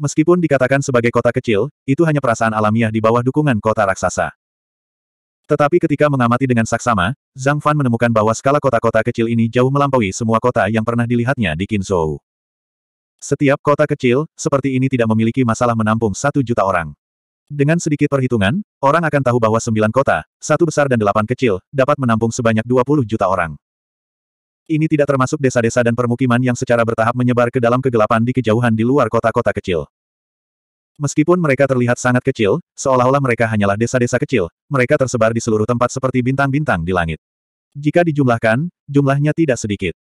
Meskipun dikatakan sebagai kota kecil, itu hanya perasaan alamiah di bawah dukungan kota raksasa. Tetapi ketika mengamati dengan saksama, Zhang Fan menemukan bahwa skala kota-kota kecil ini jauh melampaui semua kota yang pernah dilihatnya di Qinzhou. Setiap kota kecil, seperti ini tidak memiliki masalah menampung satu juta orang. Dengan sedikit perhitungan, orang akan tahu bahwa sembilan kota, satu besar dan delapan kecil, dapat menampung sebanyak 20 juta orang. Ini tidak termasuk desa-desa dan permukiman yang secara bertahap menyebar ke dalam kegelapan di kejauhan di luar kota-kota kecil. Meskipun mereka terlihat sangat kecil, seolah-olah mereka hanyalah desa-desa kecil, mereka tersebar di seluruh tempat seperti bintang-bintang di langit. Jika dijumlahkan, jumlahnya tidak sedikit.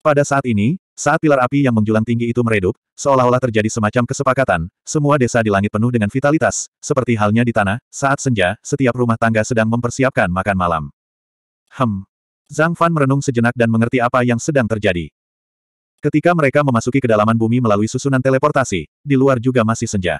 Pada saat ini, saat pilar api yang menjulang tinggi itu meredup, seolah-olah terjadi semacam kesepakatan, semua desa di langit penuh dengan vitalitas, seperti halnya di tanah, saat senja, setiap rumah tangga sedang mempersiapkan makan malam. Hem, Zhang Fan merenung sejenak dan mengerti apa yang sedang terjadi. Ketika mereka memasuki kedalaman bumi melalui susunan teleportasi, di luar juga masih senja.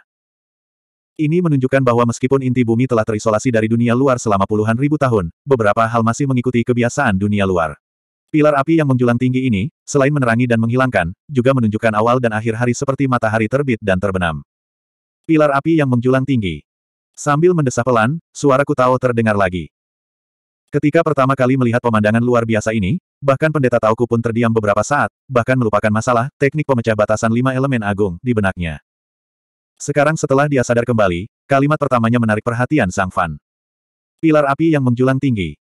Ini menunjukkan bahwa meskipun inti bumi telah terisolasi dari dunia luar selama puluhan ribu tahun, beberapa hal masih mengikuti kebiasaan dunia luar. Pilar api yang menjulang tinggi ini, selain menerangi dan menghilangkan, juga menunjukkan awal dan akhir hari seperti matahari terbit dan terbenam. Pilar api yang menjulang tinggi. Sambil mendesah pelan, suara tahu terdengar lagi. Ketika pertama kali melihat pemandangan luar biasa ini, bahkan pendeta Tauku pun terdiam beberapa saat, bahkan melupakan masalah teknik pemecah batasan lima elemen agung di benaknya. Sekarang setelah dia sadar kembali, kalimat pertamanya menarik perhatian Sang Fan. Pilar api yang menjulang tinggi.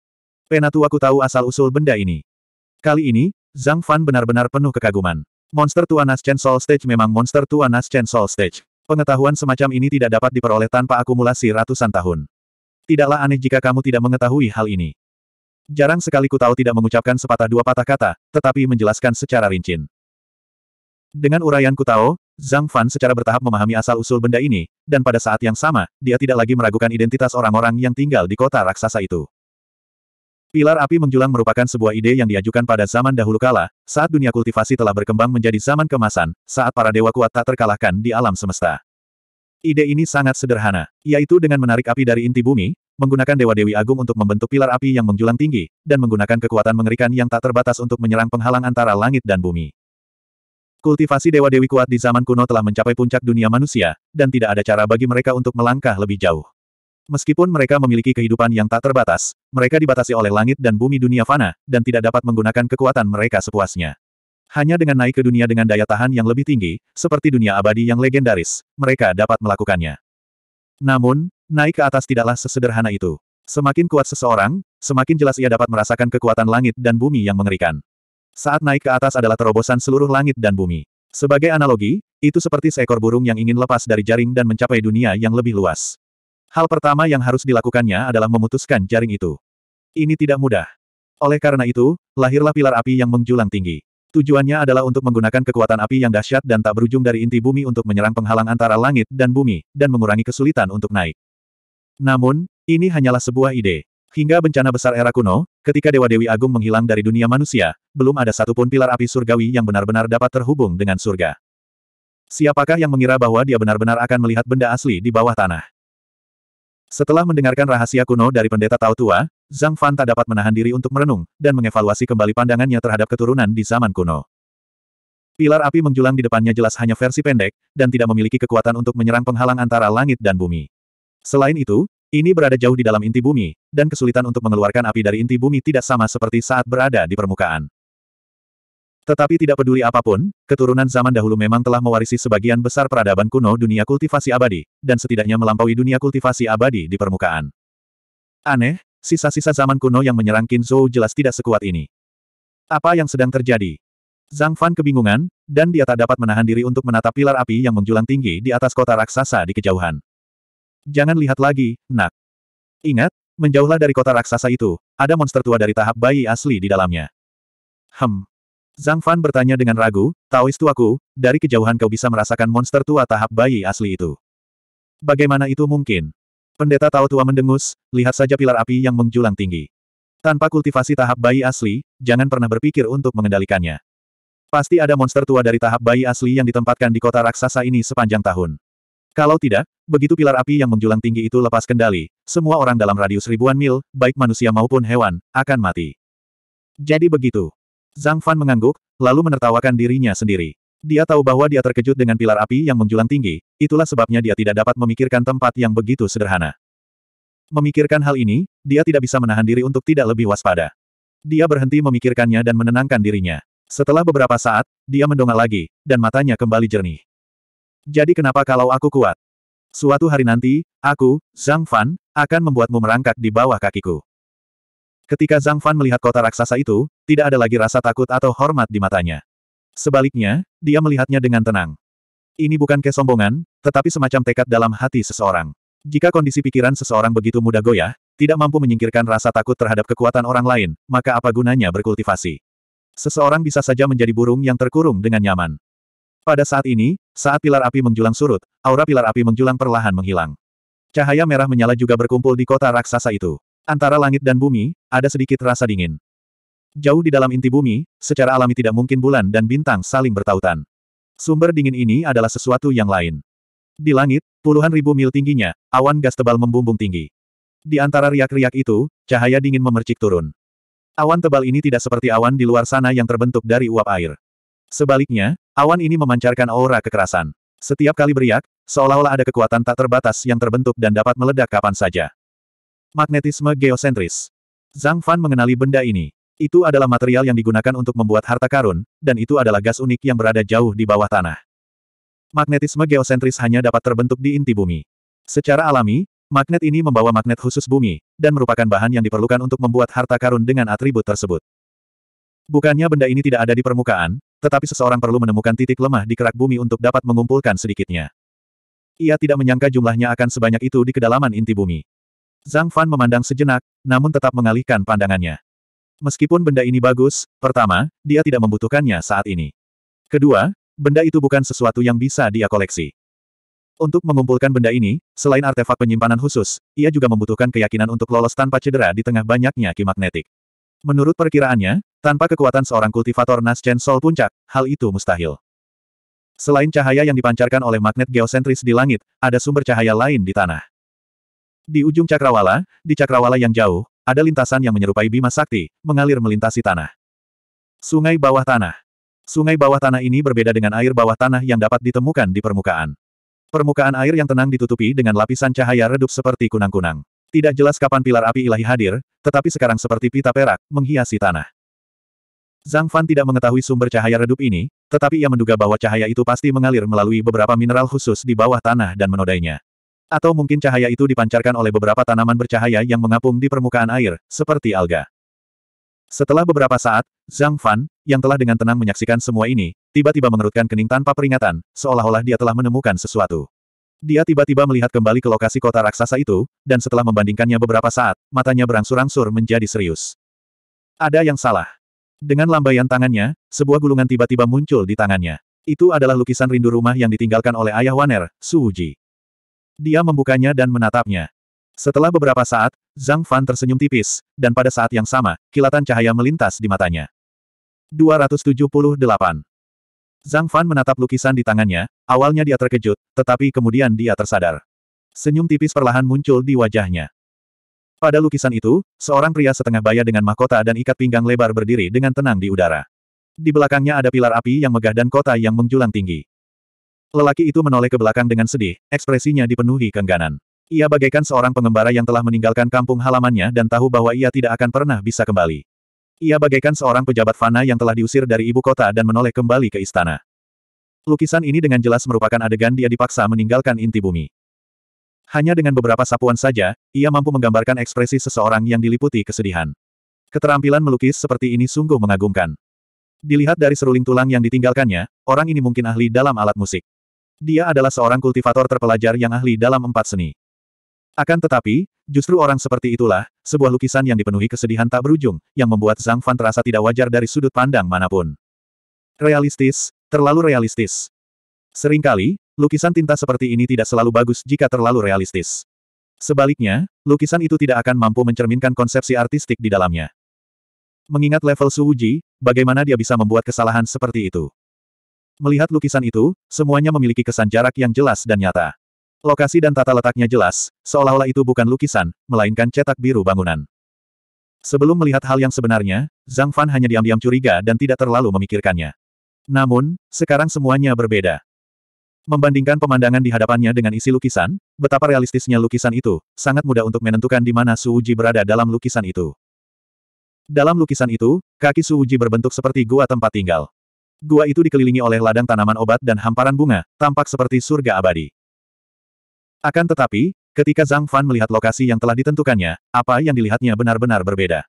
Penatu aku tahu asal-usul benda ini. Kali ini, Zhang Fan benar-benar penuh kekaguman. Monster Tua Chen Soul Stage memang Monster Tua Chen Soul Stage. Pengetahuan semacam ini tidak dapat diperoleh tanpa akumulasi ratusan tahun. Tidaklah aneh jika kamu tidak mengetahui hal ini. Jarang sekali ku tahu tidak mengucapkan sepatah dua patah kata, tetapi menjelaskan secara rinci. Dengan uraian tahu, Zhang Fan secara bertahap memahami asal-usul benda ini, dan pada saat yang sama, dia tidak lagi meragukan identitas orang-orang yang tinggal di kota raksasa itu. Pilar api menjulang merupakan sebuah ide yang diajukan pada zaman dahulu kala, saat dunia kultivasi telah berkembang menjadi zaman kemasan, saat para dewa kuat tak terkalahkan di alam semesta. Ide ini sangat sederhana, yaitu dengan menarik api dari inti bumi, menggunakan Dewa Dewi Agung untuk membentuk pilar api yang menjulang tinggi, dan menggunakan kekuatan mengerikan yang tak terbatas untuk menyerang penghalang antara langit dan bumi. Kultivasi Dewa Dewi kuat di zaman kuno telah mencapai puncak dunia manusia, dan tidak ada cara bagi mereka untuk melangkah lebih jauh. Meskipun mereka memiliki kehidupan yang tak terbatas, mereka dibatasi oleh langit dan bumi dunia fana, dan tidak dapat menggunakan kekuatan mereka sepuasnya. Hanya dengan naik ke dunia dengan daya tahan yang lebih tinggi, seperti dunia abadi yang legendaris, mereka dapat melakukannya. Namun, naik ke atas tidaklah sesederhana itu. Semakin kuat seseorang, semakin jelas ia dapat merasakan kekuatan langit dan bumi yang mengerikan. Saat naik ke atas adalah terobosan seluruh langit dan bumi. Sebagai analogi, itu seperti seekor burung yang ingin lepas dari jaring dan mencapai dunia yang lebih luas. Hal pertama yang harus dilakukannya adalah memutuskan jaring itu. Ini tidak mudah. Oleh karena itu, lahirlah pilar api yang menjulang tinggi. Tujuannya adalah untuk menggunakan kekuatan api yang dahsyat dan tak berujung dari inti bumi untuk menyerang penghalang antara langit dan bumi, dan mengurangi kesulitan untuk naik. Namun, ini hanyalah sebuah ide. Hingga bencana besar era kuno, ketika Dewa-Dewi Agung menghilang dari dunia manusia, belum ada satupun pilar api surgawi yang benar-benar dapat terhubung dengan surga. Siapakah yang mengira bahwa dia benar-benar akan melihat benda asli di bawah tanah? Setelah mendengarkan rahasia kuno dari pendeta Tao Tua, Zhang Fan tak dapat menahan diri untuk merenung, dan mengevaluasi kembali pandangannya terhadap keturunan di zaman kuno. Pilar api menjulang di depannya jelas hanya versi pendek, dan tidak memiliki kekuatan untuk menyerang penghalang antara langit dan bumi. Selain itu, ini berada jauh di dalam inti bumi, dan kesulitan untuk mengeluarkan api dari inti bumi tidak sama seperti saat berada di permukaan. Tetapi tidak peduli apapun, keturunan zaman dahulu memang telah mewarisi sebagian besar peradaban kuno dunia kultivasi abadi, dan setidaknya melampaui dunia kultivasi abadi di permukaan. Aneh, sisa-sisa zaman kuno yang menyerang Qin Zhou jelas tidak sekuat ini. Apa yang sedang terjadi? Zhang Fan kebingungan, dan dia tak dapat menahan diri untuk menatap pilar api yang menjulang tinggi di atas kota raksasa di kejauhan. Jangan lihat lagi, nak. Ingat, menjauhlah dari kota raksasa itu, ada monster tua dari tahap bayi asli di dalamnya. Hem, Zhang Fan bertanya dengan ragu, Taois tuaku, dari kejauhan kau bisa merasakan monster tua tahap bayi asli itu. Bagaimana itu mungkin? Pendeta Tao tua mendengus, lihat saja pilar api yang menjulang tinggi. Tanpa kultivasi tahap bayi asli, jangan pernah berpikir untuk mengendalikannya. Pasti ada monster tua dari tahap bayi asli yang ditempatkan di kota raksasa ini sepanjang tahun. Kalau tidak, begitu pilar api yang menjulang tinggi itu lepas kendali, semua orang dalam radius ribuan mil, baik manusia maupun hewan, akan mati. Jadi begitu. Zhang Fan mengangguk, lalu menertawakan dirinya sendiri. Dia tahu bahwa dia terkejut dengan pilar api yang menjulang tinggi, itulah sebabnya dia tidak dapat memikirkan tempat yang begitu sederhana. Memikirkan hal ini, dia tidak bisa menahan diri untuk tidak lebih waspada. Dia berhenti memikirkannya dan menenangkan dirinya. Setelah beberapa saat, dia mendongak lagi, dan matanya kembali jernih. Jadi kenapa kalau aku kuat? Suatu hari nanti, aku, Zhang Fan, akan membuatmu merangkak di bawah kakiku. Ketika Zhang Fan melihat kota raksasa itu, tidak ada lagi rasa takut atau hormat di matanya. Sebaliknya, dia melihatnya dengan tenang. Ini bukan kesombongan, tetapi semacam tekad dalam hati seseorang. Jika kondisi pikiran seseorang begitu mudah goyah, tidak mampu menyingkirkan rasa takut terhadap kekuatan orang lain, maka apa gunanya berkultivasi? Seseorang bisa saja menjadi burung yang terkurung dengan nyaman. Pada saat ini, saat pilar api menjulang surut, aura pilar api menjulang perlahan menghilang. Cahaya merah menyala juga berkumpul di kota raksasa itu. Antara langit dan bumi, ada sedikit rasa dingin. Jauh di dalam inti bumi, secara alami tidak mungkin bulan dan bintang saling bertautan. Sumber dingin ini adalah sesuatu yang lain. Di langit, puluhan ribu mil tingginya, awan gas tebal membumbung tinggi. Di antara riak-riak itu, cahaya dingin memercik turun. Awan tebal ini tidak seperti awan di luar sana yang terbentuk dari uap air. Sebaliknya, awan ini memancarkan aura kekerasan. Setiap kali beriak, seolah-olah ada kekuatan tak terbatas yang terbentuk dan dapat meledak kapan saja. Magnetisme geosentris. Zhang Fan mengenali benda ini. Itu adalah material yang digunakan untuk membuat harta karun, dan itu adalah gas unik yang berada jauh di bawah tanah. Magnetisme geosentris hanya dapat terbentuk di inti bumi. Secara alami, magnet ini membawa magnet khusus bumi, dan merupakan bahan yang diperlukan untuk membuat harta karun dengan atribut tersebut. Bukannya benda ini tidak ada di permukaan, tetapi seseorang perlu menemukan titik lemah di kerak bumi untuk dapat mengumpulkan sedikitnya. Ia tidak menyangka jumlahnya akan sebanyak itu di kedalaman inti bumi. Zhang Fan memandang sejenak, namun tetap mengalihkan pandangannya. Meskipun benda ini bagus, pertama, dia tidak membutuhkannya saat ini. Kedua, benda itu bukan sesuatu yang bisa dia koleksi. Untuk mengumpulkan benda ini, selain artefak penyimpanan khusus, ia juga membutuhkan keyakinan untuk lolos tanpa cedera di tengah banyaknya ki magnetik. Menurut perkiraannya, tanpa kekuatan seorang kultivator Nascent Sol Puncak, hal itu mustahil. Selain cahaya yang dipancarkan oleh magnet geosentris di langit, ada sumber cahaya lain di tanah. Di ujung cakrawala, di cakrawala yang jauh, ada lintasan yang menyerupai bima sakti, mengalir melintasi tanah. Sungai bawah tanah. Sungai bawah tanah ini berbeda dengan air bawah tanah yang dapat ditemukan di permukaan. Permukaan air yang tenang ditutupi dengan lapisan cahaya redup seperti kunang-kunang. Tidak jelas kapan pilar api ilahi hadir, tetapi sekarang seperti pita perak, menghiasi tanah. Zhang Fan tidak mengetahui sumber cahaya redup ini, tetapi ia menduga bahwa cahaya itu pasti mengalir melalui beberapa mineral khusus di bawah tanah dan menodainya. Atau mungkin cahaya itu dipancarkan oleh beberapa tanaman bercahaya yang mengapung di permukaan air, seperti alga. Setelah beberapa saat, Zhang Fan, yang telah dengan tenang menyaksikan semua ini, tiba-tiba mengerutkan kening tanpa peringatan, seolah-olah dia telah menemukan sesuatu. Dia tiba-tiba melihat kembali ke lokasi kota raksasa itu, dan setelah membandingkannya beberapa saat, matanya berangsur-angsur menjadi serius. Ada yang salah. Dengan lambaian tangannya, sebuah gulungan tiba-tiba muncul di tangannya. Itu adalah lukisan rindu rumah yang ditinggalkan oleh ayah Waner, Suuji. Dia membukanya dan menatapnya. Setelah beberapa saat, Zhang Fan tersenyum tipis, dan pada saat yang sama, kilatan cahaya melintas di matanya. 278. Zhang Fan menatap lukisan di tangannya, awalnya dia terkejut, tetapi kemudian dia tersadar. Senyum tipis perlahan muncul di wajahnya. Pada lukisan itu, seorang pria setengah baya dengan mahkota dan ikat pinggang lebar berdiri dengan tenang di udara. Di belakangnya ada pilar api yang megah dan kota yang menjulang tinggi. Lelaki itu menoleh ke belakang dengan sedih, ekspresinya dipenuhi kengganan. Ia bagaikan seorang pengembara yang telah meninggalkan kampung halamannya dan tahu bahwa ia tidak akan pernah bisa kembali. Ia bagaikan seorang pejabat fana yang telah diusir dari ibu kota dan menoleh kembali ke istana. Lukisan ini dengan jelas merupakan adegan dia dipaksa meninggalkan inti bumi. Hanya dengan beberapa sapuan saja, ia mampu menggambarkan ekspresi seseorang yang diliputi kesedihan. Keterampilan melukis seperti ini sungguh mengagumkan. Dilihat dari seruling tulang yang ditinggalkannya, orang ini mungkin ahli dalam alat musik dia adalah seorang kultivator terpelajar yang ahli dalam empat seni. Akan tetapi, justru orang seperti itulah, sebuah lukisan yang dipenuhi kesedihan tak berujung, yang membuat Zhang Fan terasa tidak wajar dari sudut pandang manapun. Realistis, terlalu realistis. Seringkali, lukisan tinta seperti ini tidak selalu bagus jika terlalu realistis. Sebaliknya, lukisan itu tidak akan mampu mencerminkan konsepsi artistik di dalamnya. Mengingat level Su Wuji, bagaimana dia bisa membuat kesalahan seperti itu? Melihat lukisan itu, semuanya memiliki kesan jarak yang jelas dan nyata. Lokasi dan tata letaknya jelas, seolah-olah itu bukan lukisan, melainkan cetak biru bangunan. Sebelum melihat hal yang sebenarnya, Zhang Fan hanya diam-diam curiga dan tidak terlalu memikirkannya. Namun, sekarang semuanya berbeda. Membandingkan pemandangan di hadapannya dengan isi lukisan, betapa realistisnya lukisan itu, sangat mudah untuk menentukan di mana Su Suuji berada dalam lukisan itu. Dalam lukisan itu, kaki Su Suuji berbentuk seperti gua tempat tinggal. Gua itu dikelilingi oleh ladang tanaman obat dan hamparan bunga, tampak seperti surga abadi. Akan tetapi, ketika Zhang Fan melihat lokasi yang telah ditentukannya, apa yang dilihatnya benar-benar berbeda.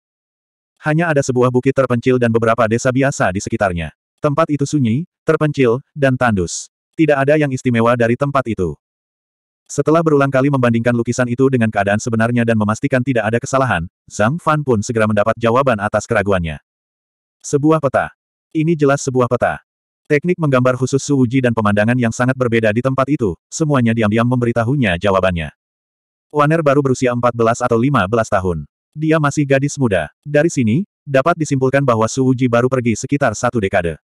Hanya ada sebuah bukit terpencil dan beberapa desa biasa di sekitarnya. Tempat itu sunyi, terpencil, dan tandus. Tidak ada yang istimewa dari tempat itu. Setelah berulang kali membandingkan lukisan itu dengan keadaan sebenarnya dan memastikan tidak ada kesalahan, Zhang Fan pun segera mendapat jawaban atas keraguannya. Sebuah peta. Ini jelas sebuah peta. Teknik menggambar khusus Suuji dan pemandangan yang sangat berbeda di tempat itu, semuanya diam-diam memberitahunya jawabannya. Waner baru berusia 14 atau 15 tahun. Dia masih gadis muda. Dari sini, dapat disimpulkan bahwa Suuji baru pergi sekitar satu dekade.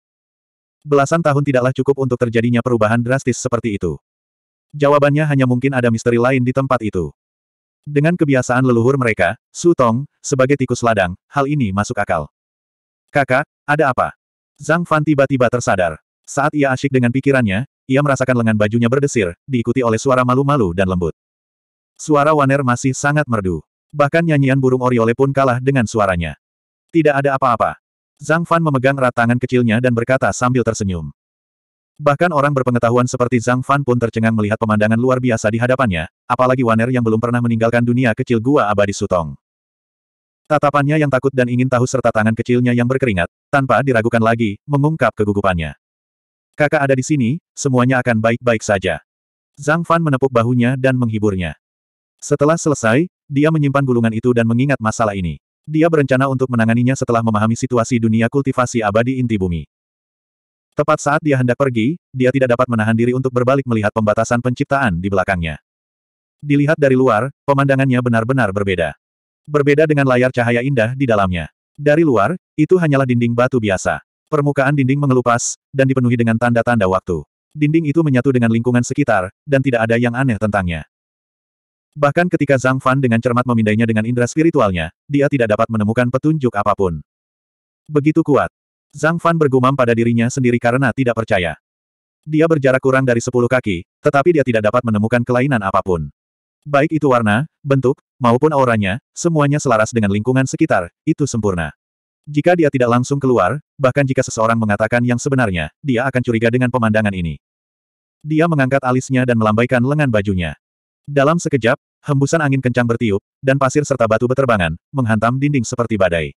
Belasan tahun tidaklah cukup untuk terjadinya perubahan drastis seperti itu. Jawabannya hanya mungkin ada misteri lain di tempat itu. Dengan kebiasaan leluhur mereka, Su Tong, sebagai tikus ladang, hal ini masuk akal. Kakak, ada apa? Zhang Fan tiba-tiba tersadar. Saat ia asyik dengan pikirannya, ia merasakan lengan bajunya berdesir, diikuti oleh suara malu-malu dan lembut. Suara Waner masih sangat merdu. Bahkan nyanyian burung Oriole pun kalah dengan suaranya. Tidak ada apa-apa. Zhang Fan memegang erat tangan kecilnya dan berkata sambil tersenyum. Bahkan orang berpengetahuan seperti Zhang Fan pun tercengang melihat pemandangan luar biasa di hadapannya, apalagi Waner yang belum pernah meninggalkan dunia kecil gua abadi Sutong. Tatapannya yang takut dan ingin tahu serta tangan kecilnya yang berkeringat, tanpa diragukan lagi, mengungkap kegugupannya. Kakak ada di sini, semuanya akan baik-baik saja. Zhang Fan menepuk bahunya dan menghiburnya. Setelah selesai, dia menyimpan gulungan itu dan mengingat masalah ini. Dia berencana untuk menanganinya setelah memahami situasi dunia kultivasi abadi inti bumi. Tepat saat dia hendak pergi, dia tidak dapat menahan diri untuk berbalik melihat pembatasan penciptaan di belakangnya. Dilihat dari luar, pemandangannya benar-benar berbeda berbeda dengan layar cahaya indah di dalamnya. Dari luar, itu hanyalah dinding batu biasa. Permukaan dinding mengelupas, dan dipenuhi dengan tanda-tanda waktu. Dinding itu menyatu dengan lingkungan sekitar, dan tidak ada yang aneh tentangnya. Bahkan ketika Zhang Fan dengan cermat memindainya dengan indera spiritualnya, dia tidak dapat menemukan petunjuk apapun. Begitu kuat. Zhang Fan bergumam pada dirinya sendiri karena tidak percaya. Dia berjarak kurang dari 10 kaki, tetapi dia tidak dapat menemukan kelainan apapun. Baik itu warna, bentuk, maupun auranya, semuanya selaras dengan lingkungan sekitar, itu sempurna. Jika dia tidak langsung keluar, bahkan jika seseorang mengatakan yang sebenarnya, dia akan curiga dengan pemandangan ini. Dia mengangkat alisnya dan melambaikan lengan bajunya. Dalam sekejap, hembusan angin kencang bertiup, dan pasir serta batu beterbangan, menghantam dinding seperti badai.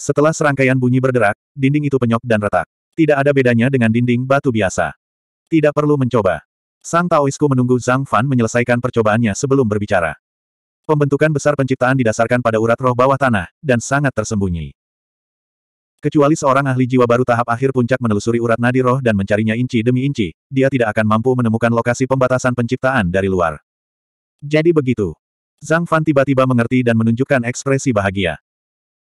Setelah serangkaian bunyi berderak, dinding itu penyok dan retak. Tidak ada bedanya dengan dinding batu biasa. Tidak perlu mencoba. Sang Taoisku menunggu Zhang Fan menyelesaikan percobaannya sebelum berbicara. Pembentukan besar penciptaan didasarkan pada urat roh bawah tanah, dan sangat tersembunyi. Kecuali seorang ahli jiwa baru tahap akhir puncak menelusuri urat nadi roh dan mencarinya inci demi inci, dia tidak akan mampu menemukan lokasi pembatasan penciptaan dari luar. Jadi begitu. Zhang Fan tiba-tiba mengerti dan menunjukkan ekspresi bahagia.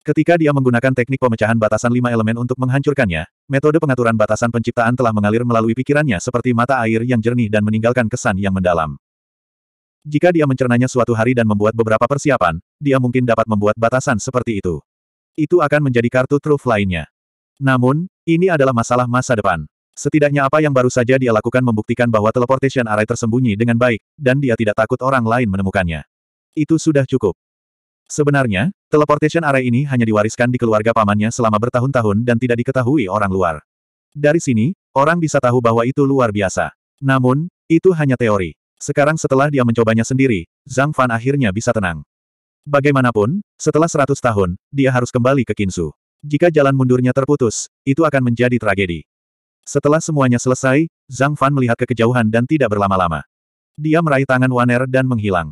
Ketika dia menggunakan teknik pemecahan batasan lima elemen untuk menghancurkannya, metode pengaturan batasan penciptaan telah mengalir melalui pikirannya seperti mata air yang jernih dan meninggalkan kesan yang mendalam. Jika dia mencernanya suatu hari dan membuat beberapa persiapan, dia mungkin dapat membuat batasan seperti itu. Itu akan menjadi kartu truf lainnya. Namun, ini adalah masalah masa depan. Setidaknya apa yang baru saja dia lakukan membuktikan bahwa teleportation array tersembunyi dengan baik, dan dia tidak takut orang lain menemukannya. Itu sudah cukup. Sebenarnya, teleportation array ini hanya diwariskan di keluarga pamannya selama bertahun-tahun dan tidak diketahui orang luar. Dari sini, orang bisa tahu bahwa itu luar biasa. Namun, itu hanya teori. Sekarang setelah dia mencobanya sendiri, Zhang Fan akhirnya bisa tenang. Bagaimanapun, setelah seratus tahun, dia harus kembali ke Kinsu. Jika jalan mundurnya terputus, itu akan menjadi tragedi. Setelah semuanya selesai, Zhang Fan melihat ke kejauhan dan tidak berlama-lama. Dia meraih tangan Waner dan menghilang.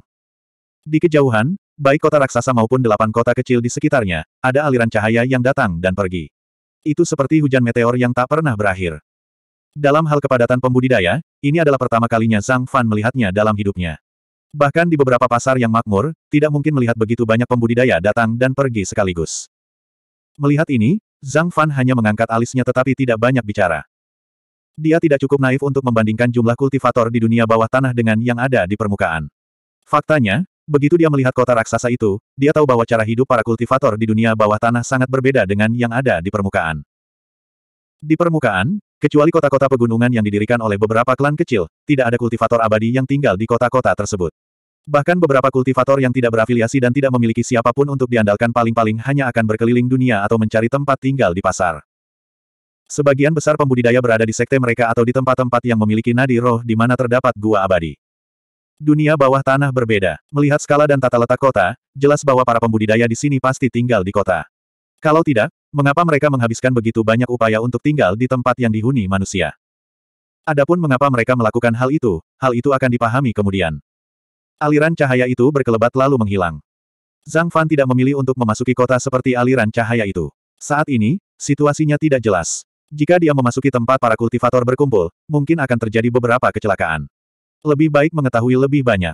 Di kejauhan, baik kota raksasa maupun delapan kota kecil di sekitarnya, ada aliran cahaya yang datang dan pergi. Itu seperti hujan meteor yang tak pernah berakhir. Dalam hal kepadatan pembudidaya, ini adalah pertama kalinya Zhang Fan melihatnya dalam hidupnya. Bahkan di beberapa pasar yang makmur, tidak mungkin melihat begitu banyak pembudidaya datang dan pergi sekaligus. Melihat ini, Zhang Fan hanya mengangkat alisnya tetapi tidak banyak bicara. Dia tidak cukup naif untuk membandingkan jumlah kultivator di dunia bawah tanah dengan yang ada di permukaan. Faktanya, begitu dia melihat kota raksasa itu, dia tahu bahwa cara hidup para kultivator di dunia bawah tanah sangat berbeda dengan yang ada di permukaan. Di permukaan, Kecuali kota-kota pegunungan yang didirikan oleh beberapa klan kecil, tidak ada kultivator abadi yang tinggal di kota-kota tersebut. Bahkan beberapa kultivator yang tidak berafiliasi dan tidak memiliki siapapun untuk diandalkan paling-paling hanya akan berkeliling dunia atau mencari tempat tinggal di pasar. Sebagian besar pembudidaya berada di sekte mereka atau di tempat-tempat yang memiliki nadi roh di mana terdapat gua abadi. Dunia bawah tanah berbeda. Melihat skala dan tata letak kota, jelas bahwa para pembudidaya di sini pasti tinggal di kota. Kalau tidak, Mengapa mereka menghabiskan begitu banyak upaya untuk tinggal di tempat yang dihuni manusia? Adapun mengapa mereka melakukan hal itu, hal itu akan dipahami kemudian. Aliran cahaya itu berkelebat lalu menghilang. Zhang Fan tidak memilih untuk memasuki kota seperti aliran cahaya itu. Saat ini, situasinya tidak jelas. Jika dia memasuki tempat para kultivator berkumpul, mungkin akan terjadi beberapa kecelakaan. Lebih baik mengetahui lebih banyak.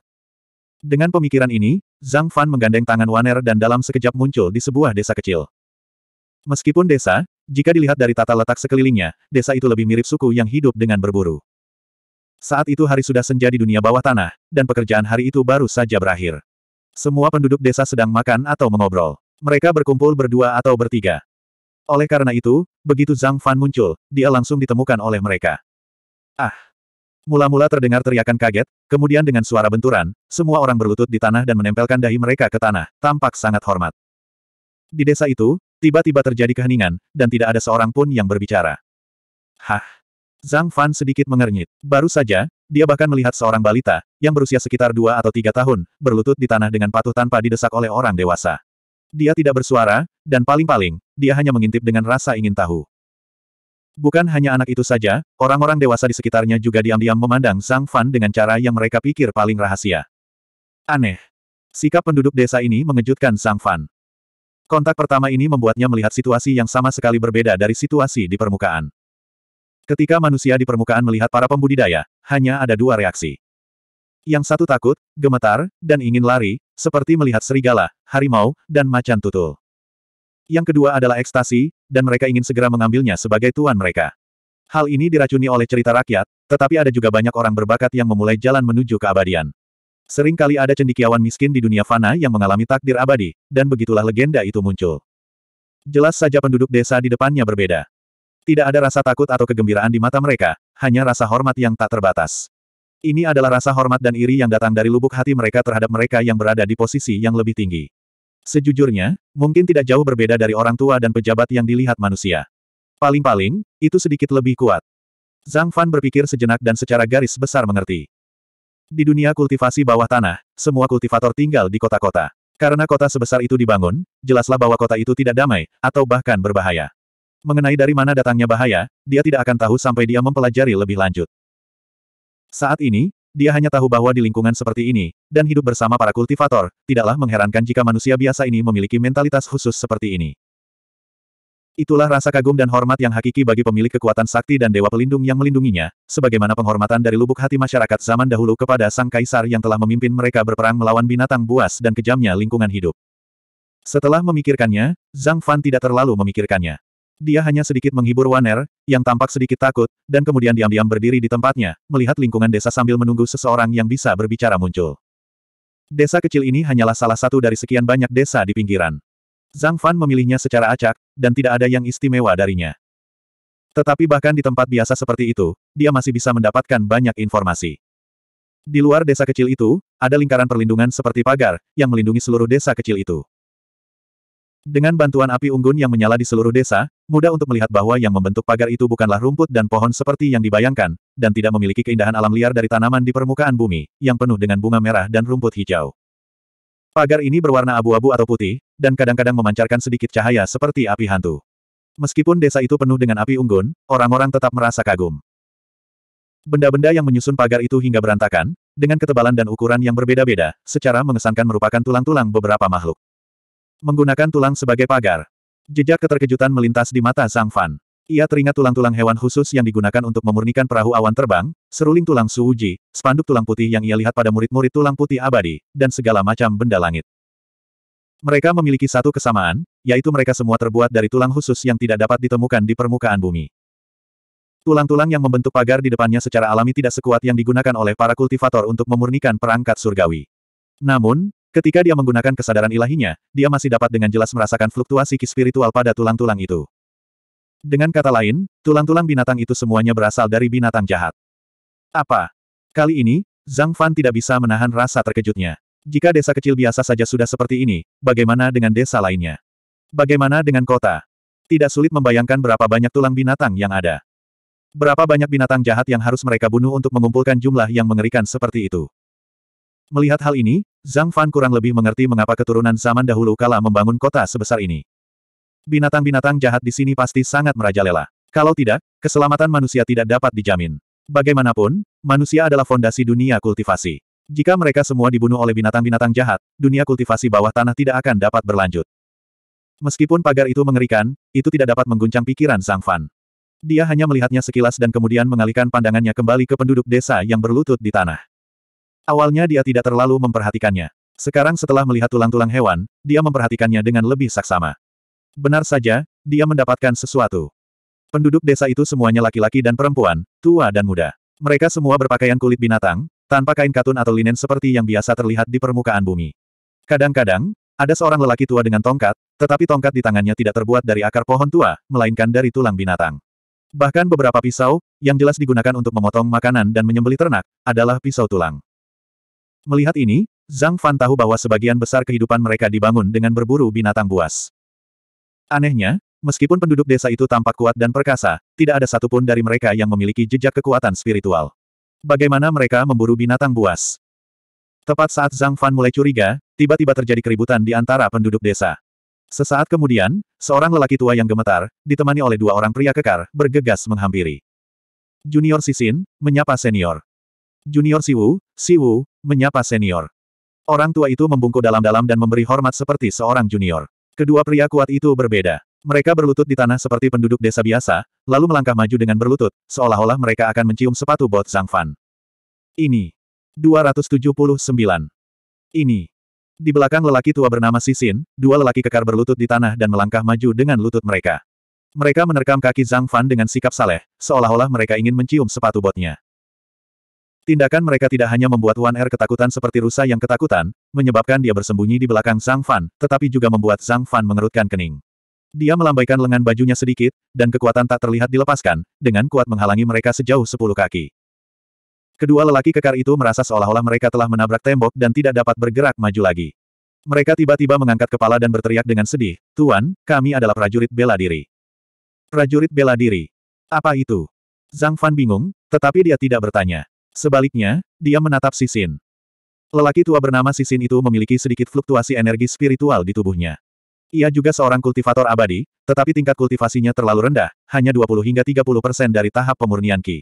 Dengan pemikiran ini, Zhang Fan menggandeng tangan Waner dan dalam sekejap muncul di sebuah desa kecil. Meskipun desa, jika dilihat dari tata letak sekelilingnya, desa itu lebih mirip suku yang hidup dengan berburu. Saat itu hari sudah senja di dunia bawah tanah, dan pekerjaan hari itu baru saja berakhir. Semua penduduk desa sedang makan atau mengobrol. Mereka berkumpul berdua atau bertiga. Oleh karena itu, begitu Zhang Fan muncul, dia langsung ditemukan oleh mereka. Ah! Mula-mula terdengar teriakan kaget, kemudian dengan suara benturan, semua orang berlutut di tanah dan menempelkan dahi mereka ke tanah, tampak sangat hormat. Di desa itu, Tiba-tiba terjadi keheningan, dan tidak ada seorang pun yang berbicara. Hah? Zhang Fan sedikit mengernyit. Baru saja, dia bahkan melihat seorang balita, yang berusia sekitar dua atau tiga tahun, berlutut di tanah dengan patuh tanpa didesak oleh orang dewasa. Dia tidak bersuara, dan paling-paling, dia hanya mengintip dengan rasa ingin tahu. Bukan hanya anak itu saja, orang-orang dewasa di sekitarnya juga diam-diam memandang Zhang Fan dengan cara yang mereka pikir paling rahasia. Aneh. Sikap penduduk desa ini mengejutkan Zhang Fan. Kontak pertama ini membuatnya melihat situasi yang sama sekali berbeda dari situasi di permukaan. Ketika manusia di permukaan melihat para pembudidaya, hanya ada dua reaksi. Yang satu takut, gemetar, dan ingin lari, seperti melihat serigala, harimau, dan macan tutul. Yang kedua adalah ekstasi, dan mereka ingin segera mengambilnya sebagai tuan mereka. Hal ini diracuni oleh cerita rakyat, tetapi ada juga banyak orang berbakat yang memulai jalan menuju keabadian. Seringkali ada cendikiawan miskin di dunia fana yang mengalami takdir abadi, dan begitulah legenda itu muncul. Jelas saja penduduk desa di depannya berbeda. Tidak ada rasa takut atau kegembiraan di mata mereka, hanya rasa hormat yang tak terbatas. Ini adalah rasa hormat dan iri yang datang dari lubuk hati mereka terhadap mereka yang berada di posisi yang lebih tinggi. Sejujurnya, mungkin tidak jauh berbeda dari orang tua dan pejabat yang dilihat manusia. Paling-paling, itu sedikit lebih kuat. Zhang Fan berpikir sejenak dan secara garis besar mengerti. Di dunia kultivasi bawah tanah, semua kultivator tinggal di kota-kota. Karena kota sebesar itu dibangun, jelaslah bahwa kota itu tidak damai, atau bahkan berbahaya. Mengenai dari mana datangnya bahaya, dia tidak akan tahu sampai dia mempelajari lebih lanjut. Saat ini, dia hanya tahu bahwa di lingkungan seperti ini, dan hidup bersama para kultivator, tidaklah mengherankan jika manusia biasa ini memiliki mentalitas khusus seperti ini. Itulah rasa kagum dan hormat yang hakiki bagi pemilik kekuatan sakti dan dewa pelindung yang melindunginya, sebagaimana penghormatan dari lubuk hati masyarakat zaman dahulu kepada sang kaisar yang telah memimpin mereka berperang melawan binatang buas dan kejamnya lingkungan hidup. Setelah memikirkannya, Zhang Fan tidak terlalu memikirkannya. Dia hanya sedikit menghibur Waner, yang tampak sedikit takut, dan kemudian diam-diam berdiri di tempatnya, melihat lingkungan desa sambil menunggu seseorang yang bisa berbicara muncul. Desa kecil ini hanyalah salah satu dari sekian banyak desa di pinggiran. Zhang Fan memilihnya secara acak, dan tidak ada yang istimewa darinya. Tetapi bahkan di tempat biasa seperti itu, dia masih bisa mendapatkan banyak informasi. Di luar desa kecil itu, ada lingkaran perlindungan seperti pagar, yang melindungi seluruh desa kecil itu. Dengan bantuan api unggun yang menyala di seluruh desa, mudah untuk melihat bahwa yang membentuk pagar itu bukanlah rumput dan pohon seperti yang dibayangkan, dan tidak memiliki keindahan alam liar dari tanaman di permukaan bumi, yang penuh dengan bunga merah dan rumput hijau. Pagar ini berwarna abu-abu atau putih, dan kadang-kadang memancarkan sedikit cahaya seperti api hantu. Meskipun desa itu penuh dengan api unggun, orang-orang tetap merasa kagum. Benda-benda yang menyusun pagar itu hingga berantakan, dengan ketebalan dan ukuran yang berbeda-beda, secara mengesankan merupakan tulang-tulang beberapa makhluk. Menggunakan tulang sebagai pagar. Jejak keterkejutan melintas di mata sang Fan. Ia teringat tulang-tulang hewan khusus yang digunakan untuk memurnikan perahu awan terbang, seruling tulang suuji, spanduk tulang putih yang ia lihat pada murid-murid tulang putih abadi, dan segala macam benda langit. Mereka memiliki satu kesamaan, yaitu mereka semua terbuat dari tulang khusus yang tidak dapat ditemukan di permukaan bumi. Tulang-tulang yang membentuk pagar di depannya secara alami tidak sekuat yang digunakan oleh para kultivator untuk memurnikan perangkat surgawi. Namun, ketika dia menggunakan kesadaran ilahinya, dia masih dapat dengan jelas merasakan fluktuasi ki spiritual pada tulang-tulang itu. Dengan kata lain, tulang-tulang binatang itu semuanya berasal dari binatang jahat. Apa? Kali ini, Zhang Fan tidak bisa menahan rasa terkejutnya. Jika desa kecil biasa saja sudah seperti ini, bagaimana dengan desa lainnya? Bagaimana dengan kota? Tidak sulit membayangkan berapa banyak tulang binatang yang ada. Berapa banyak binatang jahat yang harus mereka bunuh untuk mengumpulkan jumlah yang mengerikan seperti itu. Melihat hal ini, Zhang Fan kurang lebih mengerti mengapa keturunan zaman dahulu kala membangun kota sebesar ini. Binatang-binatang jahat di sini pasti sangat merajalela. Kalau tidak, keselamatan manusia tidak dapat dijamin. Bagaimanapun, manusia adalah fondasi dunia kultivasi. Jika mereka semua dibunuh oleh binatang-binatang jahat, dunia kultivasi bawah tanah tidak akan dapat berlanjut. Meskipun pagar itu mengerikan, itu tidak dapat mengguncang pikiran sang Fan. Dia hanya melihatnya sekilas dan kemudian mengalihkan pandangannya kembali ke penduduk desa yang berlutut di tanah. Awalnya dia tidak terlalu memperhatikannya. Sekarang setelah melihat tulang-tulang hewan, dia memperhatikannya dengan lebih saksama. Benar saja, dia mendapatkan sesuatu. Penduduk desa itu semuanya laki-laki dan perempuan, tua dan muda. Mereka semua berpakaian kulit binatang, tanpa kain katun atau linen seperti yang biasa terlihat di permukaan bumi. Kadang-kadang, ada seorang lelaki tua dengan tongkat, tetapi tongkat di tangannya tidak terbuat dari akar pohon tua, melainkan dari tulang binatang. Bahkan beberapa pisau, yang jelas digunakan untuk memotong makanan dan menyembelih ternak, adalah pisau tulang. Melihat ini, Zhang Fan tahu bahwa sebagian besar kehidupan mereka dibangun dengan berburu binatang buas. Anehnya, meskipun penduduk desa itu tampak kuat dan perkasa, tidak ada satupun dari mereka yang memiliki jejak kekuatan spiritual. Bagaimana mereka memburu binatang buas? Tepat saat Zhang Fan mulai curiga, tiba-tiba terjadi keributan di antara penduduk desa. Sesaat kemudian, seorang lelaki tua yang gemetar, ditemani oleh dua orang pria kekar, bergegas menghampiri. Junior Sisin, menyapa senior. Junior Siwu, Siwu, menyapa senior. Orang tua itu membungkuk dalam-dalam dan memberi hormat seperti seorang junior. Kedua pria kuat itu berbeda. Mereka berlutut di tanah seperti penduduk desa biasa, lalu melangkah maju dengan berlutut, seolah-olah mereka akan mencium sepatu bot Zhang Fan. Ini. 279. Ini. Di belakang lelaki tua bernama Sisin, dua lelaki kekar berlutut di tanah dan melangkah maju dengan lutut mereka. Mereka menerkam kaki Zhang Fan dengan sikap saleh, seolah-olah mereka ingin mencium sepatu botnya. Tindakan mereka tidak hanya membuat Wan Er ketakutan seperti rusa yang ketakutan, menyebabkan dia bersembunyi di belakang Zhang Fan, tetapi juga membuat Zhang Fan mengerutkan kening. Dia melambaikan lengan bajunya sedikit, dan kekuatan tak terlihat dilepaskan, dengan kuat menghalangi mereka sejauh sepuluh kaki. Kedua lelaki kekar itu merasa seolah-olah mereka telah menabrak tembok dan tidak dapat bergerak maju lagi. Mereka tiba-tiba mengangkat kepala dan berteriak dengan sedih, Tuan, kami adalah prajurit bela diri. Prajurit bela diri. Apa itu? Zhang Fan bingung, tetapi dia tidak bertanya. Sebaliknya, dia menatap Sisin. Lelaki tua bernama Sisin itu memiliki sedikit fluktuasi energi spiritual di tubuhnya. Ia juga seorang kultivator abadi, tetapi tingkat kultivasinya terlalu rendah, hanya 20 hingga 30 persen dari tahap pemurnian Ki.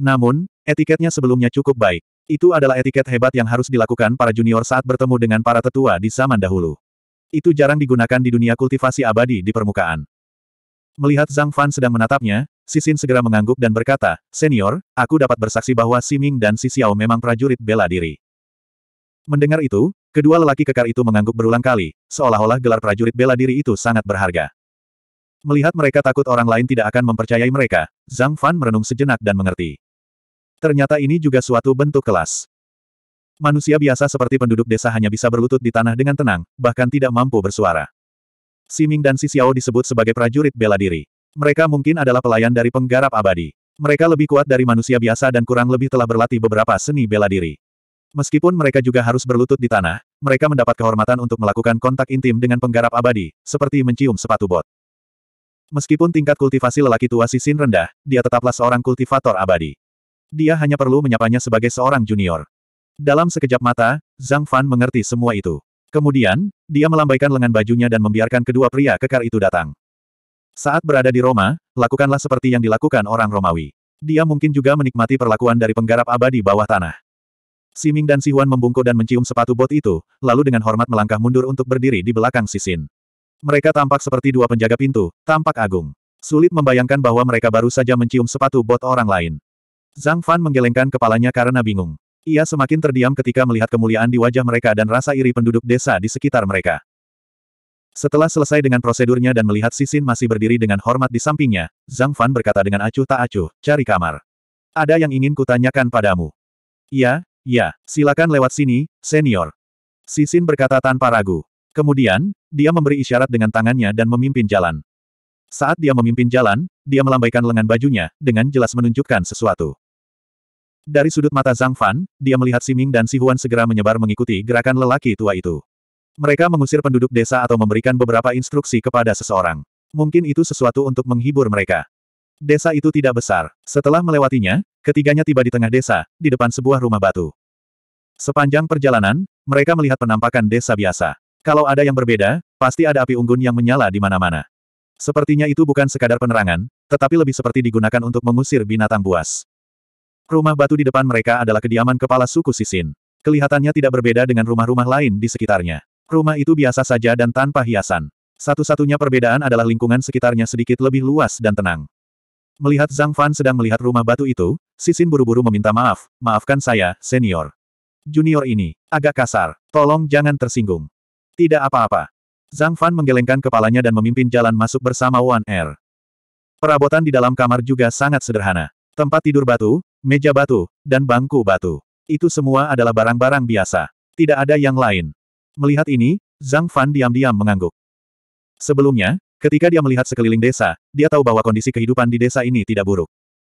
Namun, etiketnya sebelumnya cukup baik. Itu adalah etiket hebat yang harus dilakukan para junior saat bertemu dengan para tetua di zaman dahulu. Itu jarang digunakan di dunia kultivasi abadi di permukaan. Melihat Zhang Fan sedang menatapnya, Sisin segera mengangguk dan berkata, Senior, aku dapat bersaksi bahwa Siming dan Si Xiao memang prajurit bela diri. Mendengar itu, Kedua lelaki kekar itu mengangguk berulang kali, seolah-olah gelar prajurit bela diri itu sangat berharga. Melihat mereka takut orang lain tidak akan mempercayai mereka, Zhang Fan merenung sejenak dan mengerti. Ternyata ini juga suatu bentuk kelas. Manusia biasa seperti penduduk desa hanya bisa berlutut di tanah dengan tenang, bahkan tidak mampu bersuara. Si Ming dan Si Xiao disebut sebagai prajurit bela diri. Mereka mungkin adalah pelayan dari penggarap abadi. Mereka lebih kuat dari manusia biasa dan kurang lebih telah berlatih beberapa seni bela diri. Meskipun mereka juga harus berlutut di tanah, mereka mendapat kehormatan untuk melakukan kontak intim dengan penggarap abadi, seperti mencium sepatu bot. Meskipun tingkat kultivasi lelaki tua Sisin rendah, dia tetaplah seorang kultivator abadi. Dia hanya perlu menyapanya sebagai seorang junior. Dalam sekejap mata, Zhang Fan mengerti semua itu. Kemudian, dia melambaikan lengan bajunya dan membiarkan kedua pria kekar itu datang. Saat berada di Roma, lakukanlah seperti yang dilakukan orang Romawi. Dia mungkin juga menikmati perlakuan dari penggarap abadi bawah tanah. Si Ming dan Si Huan membungkuk dan mencium sepatu bot itu, lalu dengan hormat melangkah mundur untuk berdiri di belakang Sisin. Mereka tampak seperti dua penjaga pintu, tampak agung. Sulit membayangkan bahwa mereka baru saja mencium sepatu bot orang lain. Zhang Fan menggelengkan kepalanya karena bingung. Ia semakin terdiam ketika melihat kemuliaan di wajah mereka dan rasa iri penduduk desa di sekitar mereka. Setelah selesai dengan prosedurnya dan melihat Sisin masih berdiri dengan hormat di sampingnya, Zhang Fan berkata dengan acuh tak acuh, cari kamar. Ada yang ingin kutanyakan padamu. Iya, Ya, silakan lewat sini, senior. Sisin berkata tanpa ragu. Kemudian, dia memberi isyarat dengan tangannya dan memimpin jalan. Saat dia memimpin jalan, dia melambaikan lengan bajunya, dengan jelas menunjukkan sesuatu. Dari sudut mata Zhang Fan, dia melihat Siming dan Si Huan segera menyebar mengikuti gerakan lelaki tua itu. Mereka mengusir penduduk desa atau memberikan beberapa instruksi kepada seseorang. Mungkin itu sesuatu untuk menghibur mereka. Desa itu tidak besar. Setelah melewatinya, ketiganya tiba di tengah desa, di depan sebuah rumah batu. Sepanjang perjalanan, mereka melihat penampakan desa biasa. Kalau ada yang berbeda, pasti ada api unggun yang menyala di mana-mana. Sepertinya itu bukan sekadar penerangan, tetapi lebih seperti digunakan untuk mengusir binatang buas. Rumah batu di depan mereka adalah kediaman kepala suku Sisin. Kelihatannya tidak berbeda dengan rumah-rumah lain di sekitarnya. Rumah itu biasa saja dan tanpa hiasan. Satu-satunya perbedaan adalah lingkungan sekitarnya sedikit lebih luas dan tenang. Melihat Zhang Fan sedang melihat rumah batu itu, Sisin buru-buru meminta maaf, maafkan saya, senior. Junior ini, agak kasar, tolong jangan tersinggung. Tidak apa-apa. Zhang Fan menggelengkan kepalanya dan memimpin jalan masuk bersama Wan Er. Perabotan di dalam kamar juga sangat sederhana. Tempat tidur batu, meja batu, dan bangku batu. Itu semua adalah barang-barang biasa. Tidak ada yang lain. Melihat ini, Zhang Fan diam-diam mengangguk. Sebelumnya, Ketika dia melihat sekeliling desa, dia tahu bahwa kondisi kehidupan di desa ini tidak buruk.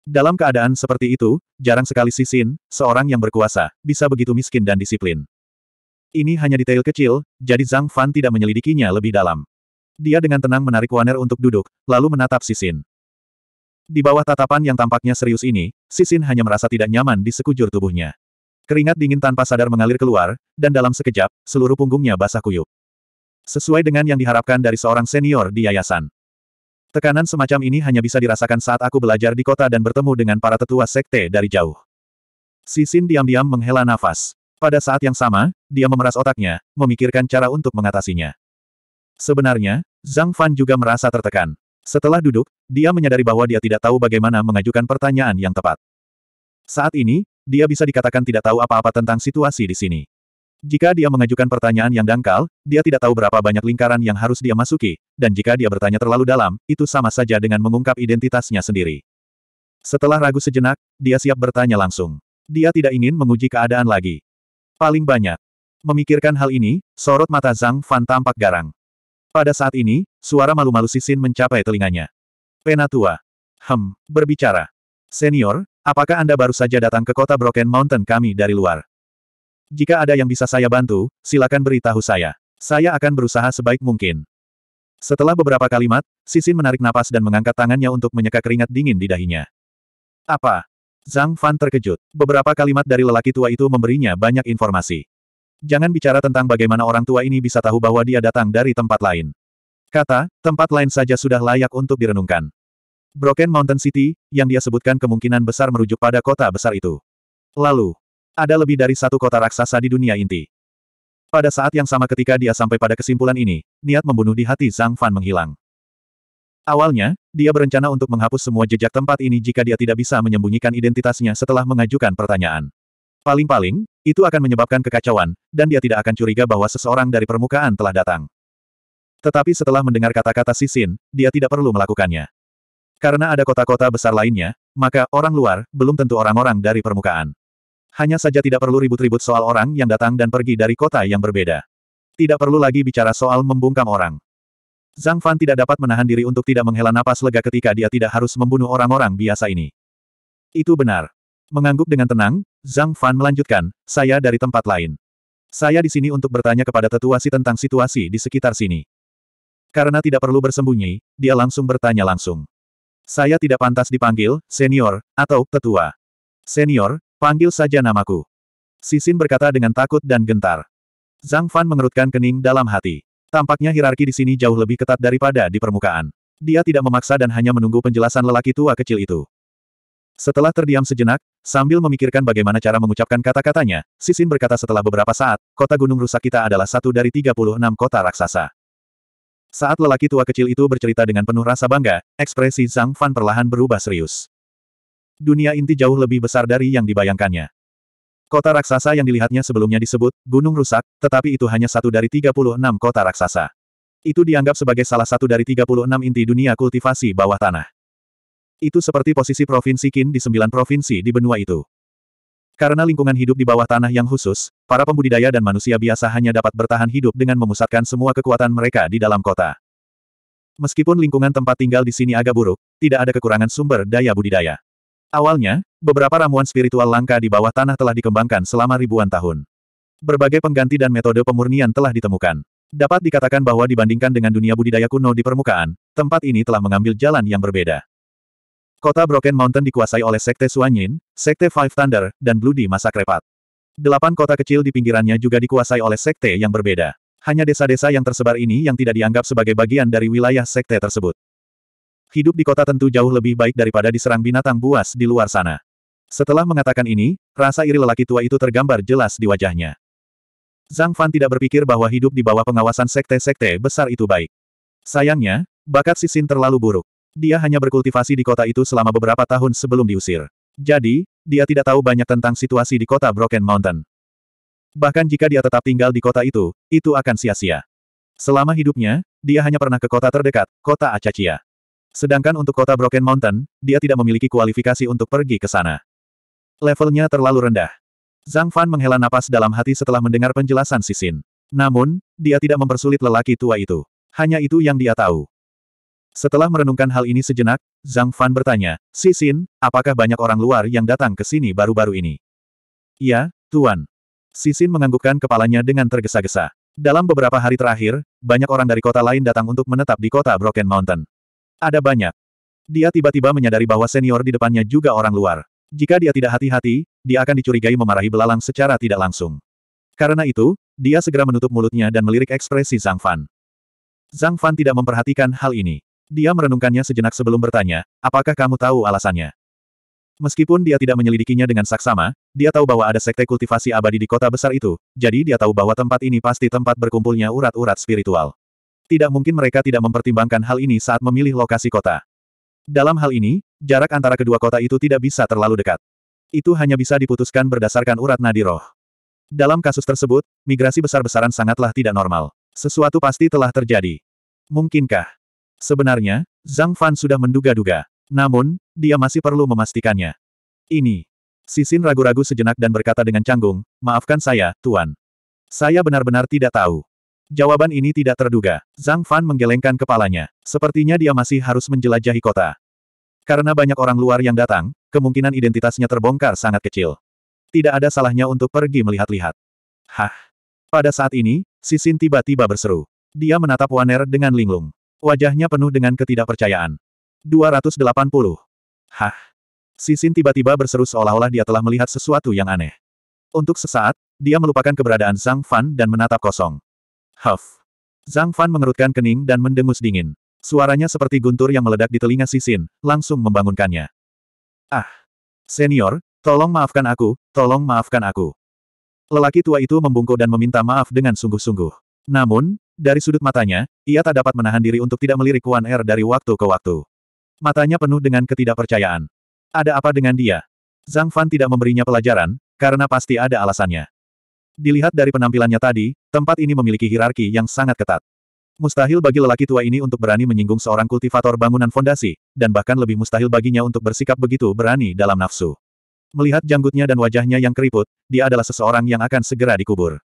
Dalam keadaan seperti itu, jarang sekali Sisin, seorang yang berkuasa, bisa begitu miskin dan disiplin. Ini hanya detail kecil, jadi Zhang Fan tidak menyelidikinya lebih dalam. Dia dengan tenang menarik Waner untuk duduk, lalu menatap Sisin. Di bawah tatapan yang tampaknya serius ini, Sisin hanya merasa tidak nyaman di sekujur tubuhnya. Keringat dingin tanpa sadar mengalir keluar, dan dalam sekejap, seluruh punggungnya basah kuyup. Sesuai dengan yang diharapkan dari seorang senior di yayasan. Tekanan semacam ini hanya bisa dirasakan saat aku belajar di kota dan bertemu dengan para tetua sekte dari jauh. Sisin diam-diam menghela nafas. Pada saat yang sama, dia memeras otaknya, memikirkan cara untuk mengatasinya. Sebenarnya, Zhang Fan juga merasa tertekan. Setelah duduk, dia menyadari bahwa dia tidak tahu bagaimana mengajukan pertanyaan yang tepat. Saat ini, dia bisa dikatakan tidak tahu apa-apa tentang situasi di sini. Jika dia mengajukan pertanyaan yang dangkal, dia tidak tahu berapa banyak lingkaran yang harus dia masuki, dan jika dia bertanya terlalu dalam, itu sama saja dengan mengungkap identitasnya sendiri. Setelah ragu sejenak, dia siap bertanya langsung. Dia tidak ingin menguji keadaan lagi. Paling banyak. Memikirkan hal ini, sorot mata Zhang Fan tampak garang. Pada saat ini, suara malu-malu Sisin mencapai telinganya. Penatua. Hem, berbicara. Senior, apakah Anda baru saja datang ke kota Broken Mountain kami dari luar? Jika ada yang bisa saya bantu, silakan beritahu saya. Saya akan berusaha sebaik mungkin. Setelah beberapa kalimat, Sisin menarik napas dan mengangkat tangannya untuk menyeka keringat dingin di dahinya. Apa? Zhang Fan terkejut. Beberapa kalimat dari lelaki tua itu memberinya banyak informasi. Jangan bicara tentang bagaimana orang tua ini bisa tahu bahwa dia datang dari tempat lain. Kata, tempat lain saja sudah layak untuk direnungkan. Broken Mountain City, yang dia sebutkan kemungkinan besar merujuk pada kota besar itu. Lalu, ada lebih dari satu kota raksasa di dunia inti. Pada saat yang sama ketika dia sampai pada kesimpulan ini, niat membunuh di hati Zhang Fan menghilang. Awalnya, dia berencana untuk menghapus semua jejak tempat ini jika dia tidak bisa menyembunyikan identitasnya setelah mengajukan pertanyaan. Paling-paling, itu akan menyebabkan kekacauan, dan dia tidak akan curiga bahwa seseorang dari permukaan telah datang. Tetapi setelah mendengar kata-kata Sisin, dia tidak perlu melakukannya. Karena ada kota-kota besar lainnya, maka orang luar belum tentu orang-orang dari permukaan. Hanya saja tidak perlu ribut-ribut soal orang yang datang dan pergi dari kota yang berbeda. Tidak perlu lagi bicara soal membungkam orang. Zhang Fan tidak dapat menahan diri untuk tidak menghela napas lega ketika dia tidak harus membunuh orang-orang biasa ini. Itu benar. Mengangguk dengan tenang, Zhang Fan melanjutkan, saya dari tempat lain. Saya di sini untuk bertanya kepada tetua si tentang situasi di sekitar sini. Karena tidak perlu bersembunyi, dia langsung bertanya langsung. Saya tidak pantas dipanggil, senior, atau tetua. Senior, Panggil saja namaku. Sisin berkata dengan takut dan gentar. Zhang Fan mengerutkan kening dalam hati. Tampaknya hierarki di sini jauh lebih ketat daripada di permukaan. Dia tidak memaksa dan hanya menunggu penjelasan lelaki tua kecil itu. Setelah terdiam sejenak, sambil memikirkan bagaimana cara mengucapkan kata-katanya, Sisin berkata setelah beberapa saat, kota gunung rusak kita adalah satu dari 36 kota raksasa. Saat lelaki tua kecil itu bercerita dengan penuh rasa bangga, ekspresi Zhang Fan perlahan berubah serius. Dunia inti jauh lebih besar dari yang dibayangkannya. Kota raksasa yang dilihatnya sebelumnya disebut Gunung Rusak, tetapi itu hanya satu dari 36 kota raksasa. Itu dianggap sebagai salah satu dari 36 inti dunia kultivasi bawah tanah. Itu seperti posisi Provinsi Qin di sembilan provinsi di benua itu. Karena lingkungan hidup di bawah tanah yang khusus, para pembudidaya dan manusia biasa hanya dapat bertahan hidup dengan memusatkan semua kekuatan mereka di dalam kota. Meskipun lingkungan tempat tinggal di sini agak buruk, tidak ada kekurangan sumber daya budidaya. Awalnya, beberapa ramuan spiritual langka di bawah tanah telah dikembangkan selama ribuan tahun. Berbagai pengganti dan metode pemurnian telah ditemukan. Dapat dikatakan bahwa dibandingkan dengan dunia budidaya kuno di permukaan, tempat ini telah mengambil jalan yang berbeda. Kota Broken Mountain dikuasai oleh Sekte Suanyin, Sekte Five Thunder, dan Bloody Massacre Path. Delapan kota kecil di pinggirannya juga dikuasai oleh sekte yang berbeda. Hanya desa-desa yang tersebar ini yang tidak dianggap sebagai bagian dari wilayah sekte tersebut. Hidup di kota tentu jauh lebih baik daripada diserang binatang buas di luar sana. Setelah mengatakan ini, rasa iri lelaki tua itu tergambar jelas di wajahnya. Zhang Fan tidak berpikir bahwa hidup di bawah pengawasan sekte-sekte besar itu baik. Sayangnya, bakat Sisin terlalu buruk. Dia hanya berkultivasi di kota itu selama beberapa tahun sebelum diusir. Jadi, dia tidak tahu banyak tentang situasi di kota Broken Mountain. Bahkan jika dia tetap tinggal di kota itu, itu akan sia-sia. Selama hidupnya, dia hanya pernah ke kota terdekat, kota Acacia. Sedangkan untuk kota Broken Mountain, dia tidak memiliki kualifikasi untuk pergi ke sana. Levelnya terlalu rendah. Zhang Fan menghela napas dalam hati setelah mendengar penjelasan Sisin. Namun, dia tidak mempersulit lelaki tua itu. Hanya itu yang dia tahu. Setelah merenungkan hal ini sejenak, Zhang Fan bertanya, Sisin, apakah banyak orang luar yang datang ke sini baru-baru ini? Ya, Tuan. Sisin menganggukkan kepalanya dengan tergesa-gesa. Dalam beberapa hari terakhir, banyak orang dari kota lain datang untuk menetap di kota Broken Mountain. Ada banyak. Dia tiba-tiba menyadari bahwa senior di depannya juga orang luar. Jika dia tidak hati-hati, dia akan dicurigai memarahi belalang secara tidak langsung. Karena itu, dia segera menutup mulutnya dan melirik ekspresi Zhang Fan. Zhang Fan tidak memperhatikan hal ini. Dia merenungkannya sejenak sebelum bertanya, apakah kamu tahu alasannya? Meskipun dia tidak menyelidikinya dengan saksama, dia tahu bahwa ada sekte kultivasi abadi di kota besar itu, jadi dia tahu bahwa tempat ini pasti tempat berkumpulnya urat-urat spiritual. Tidak mungkin mereka tidak mempertimbangkan hal ini saat memilih lokasi kota. Dalam hal ini, jarak antara kedua kota itu tidak bisa terlalu dekat. Itu hanya bisa diputuskan berdasarkan urat nadi roh. Dalam kasus tersebut, migrasi besar-besaran sangatlah tidak normal. Sesuatu pasti telah terjadi. Mungkinkah? Sebenarnya, Zhang Fan sudah menduga-duga. Namun, dia masih perlu memastikannya. Ini. Sisin ragu-ragu sejenak dan berkata dengan canggung, maafkan saya, Tuan. Saya benar-benar tidak tahu. Jawaban ini tidak terduga. Zhang Fan menggelengkan kepalanya. Sepertinya dia masih harus menjelajahi kota. Karena banyak orang luar yang datang, kemungkinan identitasnya terbongkar sangat kecil. Tidak ada salahnya untuk pergi melihat-lihat. Hah. Pada saat ini, Sisin tiba-tiba berseru. Dia menatap Waner dengan linglung. Wajahnya penuh dengan ketidakpercayaan. 280. Hah. Sisin tiba-tiba berseru seolah-olah dia telah melihat sesuatu yang aneh. Untuk sesaat, dia melupakan keberadaan Zhang Fan dan menatap kosong. Huff. Zhang Fan mengerutkan kening dan mendengus dingin. Suaranya seperti guntur yang meledak di telinga Sisin, langsung membangunkannya. Ah. Senior, tolong maafkan aku, tolong maafkan aku. Lelaki tua itu membungkuk dan meminta maaf dengan sungguh-sungguh. Namun, dari sudut matanya, ia tak dapat menahan diri untuk tidak melirik Wan Er dari waktu ke waktu. Matanya penuh dengan ketidakpercayaan. Ada apa dengan dia? Zhang Fan tidak memberinya pelajaran, karena pasti ada alasannya. Dilihat dari penampilannya tadi, tempat ini memiliki hierarki yang sangat ketat. Mustahil bagi lelaki tua ini untuk berani menyinggung seorang kultivator bangunan fondasi, dan bahkan lebih mustahil baginya untuk bersikap begitu berani dalam nafsu. Melihat janggutnya dan wajahnya yang keriput, dia adalah seseorang yang akan segera dikubur.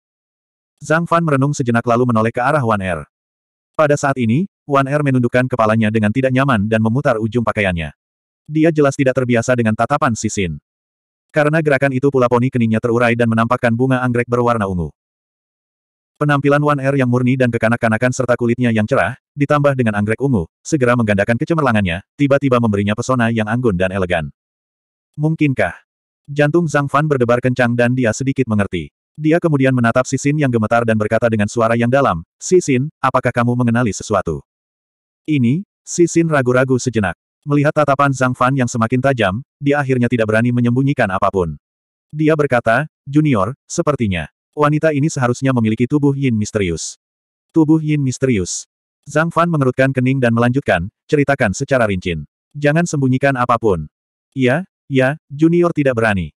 Zhang Fan merenung sejenak lalu menoleh ke arah Wan Er. Pada saat ini, Wan Er menundukkan kepalanya dengan tidak nyaman dan memutar ujung pakaiannya. Dia jelas tidak terbiasa dengan tatapan Sisin. Karena gerakan itu pula poni keningnya terurai dan menampakkan bunga anggrek berwarna ungu. Penampilan Wan Er yang murni dan kekanak-kanakan serta kulitnya yang cerah, ditambah dengan anggrek ungu, segera menggandakan kecemerlangannya, tiba-tiba memberinya pesona yang anggun dan elegan. Mungkinkah? Jantung Zhang Fan berdebar kencang dan dia sedikit mengerti. Dia kemudian menatap Sisin yang gemetar dan berkata dengan suara yang dalam, Sisin, apakah kamu mengenali sesuatu? Ini, Sisin ragu-ragu sejenak. Melihat tatapan Zhang Fan yang semakin tajam, dia akhirnya tidak berani menyembunyikan apapun. Dia berkata, Junior, sepertinya, wanita ini seharusnya memiliki tubuh yin misterius. Tubuh yin misterius. Zhang Fan mengerutkan kening dan melanjutkan, ceritakan secara rinci. Jangan sembunyikan apapun. Iya, ya, Junior tidak berani.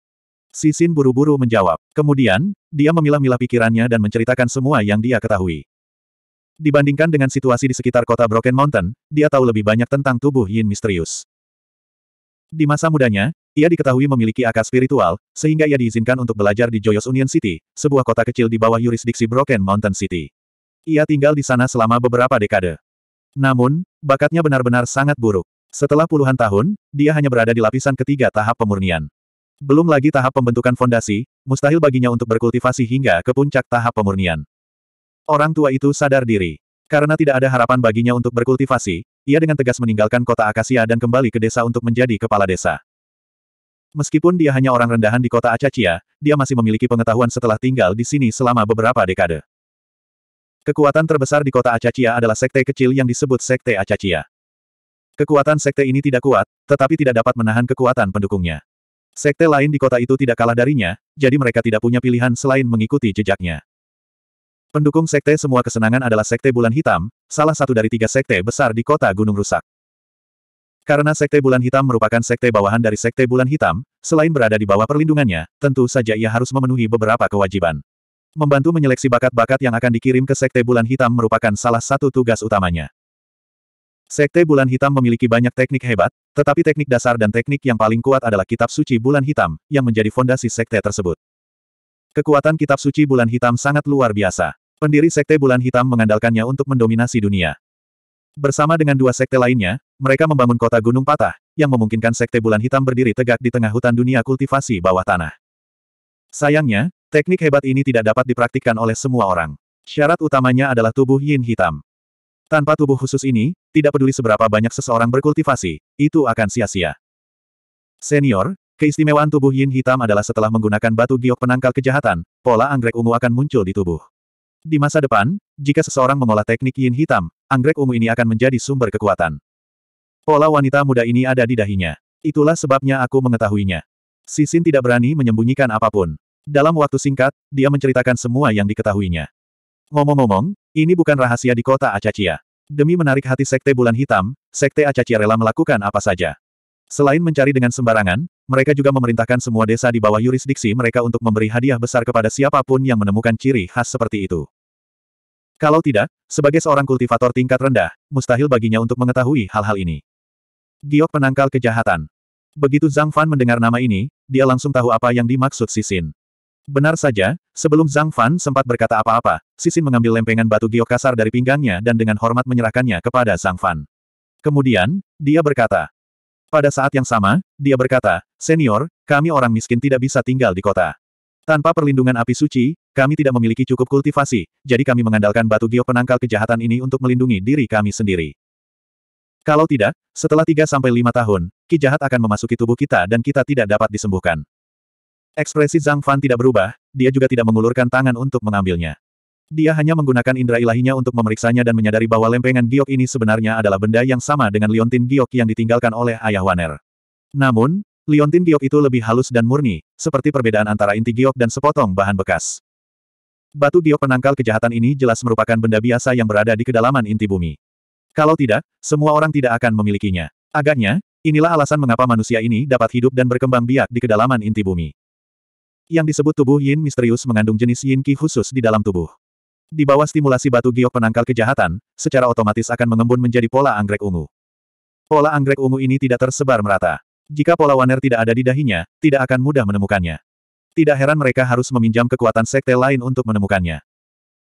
Sisin buru-buru menjawab. Kemudian, dia memilah-milah pikirannya dan menceritakan semua yang dia ketahui. Dibandingkan dengan situasi di sekitar kota Broken Mountain, dia tahu lebih banyak tentang tubuh Yin misterius. Di masa mudanya, ia diketahui memiliki akar spiritual, sehingga ia diizinkan untuk belajar di Joyous Union City, sebuah kota kecil di bawah yurisdiksi Broken Mountain City. Ia tinggal di sana selama beberapa dekade. Namun, bakatnya benar-benar sangat buruk. Setelah puluhan tahun, dia hanya berada di lapisan ketiga tahap pemurnian. Belum lagi tahap pembentukan fondasi, mustahil baginya untuk berkultivasi hingga ke puncak tahap pemurnian. Orang tua itu sadar diri. Karena tidak ada harapan baginya untuk berkultivasi, ia dengan tegas meninggalkan kota Akasia dan kembali ke desa untuk menjadi kepala desa. Meskipun dia hanya orang rendahan di kota Acacia, dia masih memiliki pengetahuan setelah tinggal di sini selama beberapa dekade. Kekuatan terbesar di kota Acacia adalah sekte kecil yang disebut Sekte Acacia. Kekuatan sekte ini tidak kuat, tetapi tidak dapat menahan kekuatan pendukungnya. Sekte lain di kota itu tidak kalah darinya, jadi mereka tidak punya pilihan selain mengikuti jejaknya. Pendukung Sekte Semua Kesenangan adalah Sekte Bulan Hitam, salah satu dari tiga sekte besar di kota Gunung Rusak. Karena Sekte Bulan Hitam merupakan sekte bawahan dari Sekte Bulan Hitam, selain berada di bawah perlindungannya, tentu saja ia harus memenuhi beberapa kewajiban. Membantu menyeleksi bakat-bakat yang akan dikirim ke Sekte Bulan Hitam merupakan salah satu tugas utamanya. Sekte Bulan Hitam memiliki banyak teknik hebat, tetapi teknik dasar dan teknik yang paling kuat adalah Kitab Suci Bulan Hitam, yang menjadi fondasi sekte tersebut. Kekuatan Kitab Suci Bulan Hitam sangat luar biasa. Pendiri Sekte Bulan Hitam mengandalkannya untuk mendominasi dunia. Bersama dengan dua sekte lainnya, mereka membangun kota Gunung Patah, yang memungkinkan Sekte Bulan Hitam berdiri tegak di tengah hutan dunia kultivasi bawah tanah. Sayangnya, teknik hebat ini tidak dapat dipraktikkan oleh semua orang. Syarat utamanya adalah tubuh yin hitam. Tanpa tubuh khusus ini, tidak peduli seberapa banyak seseorang berkultivasi, itu akan sia-sia. Senior, keistimewaan tubuh yin hitam adalah setelah menggunakan batu giok penangkal kejahatan, pola anggrek ungu akan muncul di tubuh. Di masa depan, jika seseorang mengolah teknik yin hitam, anggrek ungu ini akan menjadi sumber kekuatan. Pola wanita muda ini ada di dahinya. Itulah sebabnya aku mengetahuinya. Sisin tidak berani menyembunyikan apapun. Dalam waktu singkat, dia menceritakan semua yang diketahuinya. Ngomong-ngomong, ini bukan rahasia di kota Acacia. Demi menarik hati Sekte Bulan Hitam, Sekte Acacia rela melakukan apa saja. Selain mencari dengan sembarangan, mereka juga memerintahkan semua desa di bawah yurisdiksi mereka untuk memberi hadiah besar kepada siapapun yang menemukan ciri khas seperti itu. Kalau tidak, sebagai seorang kultivator tingkat rendah, mustahil baginya untuk mengetahui hal-hal ini. Giok penangkal kejahatan. Begitu Zhang Fan mendengar nama ini, dia langsung tahu apa yang dimaksud Sisin. Benar saja, sebelum Zhang Fan sempat berkata apa-apa, Sisin mengambil lempengan batu giok kasar dari pinggangnya dan dengan hormat menyerahkannya kepada Zhang Fan. Kemudian, dia berkata, pada saat yang sama, dia berkata, Senior, kami orang miskin tidak bisa tinggal di kota. Tanpa perlindungan api suci, kami tidak memiliki cukup kultivasi, jadi kami mengandalkan batu giok penangkal kejahatan ini untuk melindungi diri kami sendiri. Kalau tidak, setelah 3-5 tahun, ki jahat akan memasuki tubuh kita dan kita tidak dapat disembuhkan. Ekspresi Zhang Fan tidak berubah, dia juga tidak mengulurkan tangan untuk mengambilnya. Dia hanya menggunakan indera ilahinya untuk memeriksanya dan menyadari bahwa lempengan giok ini sebenarnya adalah benda yang sama dengan liontin giok yang ditinggalkan oleh ayah Waner. Namun, liontin giok itu lebih halus dan murni, seperti perbedaan antara inti giok dan sepotong bahan bekas. Batu giok penangkal kejahatan ini jelas merupakan benda biasa yang berada di kedalaman inti bumi. Kalau tidak, semua orang tidak akan memilikinya. Agaknya, inilah alasan mengapa manusia ini dapat hidup dan berkembang biak di kedalaman inti bumi. Yang disebut tubuh yin misterius mengandung jenis yin ki khusus di dalam tubuh. Di bawah stimulasi batu giok penangkal kejahatan, secara otomatis akan mengembun menjadi pola anggrek ungu. Pola anggrek ungu ini tidak tersebar merata. Jika pola waner tidak ada di dahinya, tidak akan mudah menemukannya. Tidak heran mereka harus meminjam kekuatan sekte lain untuk menemukannya.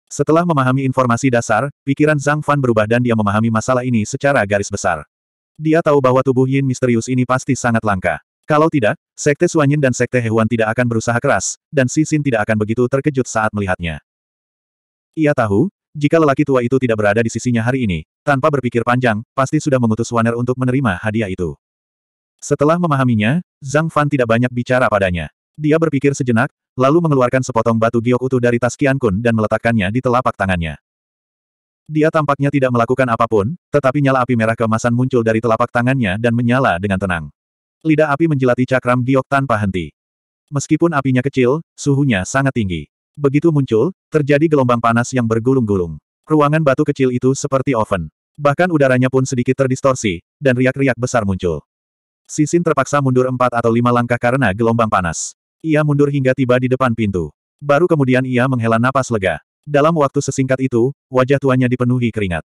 Setelah memahami informasi dasar, pikiran Zhang Fan berubah dan dia memahami masalah ini secara garis besar. Dia tahu bahwa tubuh Yin misterius ini pasti sangat langka. Kalau tidak, Sekte Suanyin dan Sekte Hewan tidak akan berusaha keras, dan Sisin tidak akan begitu terkejut saat melihatnya. Ia tahu, jika lelaki tua itu tidak berada di sisinya hari ini, tanpa berpikir panjang, pasti sudah mengutus Waner untuk menerima hadiah itu. Setelah memahaminya, Zhang Fan tidak banyak bicara padanya. Dia berpikir sejenak, lalu mengeluarkan sepotong batu giok utuh dari tas Qian Kun dan meletakkannya di telapak tangannya. Dia tampaknya tidak melakukan apapun, tetapi nyala api merah kemasan muncul dari telapak tangannya dan menyala dengan tenang. Lidah api menjelati cakram giok tanpa henti. Meskipun apinya kecil, suhunya sangat tinggi. Begitu muncul, terjadi gelombang panas yang bergulung-gulung. Ruangan batu kecil itu seperti oven. Bahkan udaranya pun sedikit terdistorsi, dan riak-riak besar muncul. Sisin terpaksa mundur empat atau lima langkah karena gelombang panas. Ia mundur hingga tiba di depan pintu. Baru kemudian ia menghela napas lega. Dalam waktu sesingkat itu, wajah tuanya dipenuhi keringat.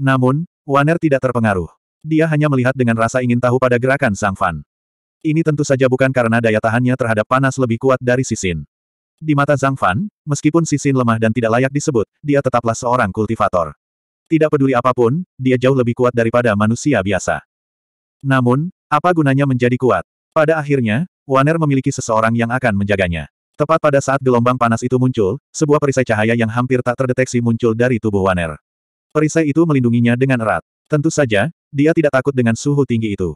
Namun, Waner tidak terpengaruh. Dia hanya melihat dengan rasa ingin tahu pada gerakan Sang Fan. Ini tentu saja bukan karena daya tahannya terhadap panas lebih kuat dari Sisin. Di mata Zhang Fan, meskipun Sisin lemah dan tidak layak disebut, dia tetaplah seorang kultivator. Tidak peduli apapun, dia jauh lebih kuat daripada manusia biasa. Namun, apa gunanya menjadi kuat? Pada akhirnya, Waner memiliki seseorang yang akan menjaganya. Tepat pada saat gelombang panas itu muncul, sebuah perisai cahaya yang hampir tak terdeteksi muncul dari tubuh Waner. Perisai itu melindunginya dengan erat. Tentu saja, dia tidak takut dengan suhu tinggi itu.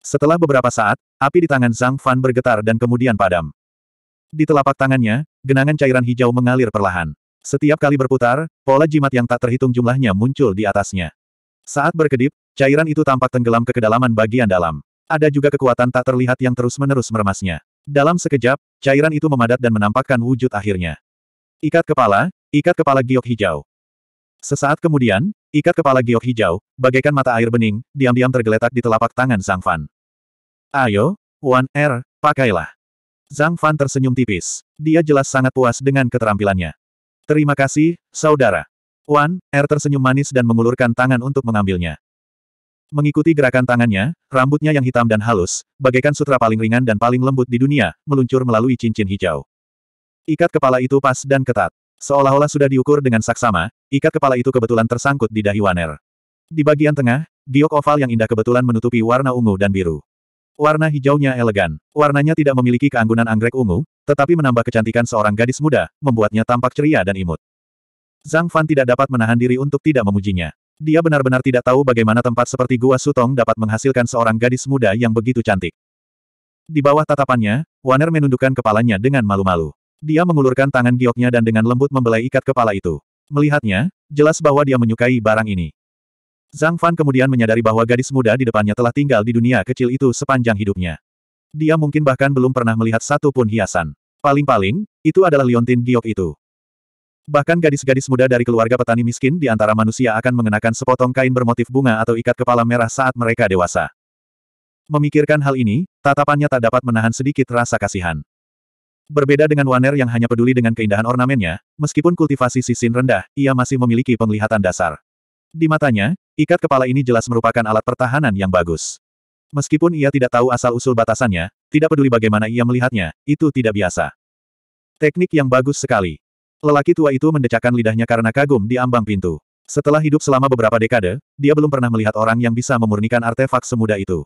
Setelah beberapa saat, api di tangan Zhang Fan bergetar dan kemudian padam. Di telapak tangannya, genangan cairan hijau mengalir perlahan. Setiap kali berputar, pola jimat yang tak terhitung jumlahnya muncul di atasnya. Saat berkedip, cairan itu tampak tenggelam ke kedalaman bagian dalam. Ada juga kekuatan tak terlihat yang terus-menerus meremasnya. Dalam sekejap, cairan itu memadat dan menampakkan wujud akhirnya. Ikat kepala, ikat kepala giok hijau. Sesaat kemudian, ikat kepala giok hijau, bagaikan mata air bening, diam-diam tergeletak di telapak tangan sang Fan. Ayo, Wan Er, pakailah. Zhang Fan tersenyum tipis. Dia jelas sangat puas dengan keterampilannya. Terima kasih, saudara. Wan, Er tersenyum manis dan mengulurkan tangan untuk mengambilnya. Mengikuti gerakan tangannya, rambutnya yang hitam dan halus, bagaikan sutra paling ringan dan paling lembut di dunia, meluncur melalui cincin hijau. Ikat kepala itu pas dan ketat. Seolah-olah sudah diukur dengan saksama, ikat kepala itu kebetulan tersangkut di dahi Waner. Di bagian tengah, giok oval yang indah kebetulan menutupi warna ungu dan biru. Warna hijaunya elegan. Warnanya tidak memiliki keanggunan anggrek ungu, tetapi menambah kecantikan seorang gadis muda, membuatnya tampak ceria dan imut. Zhang Fan tidak dapat menahan diri untuk tidak memujinya. Dia benar-benar tidak tahu bagaimana tempat seperti Gua Sutong dapat menghasilkan seorang gadis muda yang begitu cantik. Di bawah tatapannya, Waner menundukkan kepalanya dengan malu-malu. Dia mengulurkan tangan gioknya dan dengan lembut membelai ikat kepala itu. Melihatnya, jelas bahwa dia menyukai barang ini. Zhang Fan kemudian menyadari bahwa gadis muda di depannya telah tinggal di dunia kecil itu sepanjang hidupnya. Dia mungkin bahkan belum pernah melihat satu pun hiasan. Paling-paling, itu adalah Liontin Giok itu. Bahkan gadis-gadis muda dari keluarga petani miskin di antara manusia akan mengenakan sepotong kain bermotif bunga atau ikat kepala merah saat mereka dewasa. Memikirkan hal ini, tatapannya tak dapat menahan sedikit rasa kasihan. Berbeda dengan Waner yang hanya peduli dengan keindahan ornamennya, meskipun kultivasi sisin rendah, ia masih memiliki penglihatan dasar. Di matanya, ikat kepala ini jelas merupakan alat pertahanan yang bagus. Meskipun ia tidak tahu asal-usul batasannya, tidak peduli bagaimana ia melihatnya, itu tidak biasa. Teknik yang bagus sekali. Lelaki tua itu mendecakkan lidahnya karena kagum di ambang pintu. Setelah hidup selama beberapa dekade, dia belum pernah melihat orang yang bisa memurnikan artefak semudah itu.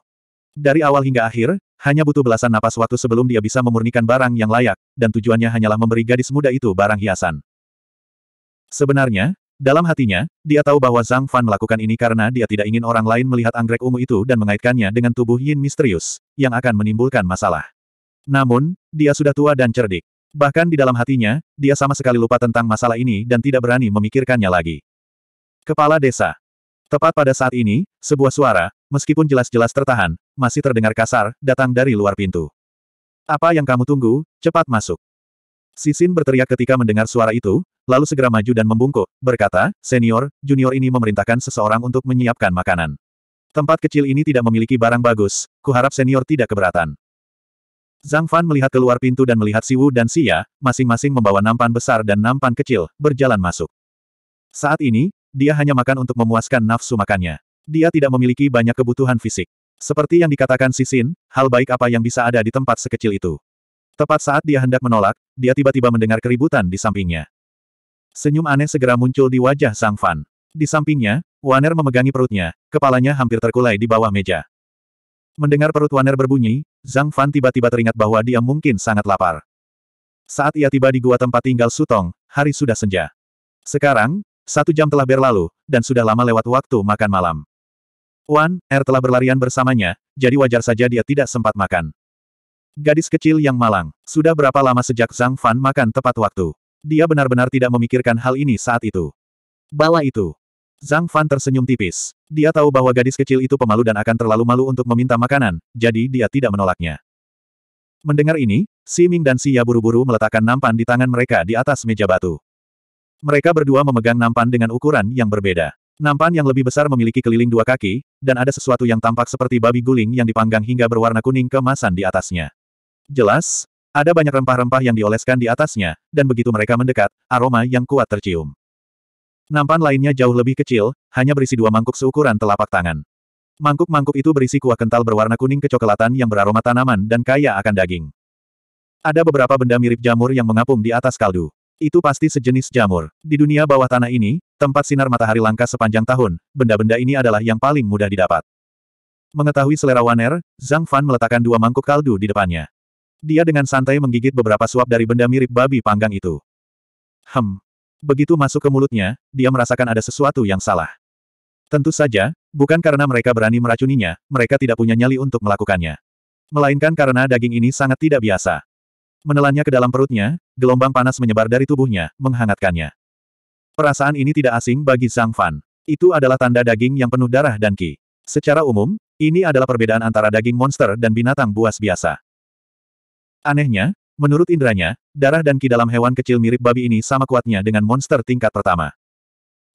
Dari awal hingga akhir, hanya butuh belasan napas waktu sebelum dia bisa memurnikan barang yang layak, dan tujuannya hanyalah memberi gadis muda itu barang hiasan. Sebenarnya, dalam hatinya, dia tahu bahwa Zhang Fan melakukan ini karena dia tidak ingin orang lain melihat anggrek ungu itu dan mengaitkannya dengan tubuh Yin misterius, yang akan menimbulkan masalah. Namun, dia sudah tua dan cerdik. Bahkan di dalam hatinya, dia sama sekali lupa tentang masalah ini dan tidak berani memikirkannya lagi. Kepala Desa Tepat pada saat ini, sebuah suara, meskipun jelas-jelas tertahan, masih terdengar kasar, datang dari luar pintu. Apa yang kamu tunggu, cepat masuk. Sisin berteriak ketika mendengar suara itu, lalu segera maju dan membungkuk, berkata, senior, junior ini memerintahkan seseorang untuk menyiapkan makanan. Tempat kecil ini tidak memiliki barang bagus, kuharap senior tidak keberatan. Zhang Fan melihat keluar pintu dan melihat Si Wu dan Si Ya, masing-masing membawa nampan besar dan nampan kecil, berjalan masuk. Saat ini, dia hanya makan untuk memuaskan nafsu makannya. Dia tidak memiliki banyak kebutuhan fisik. Seperti yang dikatakan Sisin, hal baik apa yang bisa ada di tempat sekecil itu. Tepat saat dia hendak menolak, dia tiba-tiba mendengar keributan di sampingnya. Senyum aneh segera muncul di wajah Sang Fan. Di sampingnya, Waner memegangi perutnya, kepalanya hampir terkulai di bawah meja. Mendengar perut Waner berbunyi, Zhang Fan tiba-tiba teringat bahwa dia mungkin sangat lapar. Saat ia tiba di gua tempat tinggal Sutong, hari sudah senja. Sekarang, satu jam telah berlalu, dan sudah lama lewat waktu makan malam. Wan, Er telah berlarian bersamanya, jadi wajar saja dia tidak sempat makan. Gadis kecil yang malang, sudah berapa lama sejak Zhang Fan makan tepat waktu? Dia benar-benar tidak memikirkan hal ini saat itu. Bala itu. Zhang Fan tersenyum tipis. Dia tahu bahwa gadis kecil itu pemalu dan akan terlalu malu untuk meminta makanan, jadi dia tidak menolaknya. Mendengar ini, Si Ming dan Si Ya buru-buru meletakkan nampan di tangan mereka di atas meja batu. Mereka berdua memegang nampan dengan ukuran yang berbeda. Nampan yang lebih besar memiliki keliling dua kaki, dan ada sesuatu yang tampak seperti babi guling yang dipanggang hingga berwarna kuning kemasan di atasnya. Jelas, ada banyak rempah-rempah yang dioleskan di atasnya, dan begitu mereka mendekat, aroma yang kuat tercium. Nampan lainnya jauh lebih kecil, hanya berisi dua mangkuk seukuran telapak tangan. Mangkuk-mangkuk itu berisi kuah kental berwarna kuning kecoklatan yang beraroma tanaman dan kaya akan daging. Ada beberapa benda mirip jamur yang mengapung di atas kaldu. Itu pasti sejenis jamur. Di dunia bawah tanah ini, tempat sinar matahari langka sepanjang tahun, benda-benda ini adalah yang paling mudah didapat. Mengetahui selera Waner, Zhang Fan meletakkan dua mangkuk kaldu di depannya. Dia dengan santai menggigit beberapa suap dari benda mirip babi panggang itu. Hem. Begitu masuk ke mulutnya, dia merasakan ada sesuatu yang salah. Tentu saja, bukan karena mereka berani meracuninya, mereka tidak punya nyali untuk melakukannya. Melainkan karena daging ini sangat tidak biasa. Menelannya ke dalam perutnya, gelombang panas menyebar dari tubuhnya, menghangatkannya. Perasaan ini tidak asing bagi Zhang Fan. Itu adalah tanda daging yang penuh darah dan ki. Secara umum, ini adalah perbedaan antara daging monster dan binatang buas biasa. Anehnya, menurut inderanya, darah dan ki dalam hewan kecil mirip babi ini sama kuatnya dengan monster tingkat pertama.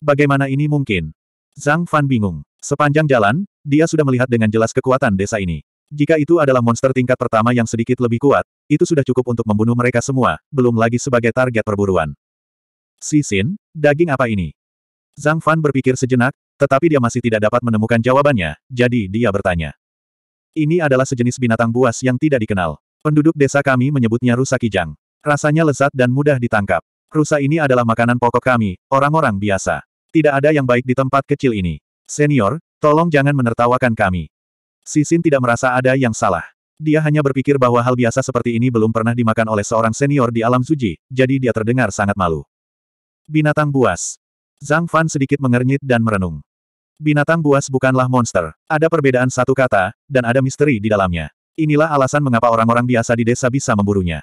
Bagaimana ini mungkin? Zhang Fan bingung. Sepanjang jalan, dia sudah melihat dengan jelas kekuatan desa ini. Jika itu adalah monster tingkat pertama yang sedikit lebih kuat, itu sudah cukup untuk membunuh mereka semua, belum lagi sebagai target perburuan. Sisin, daging apa ini? Zhang Fan berpikir sejenak, tetapi dia masih tidak dapat menemukan jawabannya, jadi dia bertanya. Ini adalah sejenis binatang buas yang tidak dikenal. Penduduk desa kami menyebutnya rusa kijang. Rasanya lezat dan mudah ditangkap. Rusa ini adalah makanan pokok kami, orang-orang biasa. Tidak ada yang baik di tempat kecil ini. Senior, tolong jangan menertawakan kami. Sisin tidak merasa ada yang salah. Dia hanya berpikir bahwa hal biasa seperti ini belum pernah dimakan oleh seorang senior di alam suji, jadi dia terdengar sangat malu. Binatang buas. Zhang Fan sedikit mengernyit dan merenung. Binatang buas bukanlah monster. Ada perbedaan satu kata, dan ada misteri di dalamnya. Inilah alasan mengapa orang-orang biasa di desa bisa memburunya.